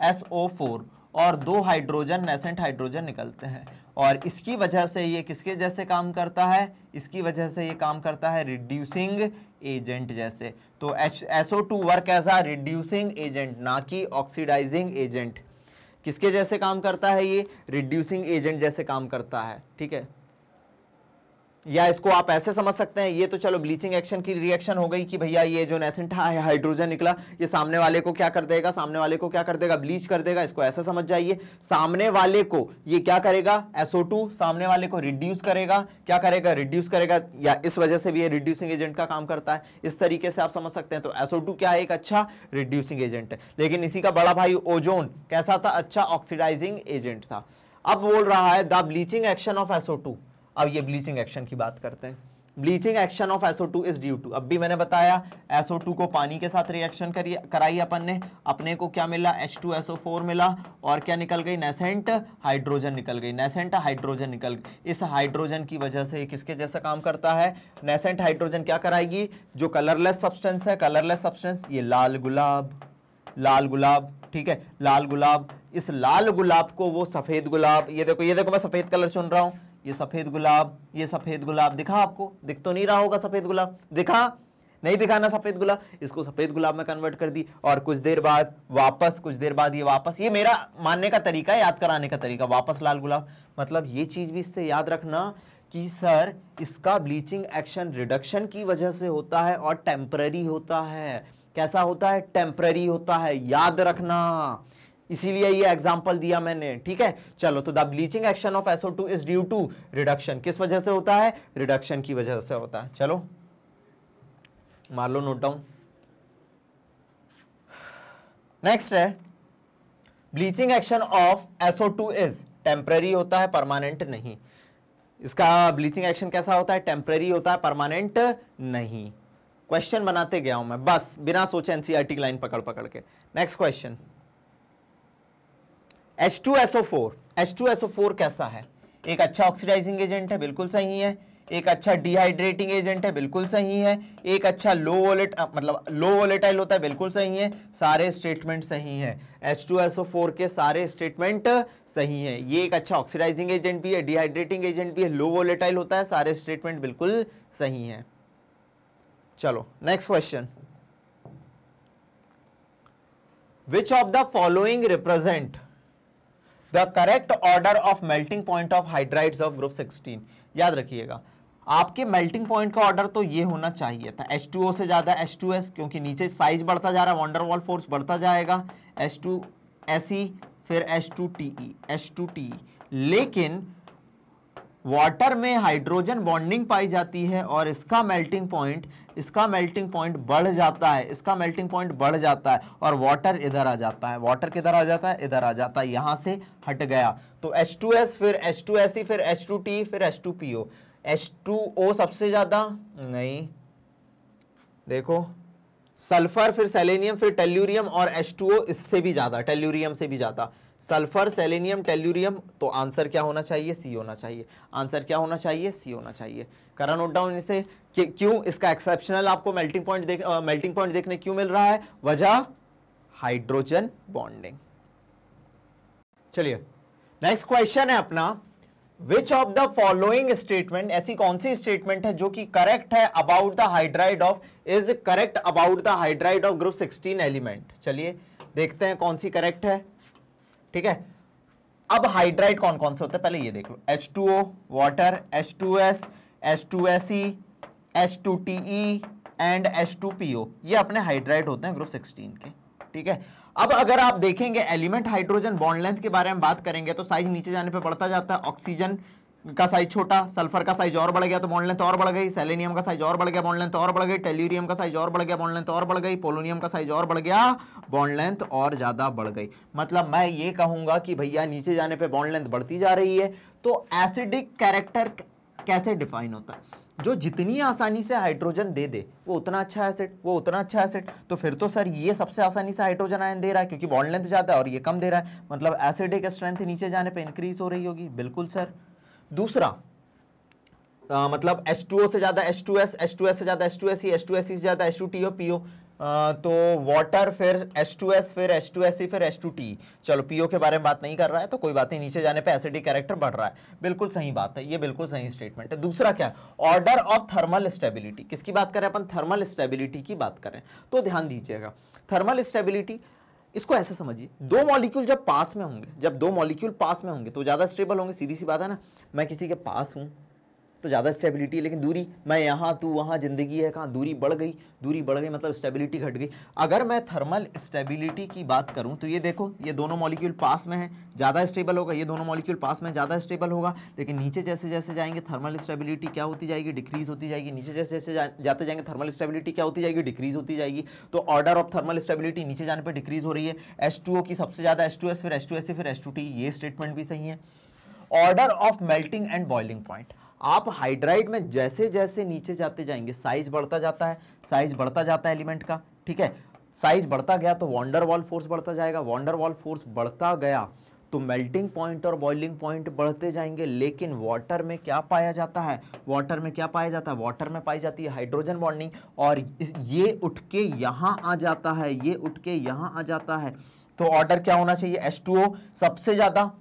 A: S O four और दो हाइड्रोजन नेसेंट हाइड्रोजन निकलते हैं और इसकी वजह से ये किसके जैसे काम करता है इसकी वजह से ये काम करता है रिड्यूसिंग एजेंट जैसे तो H S O two work as a reducing agent ना कि ऑक्सीडाइजिंग एजेंट किसके जैसे काम करता है ये रिड्यूसिंग एजेंट जैसे काम करता है ठीक है या इसको आप ऐसे समझ सकते हैं ये तो चलो ब्लीचिंग एक्शन की रिएक्शन हो गई कि भैया ये जो नेसेंट है हाइड्रोजन निकला ये सामने वाले को क्या कर देगा सामने वाले को क्या कर देगा ब्लीच कर देगा इसको ऐसा समझ जाइए सामने वाले को ये क्या करेगा SO2 सामने वाले को रिड्यूस करेगा क्या करेगा रिड्यूस करेगा या इस वजह से भी ये रिड्यूसिंग एजेंट का काम करता है इस तरीके से आप समझ सकते हैं तो SO2 क्या है एक अच्छा रिड्यूसिंग एजेंट है लेकिन इसी का बड़ा भाई ओजोन कैसा था अच्छा ऑक्सीडाइजिंग एजेंट था अब बोल रहा है the bleaching action of SO अब ये ब्लीचिंग एक्शन की बात करते हैं bleaching action of two is due to अब भी मैंने बताया टू को पानी के साथ रिएक्शन करिए कराई अपन ने अपने को क्या मिला एच टू फोर मिला और क्या निकल गई नेसेंट हाइड्रोजन निकल गई नेसेंट हाइड्रोजन निकल गई इस हाइड्रोजन की वजह से किसके जैसा काम करता है नेसेंट हाइड्रोजन क्या कराएगी जो कलरलेस सब्सटेंस है कलरलेस सब्सटेंस ये लाल गुलाब लाल गुलाब ठीक है लाल गुलाब इस लाल गुलाब को वो सफ़ेद गुलाब ये देखो ये देखो मैं सफ़ेद कलर चुन रहा हूँ ये सफ़ेद गुलाब ये सफ़ेद गुलाब दिखा आपको दिख तो नहीं रहा होगा सफ़ेद गुलाब दिखा नहीं दिखाना सफ़ेद गुलाब इसको सफ़ेद गुलाब में कन्वर्ट कर दी और कुछ देर बाद वापस कुछ देर बाद ये वापस ये मेरा मानने का तरीका याद कराने का तरीका वापस लाल गुलाब मतलब ये चीज़ भी इससे याद रखना कि सर इसका ब्लीचिंग एक्शन रिडक्शन की वजह से होता है और टेम्प्ररी होता है कैसा होता है टेम्प्ररी होता है याद रखना इसीलिए ये एग्जाम्पल दिया मैंने ठीक है चलो तो the bleaching action of SO two is due to reduction किस वजह से होता है रिडक्शन की वजह से होता है चलो मान लो नोट डाउन नेक्स्ट है bleaching action of SO two is temporary होता है परमानेंट नहीं इसका ब्लीचिंग एक्शन कैसा होता है टेम्प्रेरी होता है परमानेंट नहीं क्वेश्चन बनाते गया हूं मैं बस बिना सोचे एनसीआरटी e की लाइन पकड़ पकड़ के नेक्स्ट क्वेश्चन H2SO4 H2SO4 कैसा है एक अच्छा ऑक्सीडाइजिंग एजेंट है बिल्कुल सही है एक अच्छा डिहाइड्रेटिंग एजेंट है बिल्कुल सही है एक अच्छा लो वोलेट मतलब लो वोलेटाइल होता है बिल्कुल सही है सारे स्टेटमेंट सही हैं H2SO4 के सारे स्टेटमेंट सही हैं ये एक अच्छा ऑक्सीडाइजिंग एजेंट भी है डिहाइड्रेटिंग एजेंट भी है लो वोलेटाइल होता है सारे स्टेटमेंट बिल्कुल सही हैं चलो next question which of the following represent the correct order of melting point of hydrides of group 16 याद रखिएगा आपके मेल्टिंग पॉइंट का ऑर्डर तो ये होना चाहिए था ओ से ज़्यादा एस क्योंकि नीचे साइज बढ़ता जा रहा है वॉन्डरवॉल फोर्स बढ़ता जाएगा ई e, फिर टी ई e, e। लेकिन वाटर में हाइड्रोजन बॉन्डिंग पाई जाती है और इसका मेल्टिंग पॉइंट इसका मेल्टिंग पॉइंट बढ़ जाता है इसका मेल्टिंग पॉइंट बढ़ जाता है और वाटर इधर आ जाता है वाटर किधर आ जाता है इधर आ जाता है यहाँ से हट गया तो H2S फिर H2SE फिर H2T फिर H2PO H2O सबसे ज़्यादा नहीं देखो सल्फर फिर सेलेनियम फिर टेल्यूरियम और H2O इससे भी ज़्यादा टेल्यूरियम से भी ज़्यादा सल्फर सेलेनियम टेल्यूरियम तो आंसर क्या होना चाहिए सी होना चाहिए आंसर क्या होना चाहिए सी होना चाहिए करा नोट डाउन इसे क्यों इसका एक्सेप्शनल आपको मेल्टिंग पॉइंट देख मेल्टिंग पॉइंट देखने क्यों मिल रहा है वजह हाइड्रोजन बॉन्डिंग चलिए नेक्स्ट क्वेश्चन है अपना which of the following statement ऐसी कौन सी स्टेटमेंट है जो कि करेक्ट है about the hydride of is correct about the hydride of group 16 element चलिए देखते हैं कौन सी करेक्ट है ठीक है अब हाइड्राइड कौन कौन से होते हैं पहले ये देख लो H2O two water H two S S two S E H two T E and H two P O ये अपने हाइड्राइड होते हैं ग्रुप सिक्सटीन के ठीक है अब अगर आप देखेंगे एलिमेंट हाइड्रोजन बॉन्ड लेंथ के बारे में बात करेंगे तो साइज नीचे जाने पे बढ़ता जाता है ऑक्सीजन का साइज छोटा सल्फर का साइज और बढ़ गया तो बॉन्ड लेंथ और बढ़ गई सेलेनियम का साइज और बढ़ गया बॉन्ड लेंथ और बढ़ गई टेल्यूरियम का साइज और बढ़ गया बॉन्ड लेंथ और बढ़ गई पोलोनियम का साइज और बढ़ गया बॉन्ड लेंथ और ज़्यादा बढ़ गई मतलब मैं ये कहूँगा कि भैया नीचे जाने पर बॉन्ड लेंथ बढ़ती जा रही है तो एसिडिक कैरेक्टर कैसे डिफाइन होता है जो जितनी आसानी से हाइड्रोजन दे दे वो उतना अच्छा एसिड वो उतना अच्छा एसिड तो फिर तो सर ये सबसे आसानी से हाइड्रोजन आयन दे रहा है क्योंकि बॉन्ड लेंथ ज़्यादा है और ये कम दे रहा है मतलब एसिडिक स्ट्रेंथ नीचे जाने पे इंक्रीज हो रही होगी बिल्कुल सर दूसरा आ, मतलब H2O से ज़्यादा H2S, H2S से ज़्यादा H2SE, H2SE से ज़्यादा H2TO, PO तो वाटर फिर H2S फिर H2SE फिर H2T चलो पीओ के बारे में बात नहीं कर रहा है तो कोई बात नहीं नीचे जाने पे एसिडिक कैरेक्टर बढ़ रहा है बिल्कुल सही बात है ये बिल्कुल सही स्टेटमेंट है दूसरा क्या ऑर्डर ऑफ थर्मल स्टेबिलिटी किसकी बात करें अपन थर्मल स्टेबिलिटी की बात करें तो ध्यान दीजिएगा थर्मल स्टेबिलिटी इसको ऐसे समझिए दो मॉलिक्यूल जब पास में होंगे जब दो मॉलिक्यूल पास में होंगे तो ज़्यादा स्टेबल होंगे सीधी सी बात है ना मैं किसी के पास हूँ तो ज़्यादा स्टेबिलिटी लेकिन दूरी मैं यहाँ तू वहाँ ज़िंदगी है कहाँ दूरी बढ़ गई दूरी बढ़ गई मतलब स्टेबिलिटी घट गई अगर मैं थर्मल स्टेबिलिटी की बात करूँ तो ये देखो ये दोनों मॉलिक्यूल पास में है ज़्यादा स्टेबल होगा ये दोनों मॉलिक्यूल पास में ज़्यादा स्टेबल होगा लेकिन नीचे जैसे जैसे जाएंगे थर्मल स्टेबिलिटी क्या होती जाएगी डिक्रीज़ होती जाएगी नीचे जैसे जैसे जाते जाएंगे थर्मल स्टेबिलिटी क्या होती जाएगी डिक्रीज़ होती जाएगी तो ऑर्डर ऑफ थर्मल स्टेबिलिटी नीचे जाने पर डिक्रीज़ हो रही है एस की सबसे ज़्यादा एस फिर एस फिर एस ये स्टेटमेंट भी सही है order of melting and boiling point आप हाइड्राइड में जैसे जैसे नीचे जाते जाएंगे साइज बढ़ता जाता है साइज बढ़ता जाता है एलिमेंट का ठीक है साइज बढ़ता गया तो वॉन्डर वॉल फोर्स बढ़ता जाएगा वॉन्डर वॉल फोर्स बढ़ता गया तो मेल्टिंग पॉइंट और बॉइलिंग पॉइंट बढ़ते जाएंगे लेकिन वाटर में क्या पाया जाता है वाटर में क्या पाया जाता है वाटर में पाई जाती है हाइड्रोजन बॉन्डिंग और ये उठ के यहाँ आ जाता है ये उठ के यहाँ आ जाता है तो ऑर्डर क्या होना चाहिए एस सबसे ज़्यादा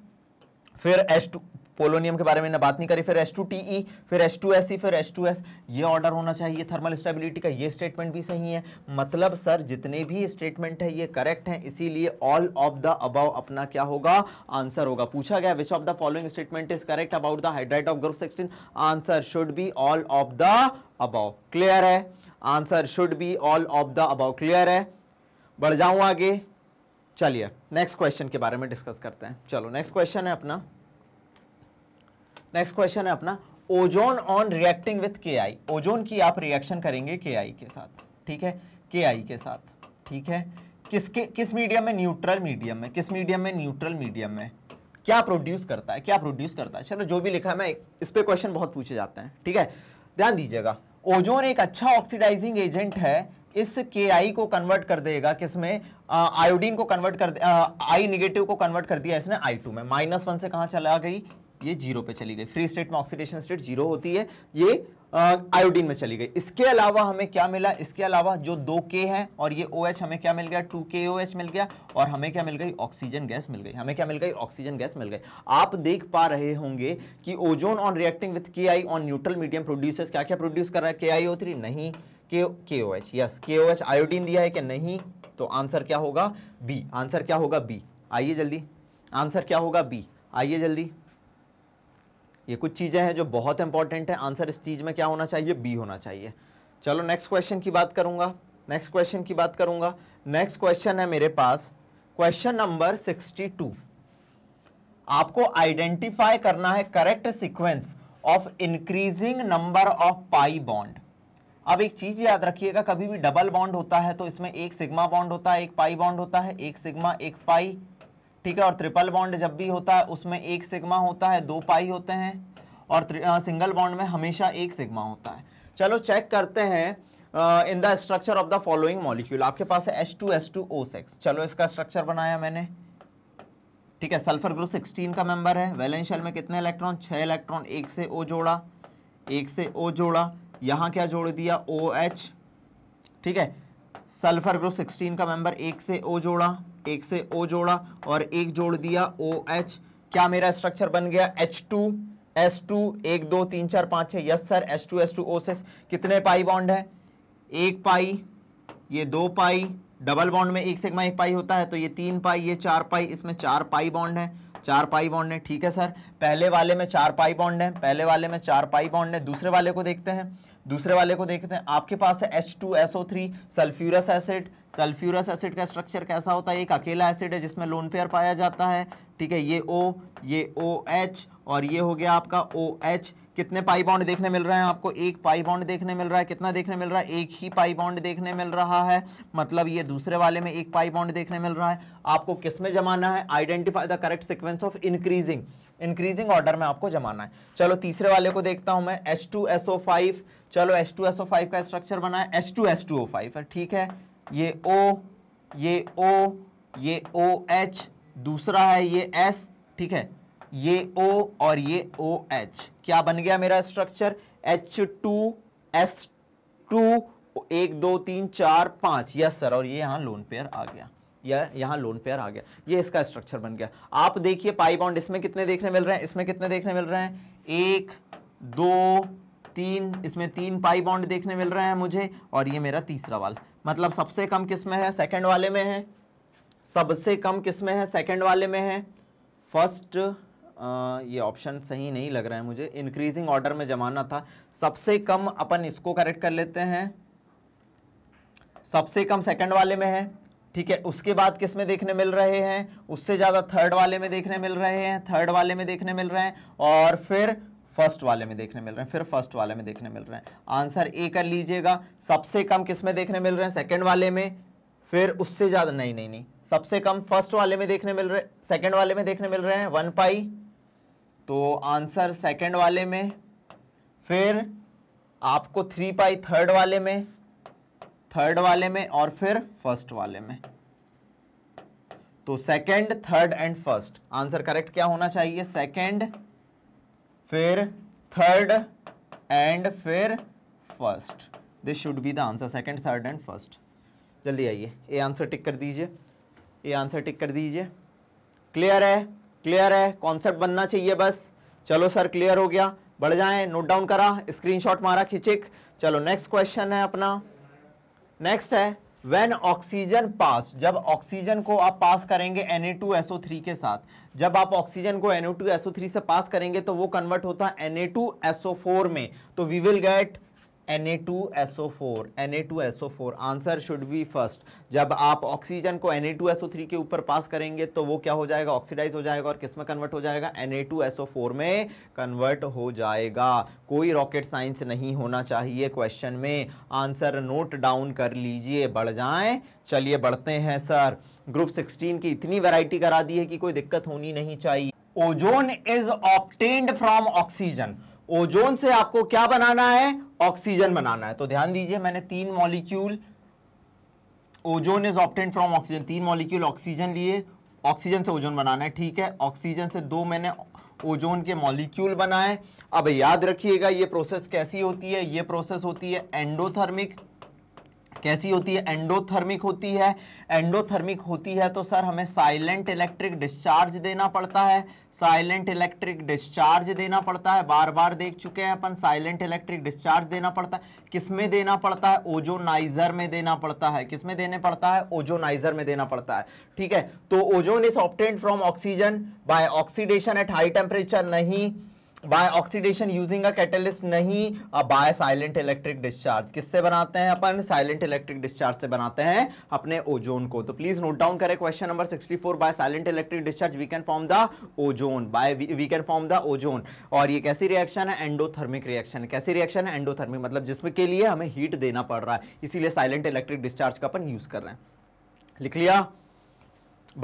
A: फिर एस पोलोनियम के बारे में ना बात नहीं करी फिर एस टू टी ई फिर एस टू एस सी फिर एस टू एस ये ऑर्डर होना चाहिए थर्मल स्टेबिलिटी का ये स्टेटमेंट भी सही है मतलब सर जितने भी स्टेटमेंट है ये करेक्ट है इसीलिए ऑल ऑफ द अबाव अपना क्या होगा आंसर होगा पूछा गया which of the following statement is correct about the hydride of group sixteen answer should be all of the above clear है answer should be all of the above clear है बढ़ जाऊं आगे चलिए नेक्स्ट क्वेश्चन के बारे में discuss करते हैं चलो नेक्स्ट क्वेश्चन है अपना नेक्स्ट क्वेश्चन है अपना ozone on reacting with K I ozone की आप रिएक्शन करेंगे के आई के साथ ठीक है के आई के साथ ठीक है किसके किस मीडियम में न्यूट्रल मीडियम में किस मीडियम में न्यूट्रल मीडियम में क्या प्रोड्यूस करता है क्या प्रोड्यूस करता है चलो जो भी लिखा है मैं इस पर क्वेश्चन बहुत पूछे जाते हैं ठीक है ध्यान दीजिएगा ओजोन एक अच्छा ऑक्सीडाइजिंग एजेंट है इस के आई को कन्वर्ट कर देगा किसमें आयोडीन को कन्वर्ट कर आई निगेटिव को कन्वर्ट कर दिया इसने आई टू में माइनस वन से कहाँ चला गई ये जीरो पे चली गई फ्री स्टेट में ऑक्सीडेशन स्टेट जीरो होती है ये आयोडीन में चली गई इसके अलावा हमें क्या मिला इसके अलावा जो दो के है और ये ओ OH हमें क्या मिल गया टू के ओ एच मिल गया और हमें क्या मिल गई ऑक्सीजन गैस मिल गई हमें क्या मिल गई ऑक्सीजन गैस मिल गई आप देख पा रहे होंगे कि ozone on reacting with K I on neutral medium producers क्या क्या प्रोड्यूस कर रहा है के आई ओ थ्री नहीं के ओ एच यस के ओ एच आयोडीन दिया है कि नहीं तो आंसर क्या होगा बी आंसर क्या होगा बी आइए जल्दी आंसर क्या होगा बी आइए जल्दी ये कुछ चीज़ें हैं जो बहुत इंपॉर्टेंट है आंसर इस चीज़ में क्या होना चाहिए बी होना चाहिए चलो नेक्स्ट क्वेश्चन की बात करूँगा नेक्स्ट क्वेश्चन की बात करूँगा नेक्स्ट क्वेश्चन है मेरे पास क्वेश्चन नंबर सिक्सटी टू आपको आइडेंटिफाई करना है correct sequence of increasing number of pi bond अब एक चीज याद रखिएगा कभी भी डबल बॉन्ड होता है तो इसमें एक सिग्मा बॉन्ड होता है एक पाई बॉन्ड होता है एक सिग्मा एक पाई ठीक है और ट्रिपल बॉन्ड जब भी होता है उसमें एक सिग्मा होता है दो पाई होते हैं और सिंगल बॉन्ड में हमेशा एक सिग्मा होता है चलो चेक करते हैं in the structure of the following molecule आपके पास है S two S two O six चलो इसका स्ट्रक्चर बनाया मैंने ठीक है सल्फर ग्रुप 16 का मेंबर है वैलेंस में कितने इलेक्ट्रॉन छः इलेक्ट्रॉन एक से ओ जोड़ा एक से ओ जोड़ा यहाँ क्या जोड़ दिया ओ एच ठीक है सल्फर ग्रुप सिक्सटीन का मेंबर एक से ओ जोड़ा एक से ओ जोड़ा और एक जोड़ दिया ओ एच क्या मेरा स्ट्रक्चर बन गया एच टू एस टू एक दो तीन चार पाँच छः yes sir S two S two O six कितने पाई बॉन्ड है एक पाई ये दो पाई डबल बॉन्ड में एक सिग्मा एक पाई होता है तो ये तीन पाई ये चार पाई इसमें चार पाई बॉन्ड है चार पाई बॉन्ड है ठीक है सर पहले वाले में चार पाई बॉन्ड है पहले वाले में चार पाई बॉन्ड है दूसरे वाले को देखते हैं दूसरे वाले को देखते हैं आपके पास है H two S O three sulphurous acid sulphurous acid का स्ट्रक्चर कैसा होता है एक अकेला एसिड है जिसमें लोन पेयर पाया जाता है ठीक है ये ओ ये ओ एच और ये हो गया आपका ओ एच कितने पाई बाउंड देखने मिल रहे हैं आपको एक पाई बाउंड देखने मिल रहा है कितना देखने मिल रहा है एक ही पाई बाउंड देखने मिल रहा है मतलब ये दूसरे वाले में एक पाई बाउंड देखने मिल रहा है आपको किस में जमाना है identify the correct sequence of increasing increasing order में आपको जमाना है चलो तीसरे वाले को देखता हूं मैं H two S O five चलो H two S O five का स्ट्रक्चर बना है H two S two O five है ठीक है ये ओ ये ओ ये ओ एच दूसरा है ये एस ठीक है ये ओ और ये ओ एच क्या बन गया मेरा structure H two S two एक दो तीन चार पाँच यस सर और ये यहाँ लोन पेयर आ गया या यहाँ लोन पेयर आ गया ये इसका स्ट्रक्चर बन गया आप देखिए पाई बाउंड इसमें कितने देखने मिल रहे हैं इसमें कितने देखने मिल रहे हैं एक दो तीन इसमें तीन पाई बाउंड देखने मिल रहे हैं मुझे और ये मेरा तीसरा वाल मतलब सबसे कम किस में है सेकेंड वाले में है सबसे कम किस में है सेकेंड वाले में है फर्स्ट ये ऑप्शन सही नहीं लग रहा है मुझे इंक्रीजिंग ऑर्डर में जमाना था सबसे कम अपन इसको करेक्ट कर लेते हैं सबसे कम सेकंड वाले में है ठीक है उसके बाद किस में देखने मिल रहे हैं उससे ज़्यादा थर्ड वाले में देखने मिल रहे हैं थर्ड वाले में देखने मिल रहे हैं और फिर फर्स्ट वाले में देखने मिल रहे हैं फिर फर्स्ट वाले में देखने मिल रहे हैं आंसर ए कर लीजिएगा सबसे कम किस में देखने मिल रहे हैं सेकेंड वाले में फिर उससे ज़्यादा नहीं नहीं नहीं सबसे कम फर्स्ट वाले में देखने मिल रहे सेकेंड वाले में देखने मिल रहे हैं वन पाई तो आंसर सेकेंड वाले में फिर आपको थ्री पाई थर्ड वाले में थर्ड वाले में और फिर फर्स्ट वाले में तो second third and first answer correct क्या होना चाहिए सेकंड फिर थर्ड एंड फिर first this should be the answer second third and first जल्दी आइए ए आंसर टिक कर दीजिए ए आंसर टिक कर दीजिए क्लियर है क्लियर है कॉन्सेप्ट बनना चाहिए बस चलो सर क्लियर हो गया बढ़ जाएं नोट डाउन करा स्क्रीनशॉट मारा खिचिक चलो नेक्स्ट क्वेश्चन है अपना नेक्स्ट है वेन ऑक्सीजन पास जब ऑक्सीजन को आप पास करेंगे एन के साथ जब आप ऑक्सीजन को Na2SO3 से पास करेंगे तो वो कन्वर्ट होता है एन में तो we will get Na2SO4 Na2SO4 answer should be first जब आप ऑक्सीजन को Na2SO3 के ऊपर पास करेंगे तो वो क्या हो जाएगा ऑक्सीडाइज हो जाएगा और किस में कन्वर्ट हो जाएगा Na2SO4 में कन्वर्ट हो जाएगा कोई रॉकेट साइंस नहीं होना चाहिए क्वेश्चन में आंसर नोट डाउन कर लीजिए बढ़ जाएं चलिए बढ़ते हैं सर ग्रुप 16 की इतनी वैरायटी करा दी है कि कोई दिक्कत होनी नहीं चाहिए ozone is obtained from oxygen ozone से आपको क्या बनाना है ऑक्सीजन बनाना है तो ध्यान दीजिए मैंने तीन molecule ozone is obtained from oxygen तीन मॉलिक्यूल ऑक्सीजन लिए ऑक्सीजन से ओजोन बनाना है ठीक है ऑक्सीजन से दो मैंने ओजोन के मॉलिक्यूल बनाए अब याद रखिएगा ये प्रोसेस कैसी होती है ये प्रोसेस होती है एंडोथर्मिक कैसी होती है एंडोथर्मिक होती है एंडोथर्मिक होती है तो सर हमें साइलेंट इलेक्ट्रिक डिस्चार्ज देना पड़ता है साइलेंट इलेक्ट्रिक डिस्चार्ज देना पड़ता है बार बार देख चुके हैं अपन साइलेंट इलेक्ट्रिक डिस्चार्ज देना पड़ता है किसमें देना पड़ता है ओजोनाइजर में देना पड़ता है किसमें देने पड़ता है ओजोनाइजर में देना पड़ता है ठीक है तो ozone is obtained from oxygen by oxidation at high temperature नहीं by oxidation using a catalyst नहीं बाय साइलेंट इलेक्ट्रिक डिस्चार्ज किससे बनाते हैं अपन साइलेंट इलेक्ट्रिक डिस्चार्ज से बनाते हैं अपने ओजोन को तो प्लीज नोट डाउन करें question number 64 by silent electric discharge we can form the ozone by we can form the ozone और ये कैसी रिएक्शन है एंडोथर्मिक रिएक्शन कैसी रिएक्शन है एंडोथर्मिक मतलब जिसमें के लिए हमें हीट देना पड़ रहा है इसीलिए साइलेंट इलेक्ट्रिक डिस्चार्ज का अपन यूज कर रहे हैं लिख लिया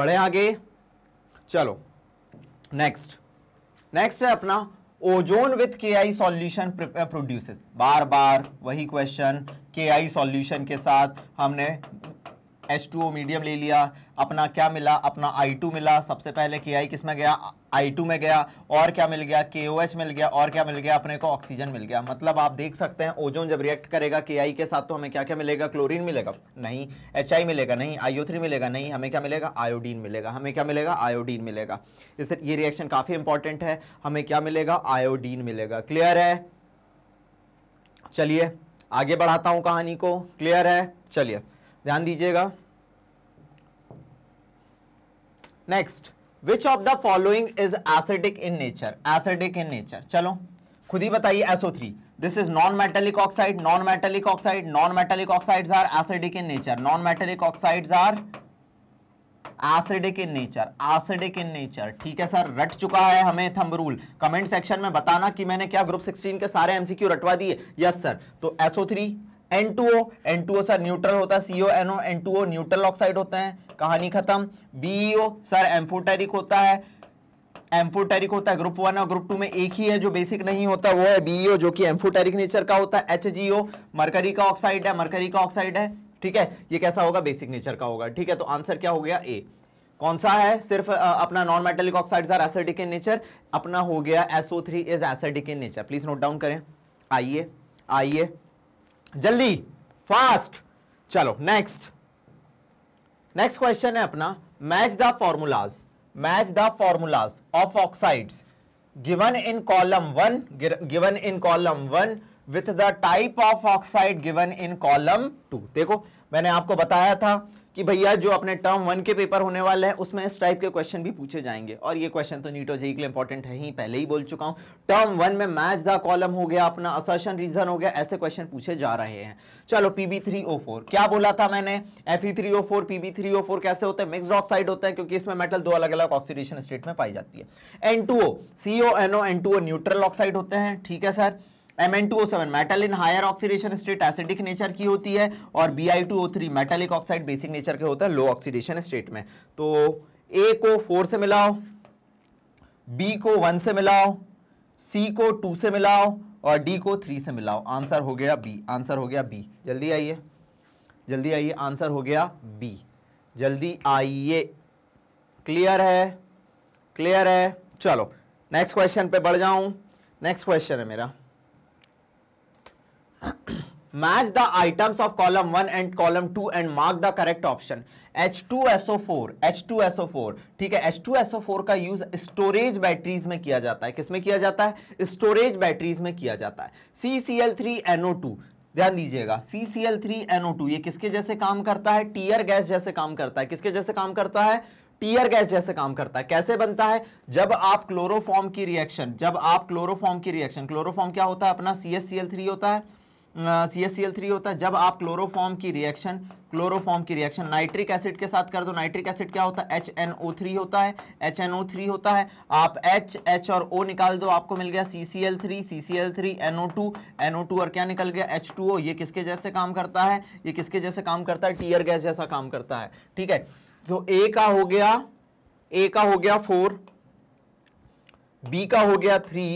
A: बढ़े आगे चलो नेक्स्ट नेक्स्ट है अपना ozone with K I solution produces बार बार वही क्वेश्चन के आई सॉल्यूशन के साथ हमने एच टू ओ मीडियम ले लिया अपना क्या मिला अपना आई टू मिला सबसे पहले के आई किस में गया आई टू में गया और क्या मिल गया के ओ एच मिल गया और क्या मिल गया अपने को ऑक्सीजन मिल गया मतलब आप देख सकते हैं ओजोन जब रिएक्ट करेगा के आई के साथ तो हमें क्या क्या मिलेगा क्लोरीन मिलेगा नहीं एच आई मिलेगा नहीं आईओ थ्री मिलेगा नहीं हमें क्या मिलेगा आयोडीन मिलेगा हमें क्या मिलेगा आयोडीन मिलेगा इस ये रिएक्शन काफ़ी इंपॉर्टेंट है हमें क्या मिलेगा आयोडीन मिलेगा क्लियर है चलिए आगे बढ़ाता हूँ कहानी को क्लियर है चलिए ध्यान दीजिएगा next which of the following is acidic in nature acidic in nature चलो खुद ही बताइए SO three this is non metallic oxide non metallic oxide non metallic oxide are acidic in nature non metallic oxide are acidic in nature acidic in nature ठीक है sir रट चुका है हमें थंब रूल कमेंट सेक्शन में बताना कि मैंने क्या ग्रुप 16 के सारे एमसीक्यू रटवा दिए यस सर तो SO three N two O N two O sir neutral होता है CO NO N two O neutral oxide होते हैं कहानी खत्म बीईओ सर एम्फोटेरिक होता है एम्फोटेरिक होता है ग्रुप वन और ग्रुप टू में एक ही है जो बेसिक नहीं होता वो है बीईओ e जो कि एम्फोटेरिक नेचर का होता है एच जीओ मरकरी का ऑक्साइड है मरकरी का ऑक्साइड है ठीक है ये कैसा होगा बेसिक नेचर का होगा ठीक है तो आंसर क्या हो गया ए कौन सा है सिर्फ अपना non metallic oxide are acidic in nature अपना हो गया SO three is acidic in nature please note down करें आइए आइए जल्दी फास्ट चलो नेक्स्ट नेक्स्ट क्वेश्चन है अपना match the formulas match the formulas of oxides given in column one given in column one with the type of oxide given in column two देखो मैंने आपको बताया था कि भैया जो अपने टर्म वन के पेपर होने वाले हैं उसमें इस टाइप के क्वेश्चन भी पूछे जाएंगे और ये क्वेश्चन तो नीटो जी के लिए इंपॉर्टेंट है ही पहले ही बोल चुका हूं टर्म वन में मैच द कॉलम हो गया अपना असर्शन रीजन हो गया ऐसे क्वेश्चन पूछे जा रहे हैं चलो पीबी थ्री ओ फोर क्या बोला था मैंने F E three O four PB three O four कैसे होते हैं मिक्सड ऑक्साइड होते हैं क्योंकि इसमें मेटल दो अलग अलग ऑक्सीडेशन स्टेट में पाई जाती है N two O C O N O N two O neutral oxide होते हैं ठीक है sir Mn2O7 metal in higher oxidation state acidic nature की होती है और Bi2O3 metallic oxide basic nature के होता है लो ऑक्सीडेशन स्टेट में तो ए को फोर से मिलाओ बी को वन से मिलाओ सी को टू से मिलाओ और डी को थ्री से मिलाओ आंसर हो गया बी आंसर हो गया बी जल्दी आइए जल्दी आइए आंसर हो गया बी जल्दी आइए क्लियर है क्लियर है चलो नेक्स्ट क्वेश्चन पे बढ़ जाऊं नेक्स्ट क्वेश्चन है मेरा two and mark the correct option H two S O four H two S H2SO4 H2SO4 ठीक है H2SO4 का यूज स्टोरेज बैटरीज में किया जाता है किसमें किया जाता है स्टोरेज बैटरीज में किया जाता है CCl3NO2 ध्यान दीजिएगा CCl3NO2 ये किसके जैसे काम करता है टीयर गैस जैसे काम करता है किसके जैसे काम करता है टीयर गैस जैसे काम करता है कैसे बनता है जब आप क्लोरोफॉर्म की रिएक्शन जब आप क्लोरोफॉर्म की रिएक्शन क्लोरोफॉर्म क्या होता है अपना सी होता है C S C L three होता है जब आप क्लोरोफॉर्म की रिएक्शन क्लोरोफॉर्म की रिएक्शन नाइट्रिक एसिड के साथ कर दो नाइट्रिक एसिड क्या होता है एच एन ओ थ्री होता है एच एन ओ थ्री होता है आप एच एच और ओ निकाल दो आपको मिल गया C C L three C C L three N O two N O two और क्या निकल गया एच टू ओ ये किसके जैसे काम करता है ये किसके जैसे काम करता है टीयर गैस जैसा काम करता है ठीक है तो ए का हो गया ए का हो गया फोर बी का हो गया थ्री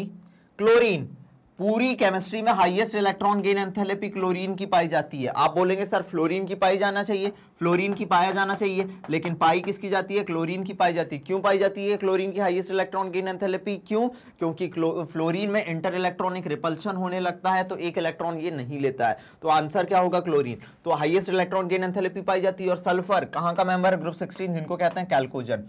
A: क्लोरीन पूरी केमिस्ट्री में highest electron gain enthalpy chlorine की पाई जाती है आप बोलेंगे सर फ्लोरीन की पाई जाना चाहिए फ्लोरीन की पाया जाना चाहिए लेकिन पाई किसकी जाती है क्लोरीन की पाई जाती है क्यों पाई जाती है क्लोरीन की हाईएस्ट इलेक्ट्रॉन गेन एंथैलेपी क्यों क्योंकि फ्लोरीन में इंटर इलेक्ट्रॉनिक रिपल्शन होने लगता है तो एक इलेक्ट्रॉन ये नहीं लेता है तो आंसर क्या होगा क्लोरीन तो हाइएस्ट इलेक्ट्रॉन गेन एंथैलेपी पाई जाती है और सल्फर कहाँ का मेंबर ग्रुप सिक्सटीन जिनको कहते हैं कैलकोजन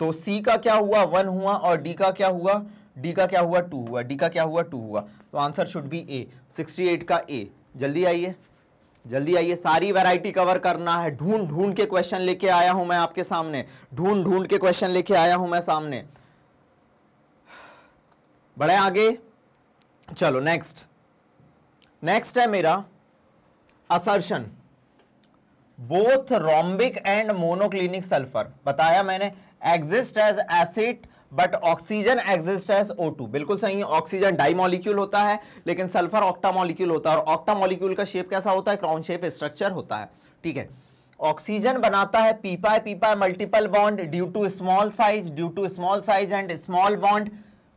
A: तो सी का क्या हुआ वन हुआ और डी का क्या हुआ डी का क्या हुआ टू हुआ डी का क्या हुआ टू हुआ तो answer should be A sixty eight का ए जल्दी आइए जल्दी आइए सारी वैरायटी कवर करना है ढूंढ ढूंढ के क्वेश्चन लेके आया हूं मैं आपके सामने ढूंढ ढूंढ के क्वेश्चन लेके आया हूं मैं सामने बड़े आगे चलो नेक्स्ट नेक्स्ट है मेरा assertion both rhombic and monoclinic sulphur बताया मैंने exist as acid but oxygen exist as O two बिल्कुल सही है ऑक्सीजन डाई मॉलिक्यूल होता है लेकिन सल्फर ऑक्टा मॉलिक्यूल होता है और ऑक्टा मॉलिक्यूल का शेप कैसा होता है क्राउन शेप स्ट्रक्चर होता है ठीक है ऑक्सीजन बनाता है p pi p pi multiple bond due to small size due to small size and small bond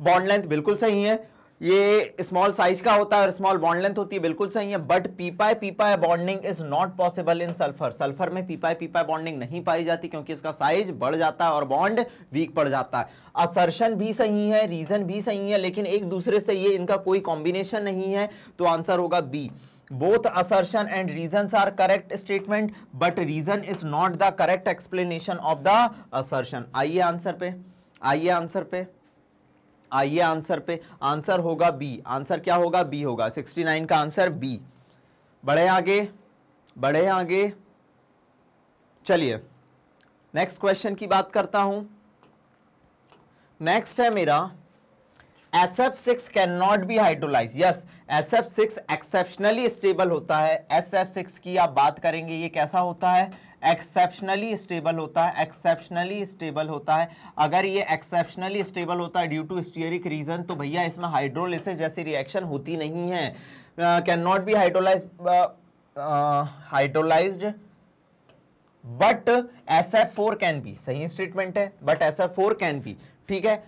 A: bond length बिल्कुल सही है ये स्मॉल साइज का होता है और स्मॉल बॉन्ड लेंथ होती है बिल्कुल सही है but p pi p pi bonding is not possible in sulphur sulphur में पीपाई पीपाई बॉन्डिंग नहीं पाई जाती क्योंकि इसका साइज बढ़ जाता है और बॉन्ड वीक पड़ जाता है असर्शन भी सही है रीजन भी सही है लेकिन एक दूसरे से ये इनका कोई कॉम्बिनेशन नहीं है तो आंसर होगा B both assertion and reason are correct statement but reason is not the correct explanation of the assertion आइए आंसर पे आइए आंसर पे आइए आंसर पे आंसर होगा बी आंसर क्या होगा बी होगा 69 का आंसर बी बढ़े आगे बढ़े आगे चलिए नेक्स्ट क्वेश्चन की बात करता हूं नेक्स्ट है मेरा S F six can not be hydrolyse yes S F six exceptionally stable होता है एस एफ सिक्स की आप बात करेंगे ये कैसा होता है एक्सेप्शनली स्टेबल होता है एक्सेप्शनली स्टेबल होता है अगर ये एक्सेप्शनली स्टेबल होता है ड्यू टू स्टीयरिक रीजन तो भैया इसमें हाइड्रोलिसिस जैसी रिएक्शन होती नहीं है can not be hydrolyse hydrolyse but S F four can be सही स्टेटमेंट है but S F four can be ठीक है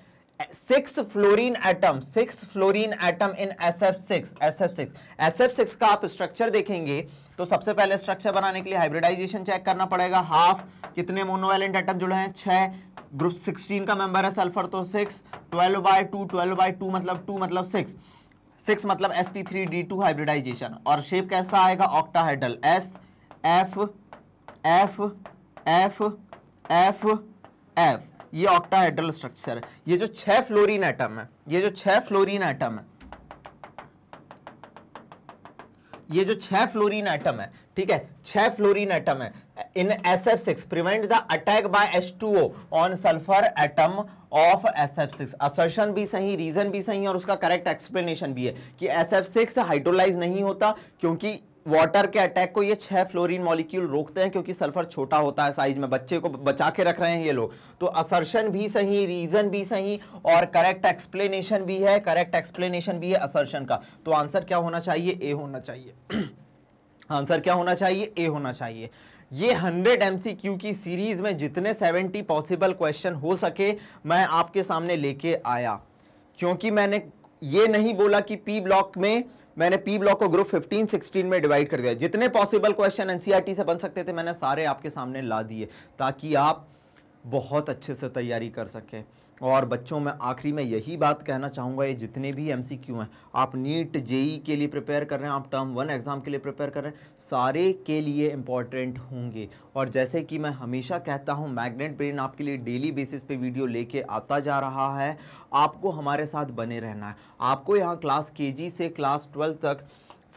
A: six fluorine atom six fluorine atom in S F six S F six S F six का आप structure देखेंगे तो सबसे पहले स्ट्रक्चर बनाने के लिए हाइब्रिडाइजेशन चेक करना पड़ेगा हाफ कितने मोनोवेलेंट एटम जुड़े हैं छह ग्रुप सिक्सटीन का मेंबर है सल्फर तो six twelve by two twelve by two मतलब टू मतलब सिक्स सिक्स मतलब S P three D two hybridisation और शेप कैसा आएगा octahedral S F F F F F ये ऑक्टाहेड्रल स्ट्रक्चर है ये जो छह फ्लोरीन एटम है ये जो छह फ्लोरीन एटम है ये जो छह फ्लोरीन एटम है ठीक है छह फ्लोरीन एटम है in S F six prevent the attack by H two O on sulphur atom of S F six assertion भी सही रीजन भी सही और उसका करेक्ट एक्सप्लेनेशन भी है कि एस एफ सिक्स हाइड्रोलाइज नहीं होता क्योंकि वाटर के अटैक को ये छह फ्लोरीन मॉलिक्यूल रोकते हैं क्योंकि सल्फर छोटा होता है साइज में बच्चे को बचा के रख रहे हैं ये लोग तो असर्शन भी सही रीजन भी सही और करेक्ट एक्सप्लेनेशन भी है करेक्ट एक्सप्लेनेशन भी है असर्शन का तो आंसर क्या होना चाहिए ए होना चाहिए आंसर (clears throat) क्या होना चाहिए ए होना चाहिए ये 100 एम की सीरीज में जितने 70 पॉसिबल क्वेश्चन हो सके मैं आपके सामने लेके आया क्योंकि मैंने ये नहीं बोला कि पी ब्लॉक में मैंने पी ब्लॉक को ग्रुप 15 16 में डिवाइड कर दिया जितने पॉसिबल क्वेश्चन एनसीईआरटी से बन सकते थे मैंने सारे आपके सामने ला दिए ताकि आप बहुत अच्छे से तैयारी कर सकें और बच्चों में आखिरी में यही बात कहना चाहूँगा ये जितने भी एम हैं आप नीट ई के लिए प्रिपेयर कर रहे हैं आप टर्म वन एग्ज़ाम के लिए प्रिपेयर कर रहे हैं सारे के लिए इम्पॉर्टेंट होंगे और जैसे कि मैं हमेशा कहता हूँ मैग्नेट ब्रेन आपके लिए डेली बेसिस पे वीडियो लेके आता जा रहा है आपको हमारे साथ बने रहना है आपको यहाँ क्लास के से क्लास ट्वेल्व तक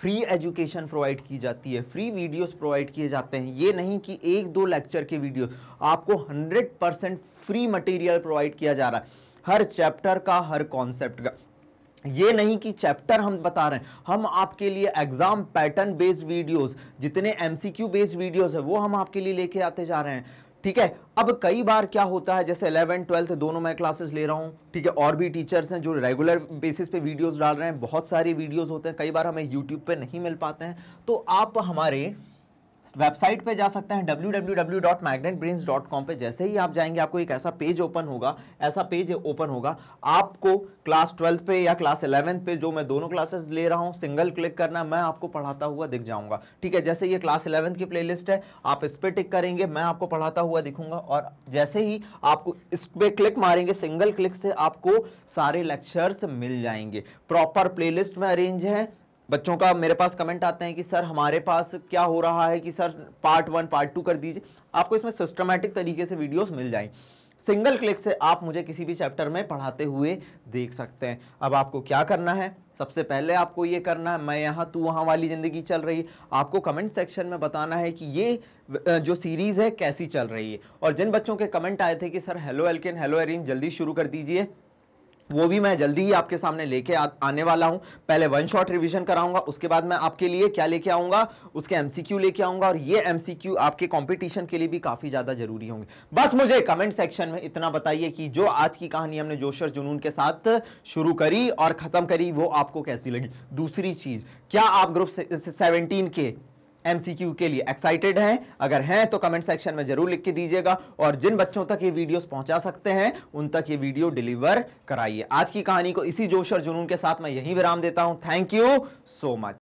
A: फ्री एजुकेशन प्रोवाइड की जाती है फ्री वीडियोस प्रोवाइड किए जाते हैं ये नहीं कि एक दो लेक्चर के वीडियो आपको 100 परसेंट फ्री मटेरियल प्रोवाइड किया जा रहा है हर चैप्टर का हर कॉन्सेप्ट का ये नहीं कि चैप्टर हम बता रहे हैं हम आपके लिए एग्जाम पैटर्न बेस्ड वीडियोस जितने एमसीक्यू बेस्ड वीडियोस है वो हम आपके लिए लेके आते जा रहे हैं ठीक है अब कई बार क्या होता है जैसे इलेवेंथ ट्वेल्थ दोनों मैं क्लासेस ले रहा हूँ ठीक है और भी टीचर्स हैं जो रेगुलर बेसिस पे वीडियोस डाल रहे हैं बहुत सारे वीडियोस होते हैं कई बार हमें यूट्यूब पे नहीं मिल पाते हैं तो आप हमारे वेबसाइट पे जा सकते हैं www.magnetbrains.com पे जैसे ही आप जाएंगे आपको एक ऐसा पेज ओपन होगा ऐसा पेज ओपन होगा आपको क्लास ट्वेल्थ पे या क्लास इलेवेंथ पे जो मैं दोनों क्लासेस ले रहा हूँ सिंगल क्लिक करना मैं आपको पढ़ाता हुआ दिख जाऊंगा ठीक है जैसे ये क्लास इलेवेंथ की प्लेलिस्ट है आप इस पर टिक करेंगे मैं आपको पढ़ाता हुआ दिखूंगा और जैसे ही आपको इस पर क्लिक मारेंगे सिंगल क्लिक से आपको सारे लेक्चर्स मिल जाएंगे प्रॉपर प्लेलिस्ट में अरेंज है बच्चों का मेरे पास कमेंट आते हैं कि सर हमारे पास क्या हो रहा है कि sir part one part two कर दीजिए आपको इसमें सिस्टमेटिक तरीके से वीडियोस मिल जाएं सिंगल क्लिक से आप मुझे किसी भी चैप्टर में पढ़ाते हुए देख सकते हैं अब आपको क्या करना है सबसे पहले आपको ये करना है मैं यहाँ तू वहाँ वाली ज़िंदगी चल रही है आपको कमेंट सेक्शन में बताना है कि ये जो सीरीज़ है कैसी चल रही है और जिन बच्चों के कमेंट आए थे कि sir halo alkane halo arene जल्दी शुरू कर दीजिए वो भी मैं जल्दी ही आपके सामने लेके आने वाला हूँ पहले वन शॉट रिवीजन कराऊंगा उसके बाद मैं आपके लिए क्या लेके आऊँगा उसके एमसीक्यू लेके आऊँगा और ये एमसीक्यू आपके कंपटीशन के लिए भी काफ़ी ज़्यादा ज़रूरी होंगे बस मुझे कमेंट सेक्शन में इतना बताइए कि जो आज की कहानी हमने जोशर जुनून के साथ शुरू करी और ख़त्म करी वो आपको कैसी लगी दूसरी चीज़ क्या आप ग्रुप सेवनटीन के एमसीक्यू के लिए एक्साइटेड हैं अगर हैं तो कमेंट सेक्शन में जरूर लिख के दीजिएगा और जिन बच्चों तक ये वीडियोस पहुंचा सकते हैं उन तक ये वीडियो डिलीवर कराइए आज की कहानी को इसी जोश और जुनून के साथ मैं यहीं विराम देता हूं थैंक यू सो मच